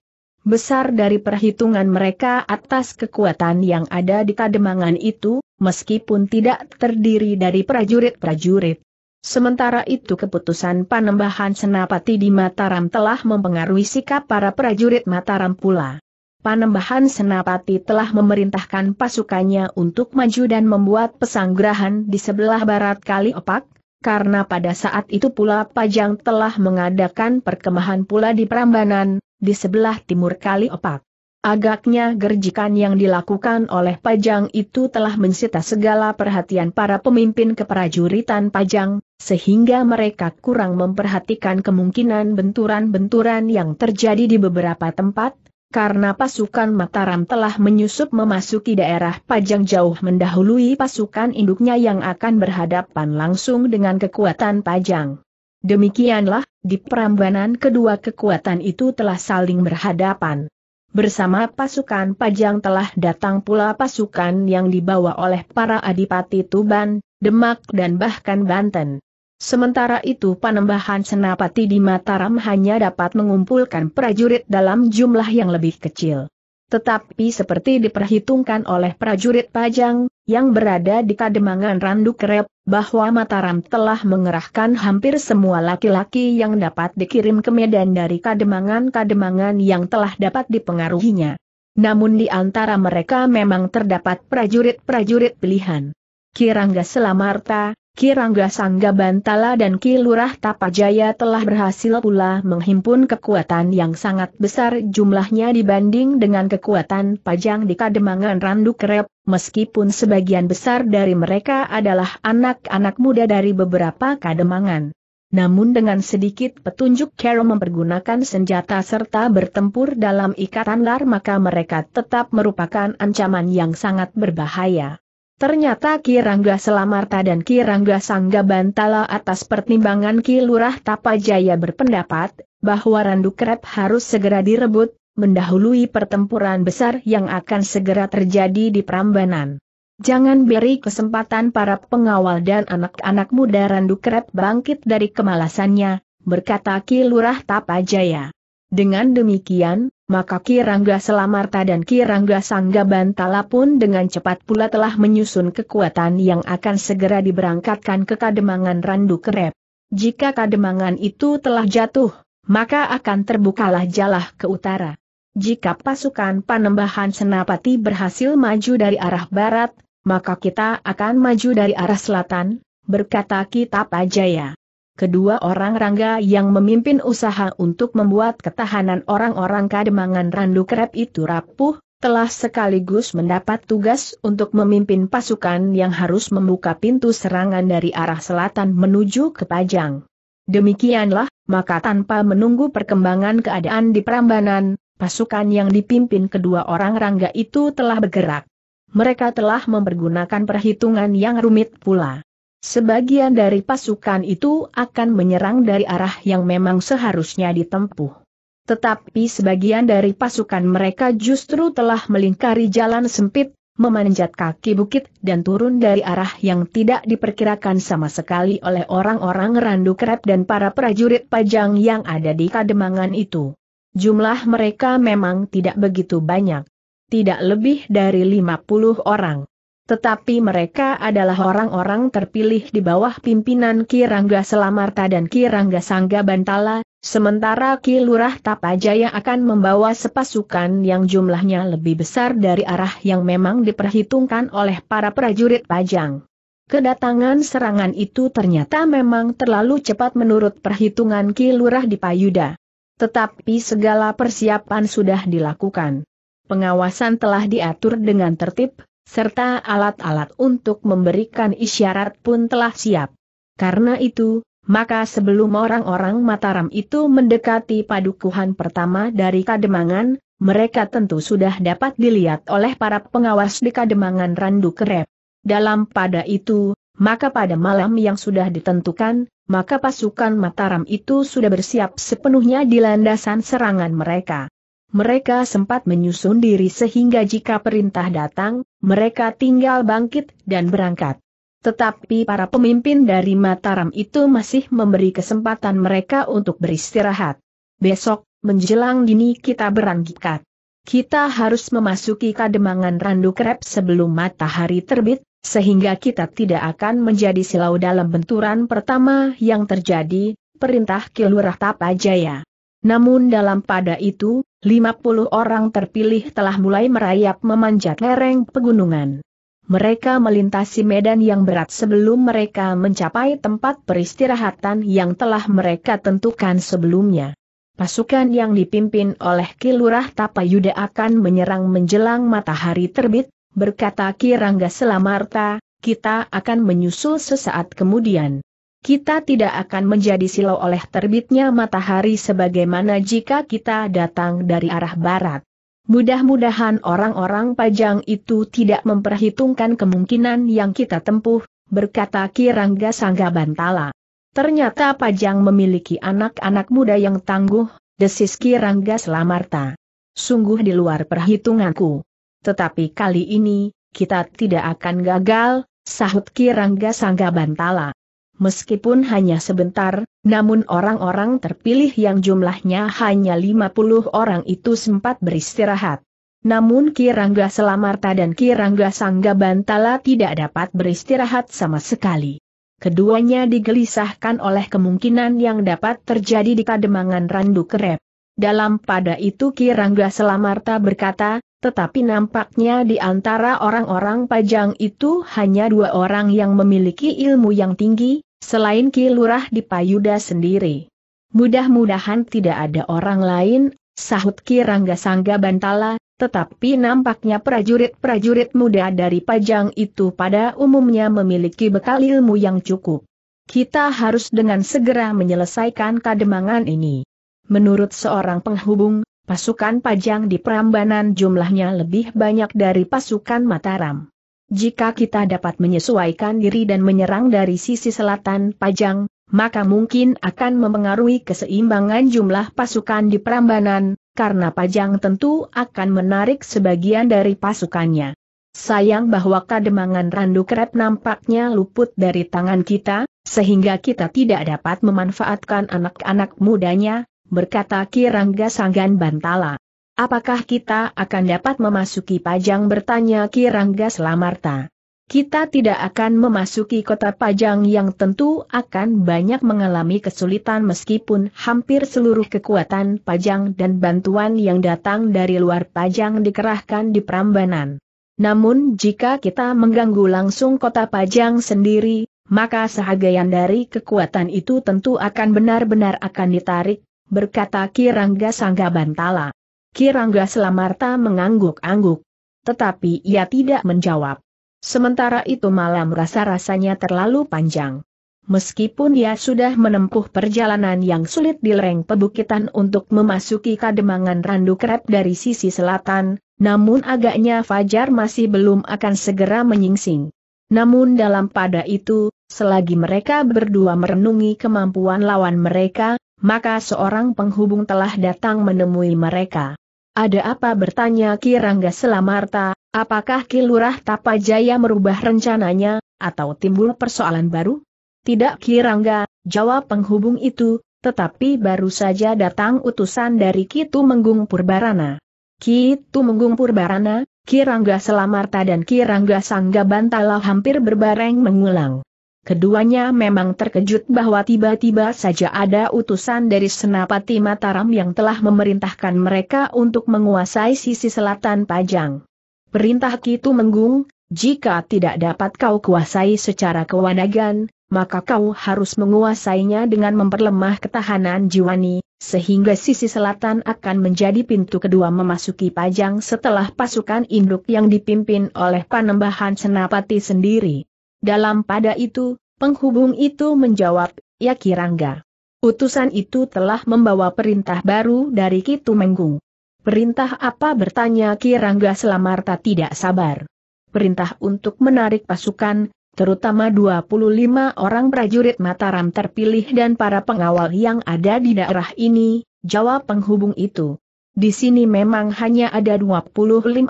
besar dari perhitungan mereka atas kekuatan yang ada di Kademangan itu, meskipun tidak terdiri dari prajurit-prajurit. Sementara itu keputusan panembahan Senapati di Mataram telah mempengaruhi sikap para prajurit Mataram pula. Panembahan Senapati telah memerintahkan pasukannya untuk maju dan membuat pesanggrahan di sebelah barat Kali Opak, karena pada saat itu pula Pajang telah mengadakan perkemahan pula di Prambanan, di sebelah timur Kali Opak. Agaknya gerjikan yang dilakukan oleh Pajang itu telah mencita segala perhatian para pemimpin keprajuritan Pajang, sehingga mereka kurang memperhatikan kemungkinan benturan-benturan yang terjadi di beberapa tempat, karena pasukan Mataram telah menyusup memasuki daerah Pajang jauh mendahului pasukan induknya yang akan berhadapan langsung dengan kekuatan Pajang. Demikianlah, di Prambanan kedua kekuatan itu telah saling berhadapan. Bersama pasukan Pajang telah datang pula pasukan yang dibawa oleh para adipati Tuban, Demak dan bahkan Banten. Sementara itu panembahan senapati di Mataram hanya dapat mengumpulkan prajurit dalam jumlah yang lebih kecil. Tetapi seperti diperhitungkan oleh prajurit Pajang, yang berada di Kademangan Randu Kerep, bahwa Mataram telah mengerahkan hampir semua laki-laki yang dapat dikirim ke Medan dari Kademangan-Kademangan yang telah dapat dipengaruhinya. Namun di antara mereka memang terdapat prajurit-prajurit pilihan. Kirangga Selamarta, Ki Rangga Sangga Bantala dan Ki Lurah Tapajaya telah berhasil pula menghimpun kekuatan yang sangat besar jumlahnya dibanding dengan kekuatan pajang di Kademangan Randu Kerep, meskipun sebagian besar dari mereka adalah anak-anak muda dari beberapa Kademangan. Namun dengan sedikit petunjuk Carol mempergunakan senjata serta bertempur dalam ikatan lar maka mereka tetap merupakan ancaman yang sangat berbahaya. Ternyata Ki Rangga Selamarta dan Ki Rangga Sangga Bantala atas pertimbangan Ki Lurah Tapajaya berpendapat, bahwa Randu Krep harus segera direbut, mendahului pertempuran besar yang akan segera terjadi di Prambanan. Jangan beri kesempatan para pengawal dan anak-anak muda Randu Krep bangkit dari kemalasannya, berkata Ki Lurah Tapajaya. Dengan demikian, maka Kirangga Selamarta dan Kirangga Sangga Bantala pun dengan cepat pula telah menyusun kekuatan yang akan segera diberangkatkan ke Kademangan Randu Kerep. Jika Kademangan itu telah jatuh, maka akan terbukalah jalah ke utara. Jika pasukan panembahan Senapati berhasil maju dari arah barat, maka kita akan maju dari arah selatan, berkata Kitab Ajaya kedua orang Rangga yang memimpin usaha untuk membuat ketahanan orang-orang kademangan Randu Kerep itu rapuh, telah sekaligus mendapat tugas untuk memimpin pasukan yang harus membuka pintu serangan dari arah selatan menuju ke Pajang. Demikianlah, maka tanpa menunggu perkembangan keadaan di Prambanan, pasukan yang dipimpin kedua orang Rangga itu telah bergerak. Mereka telah mempergunakan perhitungan yang rumit pula. Sebagian dari pasukan itu akan menyerang dari arah yang memang seharusnya ditempuh. Tetapi sebagian dari pasukan mereka justru telah melingkari jalan sempit, memanjat kaki bukit dan turun dari arah yang tidak diperkirakan sama sekali oleh orang-orang randu krep dan para prajurit pajang yang ada di kademangan itu. Jumlah mereka memang tidak begitu banyak. Tidak lebih dari 50 orang. Tetapi mereka adalah orang-orang terpilih di bawah pimpinan Ki Rangga Selamarta dan Ki Rangga Sangga Bantala, sementara Ki Lurah Tapajaya akan membawa sepasukan yang jumlahnya lebih besar dari arah yang memang diperhitungkan oleh para prajurit Pajang. Kedatangan serangan itu ternyata memang terlalu cepat menurut perhitungan Ki Lurah di Payuda. Tetapi segala persiapan sudah dilakukan. Pengawasan telah diatur dengan tertib, serta alat-alat untuk memberikan isyarat pun telah siap. Karena itu, maka sebelum orang-orang Mataram itu mendekati padukuhan pertama dari Kademangan, mereka tentu sudah dapat dilihat oleh para pengawas di Kademangan Randu Kerep. Dalam pada itu, maka pada malam yang sudah ditentukan, maka pasukan Mataram itu sudah bersiap sepenuhnya di landasan serangan mereka. Mereka sempat menyusun diri sehingga jika perintah datang, mereka tinggal bangkit dan berangkat. Tetapi para pemimpin dari Mataram itu masih memberi kesempatan mereka untuk beristirahat. Besok, menjelang dini kita berangkat. Kita harus memasuki kademangan Randu Krep sebelum matahari terbit, sehingga kita tidak akan menjadi silau dalam benturan pertama yang terjadi, perintah Kilurah Tapajaya. Namun dalam pada itu, 50 orang terpilih telah mulai merayap memanjat lereng pegunungan. Mereka melintasi medan yang berat sebelum mereka mencapai tempat peristirahatan yang telah mereka tentukan sebelumnya. Pasukan yang dipimpin oleh Kilurah Tapayuda akan menyerang menjelang matahari terbit, berkata Kirangga Selamarta, kita akan menyusul sesaat kemudian kita tidak akan menjadi silau oleh terbitnya matahari sebagaimana jika kita datang dari arah barat. Mudah-mudahan orang-orang pajang itu tidak memperhitungkan kemungkinan yang kita tempuh, berkata Kirangga Sangga Bantala. Ternyata pajang memiliki anak-anak muda yang tangguh, desis Kirangga Selamarta. Sungguh di luar perhitunganku. Tetapi kali ini, kita tidak akan gagal, sahut Kirangga Sangga Bantala. Meskipun hanya sebentar, namun orang-orang terpilih yang jumlahnya hanya 50 orang itu sempat beristirahat. Namun Kirangga Selamarta dan Kirangga Sangga Bantala tidak dapat beristirahat sama sekali. Keduanya digelisahkan oleh kemungkinan yang dapat terjadi di Kademangan Randu Kerep. Dalam pada itu Kirangga Selamarta berkata, tetapi nampaknya di antara orang-orang pajang itu hanya dua orang yang memiliki ilmu yang tinggi, selain Ki Lurah di Payuda sendiri. Mudah-mudahan tidak ada orang lain, sahut Ki Rangga Sangga Bantala, tetapi nampaknya prajurit-prajurit muda dari pajang itu pada umumnya memiliki bekal ilmu yang cukup. Kita harus dengan segera menyelesaikan kademangan ini. Menurut seorang penghubung, pasukan Pajang di Prambanan jumlahnya lebih banyak dari pasukan Mataram. Jika kita dapat menyesuaikan diri dan menyerang dari sisi selatan Pajang, maka mungkin akan mempengaruhi keseimbangan jumlah pasukan di Prambanan, karena Pajang tentu akan menarik sebagian dari pasukannya. Sayang bahwa kademangan Randu Krep nampaknya luput dari tangan kita, sehingga kita tidak dapat memanfaatkan anak-anak mudanya, berkata Kirangga Sanggan Bantala. Apakah kita akan dapat memasuki Pajang bertanya Kirangga Selamarta. Kita tidak akan memasuki kota Pajang yang tentu akan banyak mengalami kesulitan meskipun hampir seluruh kekuatan Pajang dan bantuan yang datang dari luar Pajang dikerahkan di Prambanan. Namun jika kita mengganggu langsung kota Pajang sendiri, maka sehagayan dari kekuatan itu tentu akan benar-benar akan ditarik berkata Kirangga Sangga Bantala. Kirangga Selamarta mengangguk-angguk. Tetapi ia tidak menjawab. Sementara itu malam rasa-rasanya terlalu panjang. Meskipun ia sudah menempuh perjalanan yang sulit di lereng pebukitan untuk memasuki kademangan Randu Krep dari sisi selatan, namun agaknya Fajar masih belum akan segera menyingsing. Namun dalam pada itu, selagi mereka berdua merenungi kemampuan lawan mereka, maka seorang penghubung telah datang menemui mereka. Ada apa bertanya Ki Rangga Selamarta, apakah Ki Lurah Tapajaya merubah rencananya, atau timbul persoalan baru? Tidak Ki Rangga, jawab penghubung itu, tetapi baru saja datang utusan dari Ki Tumenggung Purbarana. Ki Tumenggung Purbarana, Ki Rangga Selamarta dan Ki Rangga Sangga Bantala hampir berbareng mengulang. Keduanya memang terkejut bahwa tiba-tiba saja ada utusan dari Senapati Mataram yang telah memerintahkan mereka untuk menguasai sisi selatan Pajang. Perintah itu Menggung, jika tidak dapat kau kuasai secara kewanagan, maka kau harus menguasainya dengan memperlemah ketahanan jiwani, sehingga sisi selatan akan menjadi pintu kedua memasuki Pajang setelah pasukan induk yang dipimpin oleh Panembahan Senapati sendiri. Dalam pada itu, penghubung itu menjawab, ya Kirangga. Utusan itu telah membawa perintah baru dari Kitu Menggung. Perintah apa bertanya Kirangga Selamarta tidak sabar. Perintah untuk menarik pasukan, terutama 25 orang prajurit Mataram terpilih dan para pengawal yang ada di daerah ini, jawab penghubung itu. Di sini memang hanya ada 25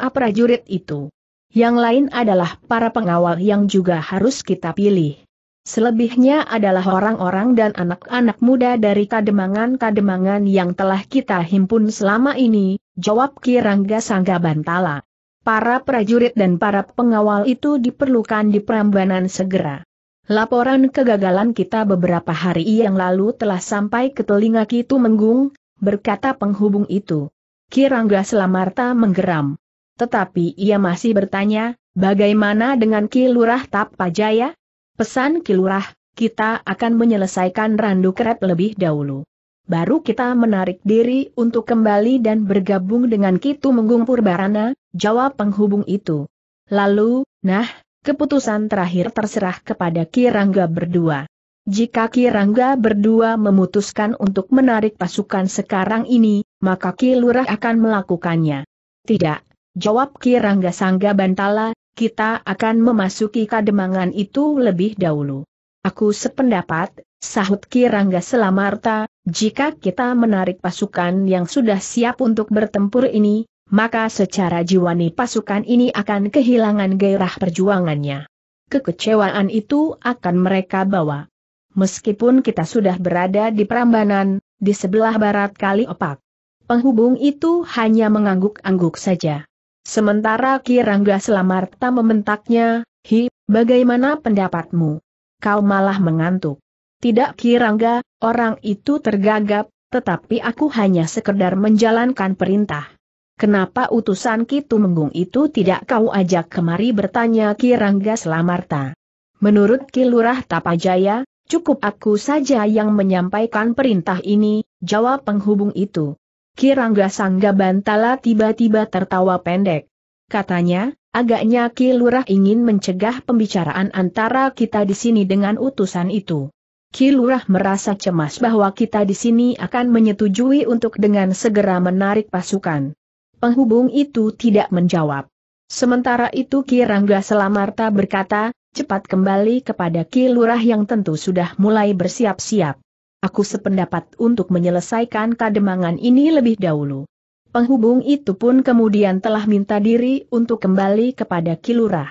prajurit itu yang lain adalah para pengawal yang juga harus kita pilih. Selebihnya adalah orang-orang dan anak-anak muda dari kademangan-kademangan yang telah kita himpun selama ini, jawab Kirangga Sangga Bantala. Para prajurit dan para pengawal itu diperlukan di Prambanan segera. Laporan kegagalan kita beberapa hari yang lalu telah sampai ke telinga Kitu Menggung, berkata penghubung itu. Kirangga Selamarta menggeram. Tetapi ia masih bertanya, bagaimana dengan Kilurah Tapajaya? Pesan Kilurah, kita akan menyelesaikan randu kerep lebih dahulu. Baru kita menarik diri untuk kembali dan bergabung dengan Kitu Menggung Purbarana, jawab penghubung itu. Lalu, nah, keputusan terakhir terserah kepada Kirangga berdua. Jika Kirangga berdua memutuskan untuk menarik pasukan sekarang ini, maka Kilurah akan melakukannya. Tidak, Jawab Kirangga Sangga Bantala, kita akan memasuki kademangan itu lebih dahulu. Aku sependapat, sahut Kirangga Selamarta, jika kita menarik pasukan yang sudah siap untuk bertempur ini, maka secara jiwani pasukan ini akan kehilangan gairah perjuangannya. Kekecewaan itu akan mereka bawa. Meskipun kita sudah berada di Prambanan, di sebelah barat Kali Opak. Penghubung itu hanya mengangguk-angguk saja. Sementara Kirangga Selamarta membentaknya, Hi, bagaimana pendapatmu? Kau malah mengantuk. Tidak Kirangga, orang itu tergagap, tetapi aku hanya sekedar menjalankan perintah. Kenapa utusan Kitu Menggung itu tidak kau ajak kemari bertanya Kirangga Selamarta? Menurut Kilurah Tapajaya, cukup aku saja yang menyampaikan perintah ini, jawab penghubung itu. Kirangga Sangga Bantala tiba-tiba tertawa pendek. Katanya, agaknya Ki Lurah ingin mencegah pembicaraan antara kita di sini dengan utusan itu. Ki Lurah merasa cemas bahwa kita di sini akan menyetujui untuk dengan segera menarik pasukan. Penghubung itu tidak menjawab. Sementara itu Ki Rangga Selamarta berkata, cepat kembali kepada Ki Lurah yang tentu sudah mulai bersiap-siap. Aku sependapat untuk menyelesaikan kademangan ini lebih dahulu. Penghubung itu pun kemudian telah minta diri untuk kembali kepada Kilurah.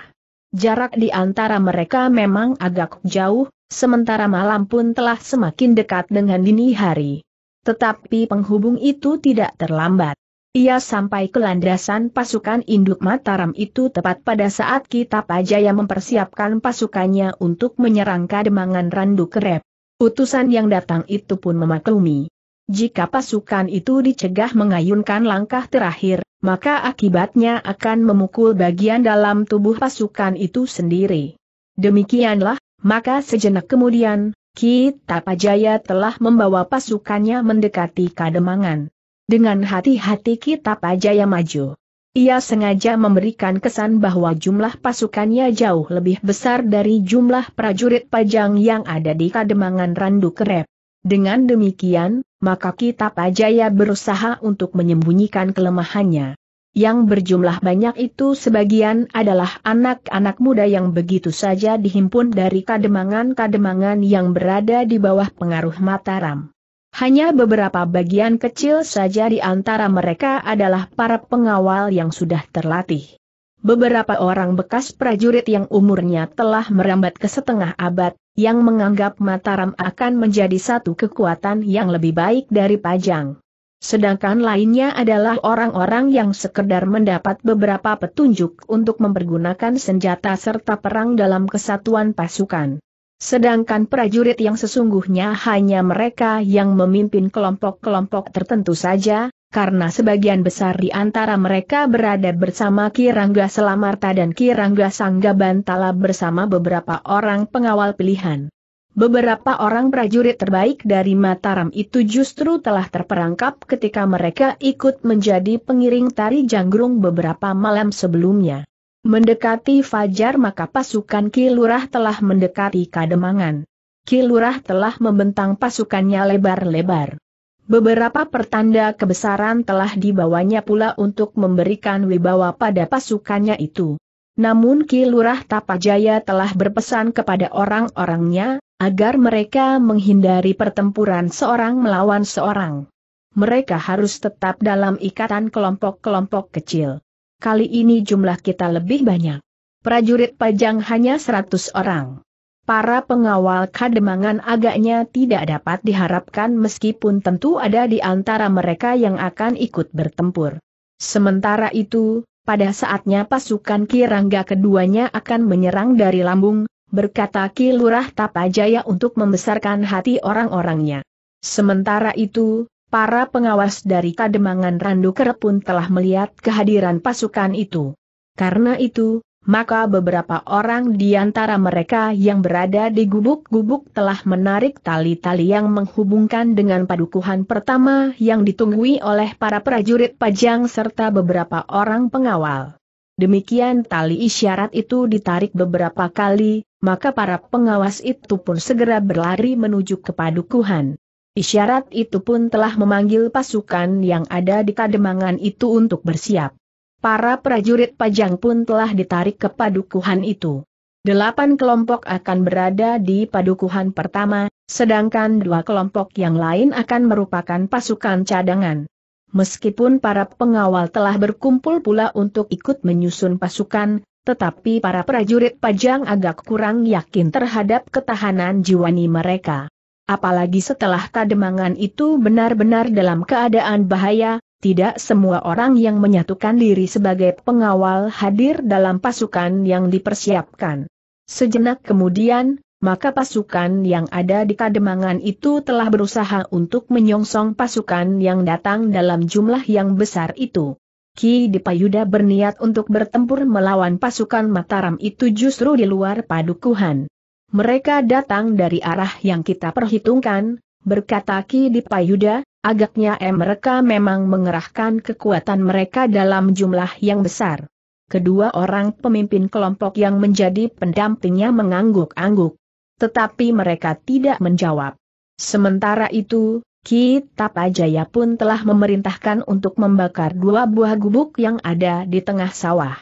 Jarak di antara mereka memang agak jauh, sementara malam pun telah semakin dekat dengan dini hari. Tetapi penghubung itu tidak terlambat. Ia sampai ke landasan pasukan induk Mataram itu tepat pada saat Kita yang mempersiapkan pasukannya untuk menyerang kademangan Randu Kerep. Utusan yang datang itu pun memaklumi. Jika pasukan itu dicegah mengayunkan langkah terakhir, maka akibatnya akan memukul bagian dalam tubuh pasukan itu sendiri. Demikianlah, maka sejenak kemudian, Ki Tapajaya telah membawa pasukannya mendekati Kademangan. Dengan hati-hati Ki Tapajaya maju. Ia sengaja memberikan kesan bahwa jumlah pasukannya jauh lebih besar dari jumlah prajurit pajang yang ada di Kademangan Randu Kerep. Dengan demikian, maka Kitab Ajaya berusaha untuk menyembunyikan kelemahannya. Yang berjumlah banyak itu sebagian adalah anak-anak muda yang begitu saja dihimpun dari kademangan-kademangan yang berada di bawah pengaruh Mataram. Hanya beberapa bagian kecil saja di antara mereka adalah para pengawal yang sudah terlatih. Beberapa orang bekas prajurit yang umurnya telah merambat ke setengah abad, yang menganggap Mataram akan menjadi satu kekuatan yang lebih baik dari Pajang. Sedangkan lainnya adalah orang-orang yang sekedar mendapat beberapa petunjuk untuk mempergunakan senjata serta perang dalam kesatuan pasukan. Sedangkan prajurit yang sesungguhnya hanya mereka yang memimpin kelompok-kelompok tertentu saja, karena sebagian besar di antara mereka berada bersama Kirangga Selamarta dan Kirangga Sangga Bantala bersama beberapa orang pengawal pilihan. Beberapa orang prajurit terbaik dari Mataram itu justru telah terperangkap ketika mereka ikut menjadi pengiring tari janggrung beberapa malam sebelumnya. Mendekati fajar maka pasukan Kilurah telah mendekati Kademangan. Kilurah telah membentang pasukannya lebar-lebar. Beberapa pertanda kebesaran telah dibawanya pula untuk memberikan wibawa pada pasukannya itu. Namun Kilurah Tapajaya telah berpesan kepada orang-orangnya, agar mereka menghindari pertempuran seorang melawan seorang. Mereka harus tetap dalam ikatan kelompok-kelompok kecil kali ini jumlah kita lebih banyak. Prajurit pajang hanya 100 orang. Para pengawal kademangan agaknya tidak dapat diharapkan meskipun tentu ada di antara mereka yang akan ikut bertempur. Sementara itu, pada saatnya pasukan Kirangga keduanya akan menyerang dari lambung, berkata Kilurah Tapajaya untuk membesarkan hati orang-orangnya. Sementara itu, para pengawas dari Kademangan Randu pun telah melihat kehadiran pasukan itu. Karena itu, maka beberapa orang di antara mereka yang berada di gubuk-gubuk telah menarik tali-tali yang menghubungkan dengan padukuhan pertama yang ditunggui oleh para prajurit pajang serta beberapa orang pengawal. Demikian tali isyarat itu ditarik beberapa kali, maka para pengawas itu pun segera berlari menuju ke padukuhan. Isyarat itu pun telah memanggil pasukan yang ada di kademangan itu untuk bersiap. Para prajurit pajang pun telah ditarik ke padukuhan itu. Delapan kelompok akan berada di padukuhan pertama, sedangkan dua kelompok yang lain akan merupakan pasukan cadangan. Meskipun para pengawal telah berkumpul pula untuk ikut menyusun pasukan, tetapi para prajurit pajang agak kurang yakin terhadap ketahanan jiwani mereka apalagi setelah kademangan itu benar-benar dalam keadaan bahaya, tidak semua orang yang menyatukan diri sebagai pengawal hadir dalam pasukan yang dipersiapkan. Sejenak kemudian, maka pasukan yang ada di kademangan itu telah berusaha untuk menyongsong pasukan yang datang dalam jumlah yang besar itu. Ki Dipayuda berniat untuk bertempur melawan pasukan Mataram itu justru di luar padukuhan. Mereka datang dari arah yang kita perhitungkan, berkata Ki Dipayuda, agaknya eh mereka memang mengerahkan kekuatan mereka dalam jumlah yang besar. Kedua orang pemimpin kelompok yang menjadi pendampingnya mengangguk-angguk. Tetapi mereka tidak menjawab. Sementara itu, Ki Tapajaya pun telah memerintahkan untuk membakar dua buah gubuk yang ada di tengah sawah.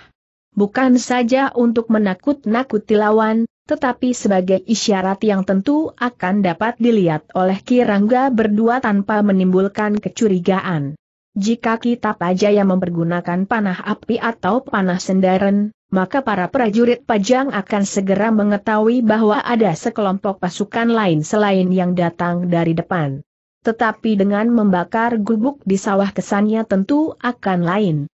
Bukan saja untuk menakut-nakuti lawan, tetapi sebagai isyarat yang tentu akan dapat dilihat oleh Kirangga berdua tanpa menimbulkan kecurigaan. Jika kita Pajaya mempergunakan panah api atau panah sendaren, maka para prajurit Pajang akan segera mengetahui bahwa ada sekelompok pasukan lain selain yang datang dari depan. Tetapi dengan membakar gubuk di sawah kesannya tentu akan lain.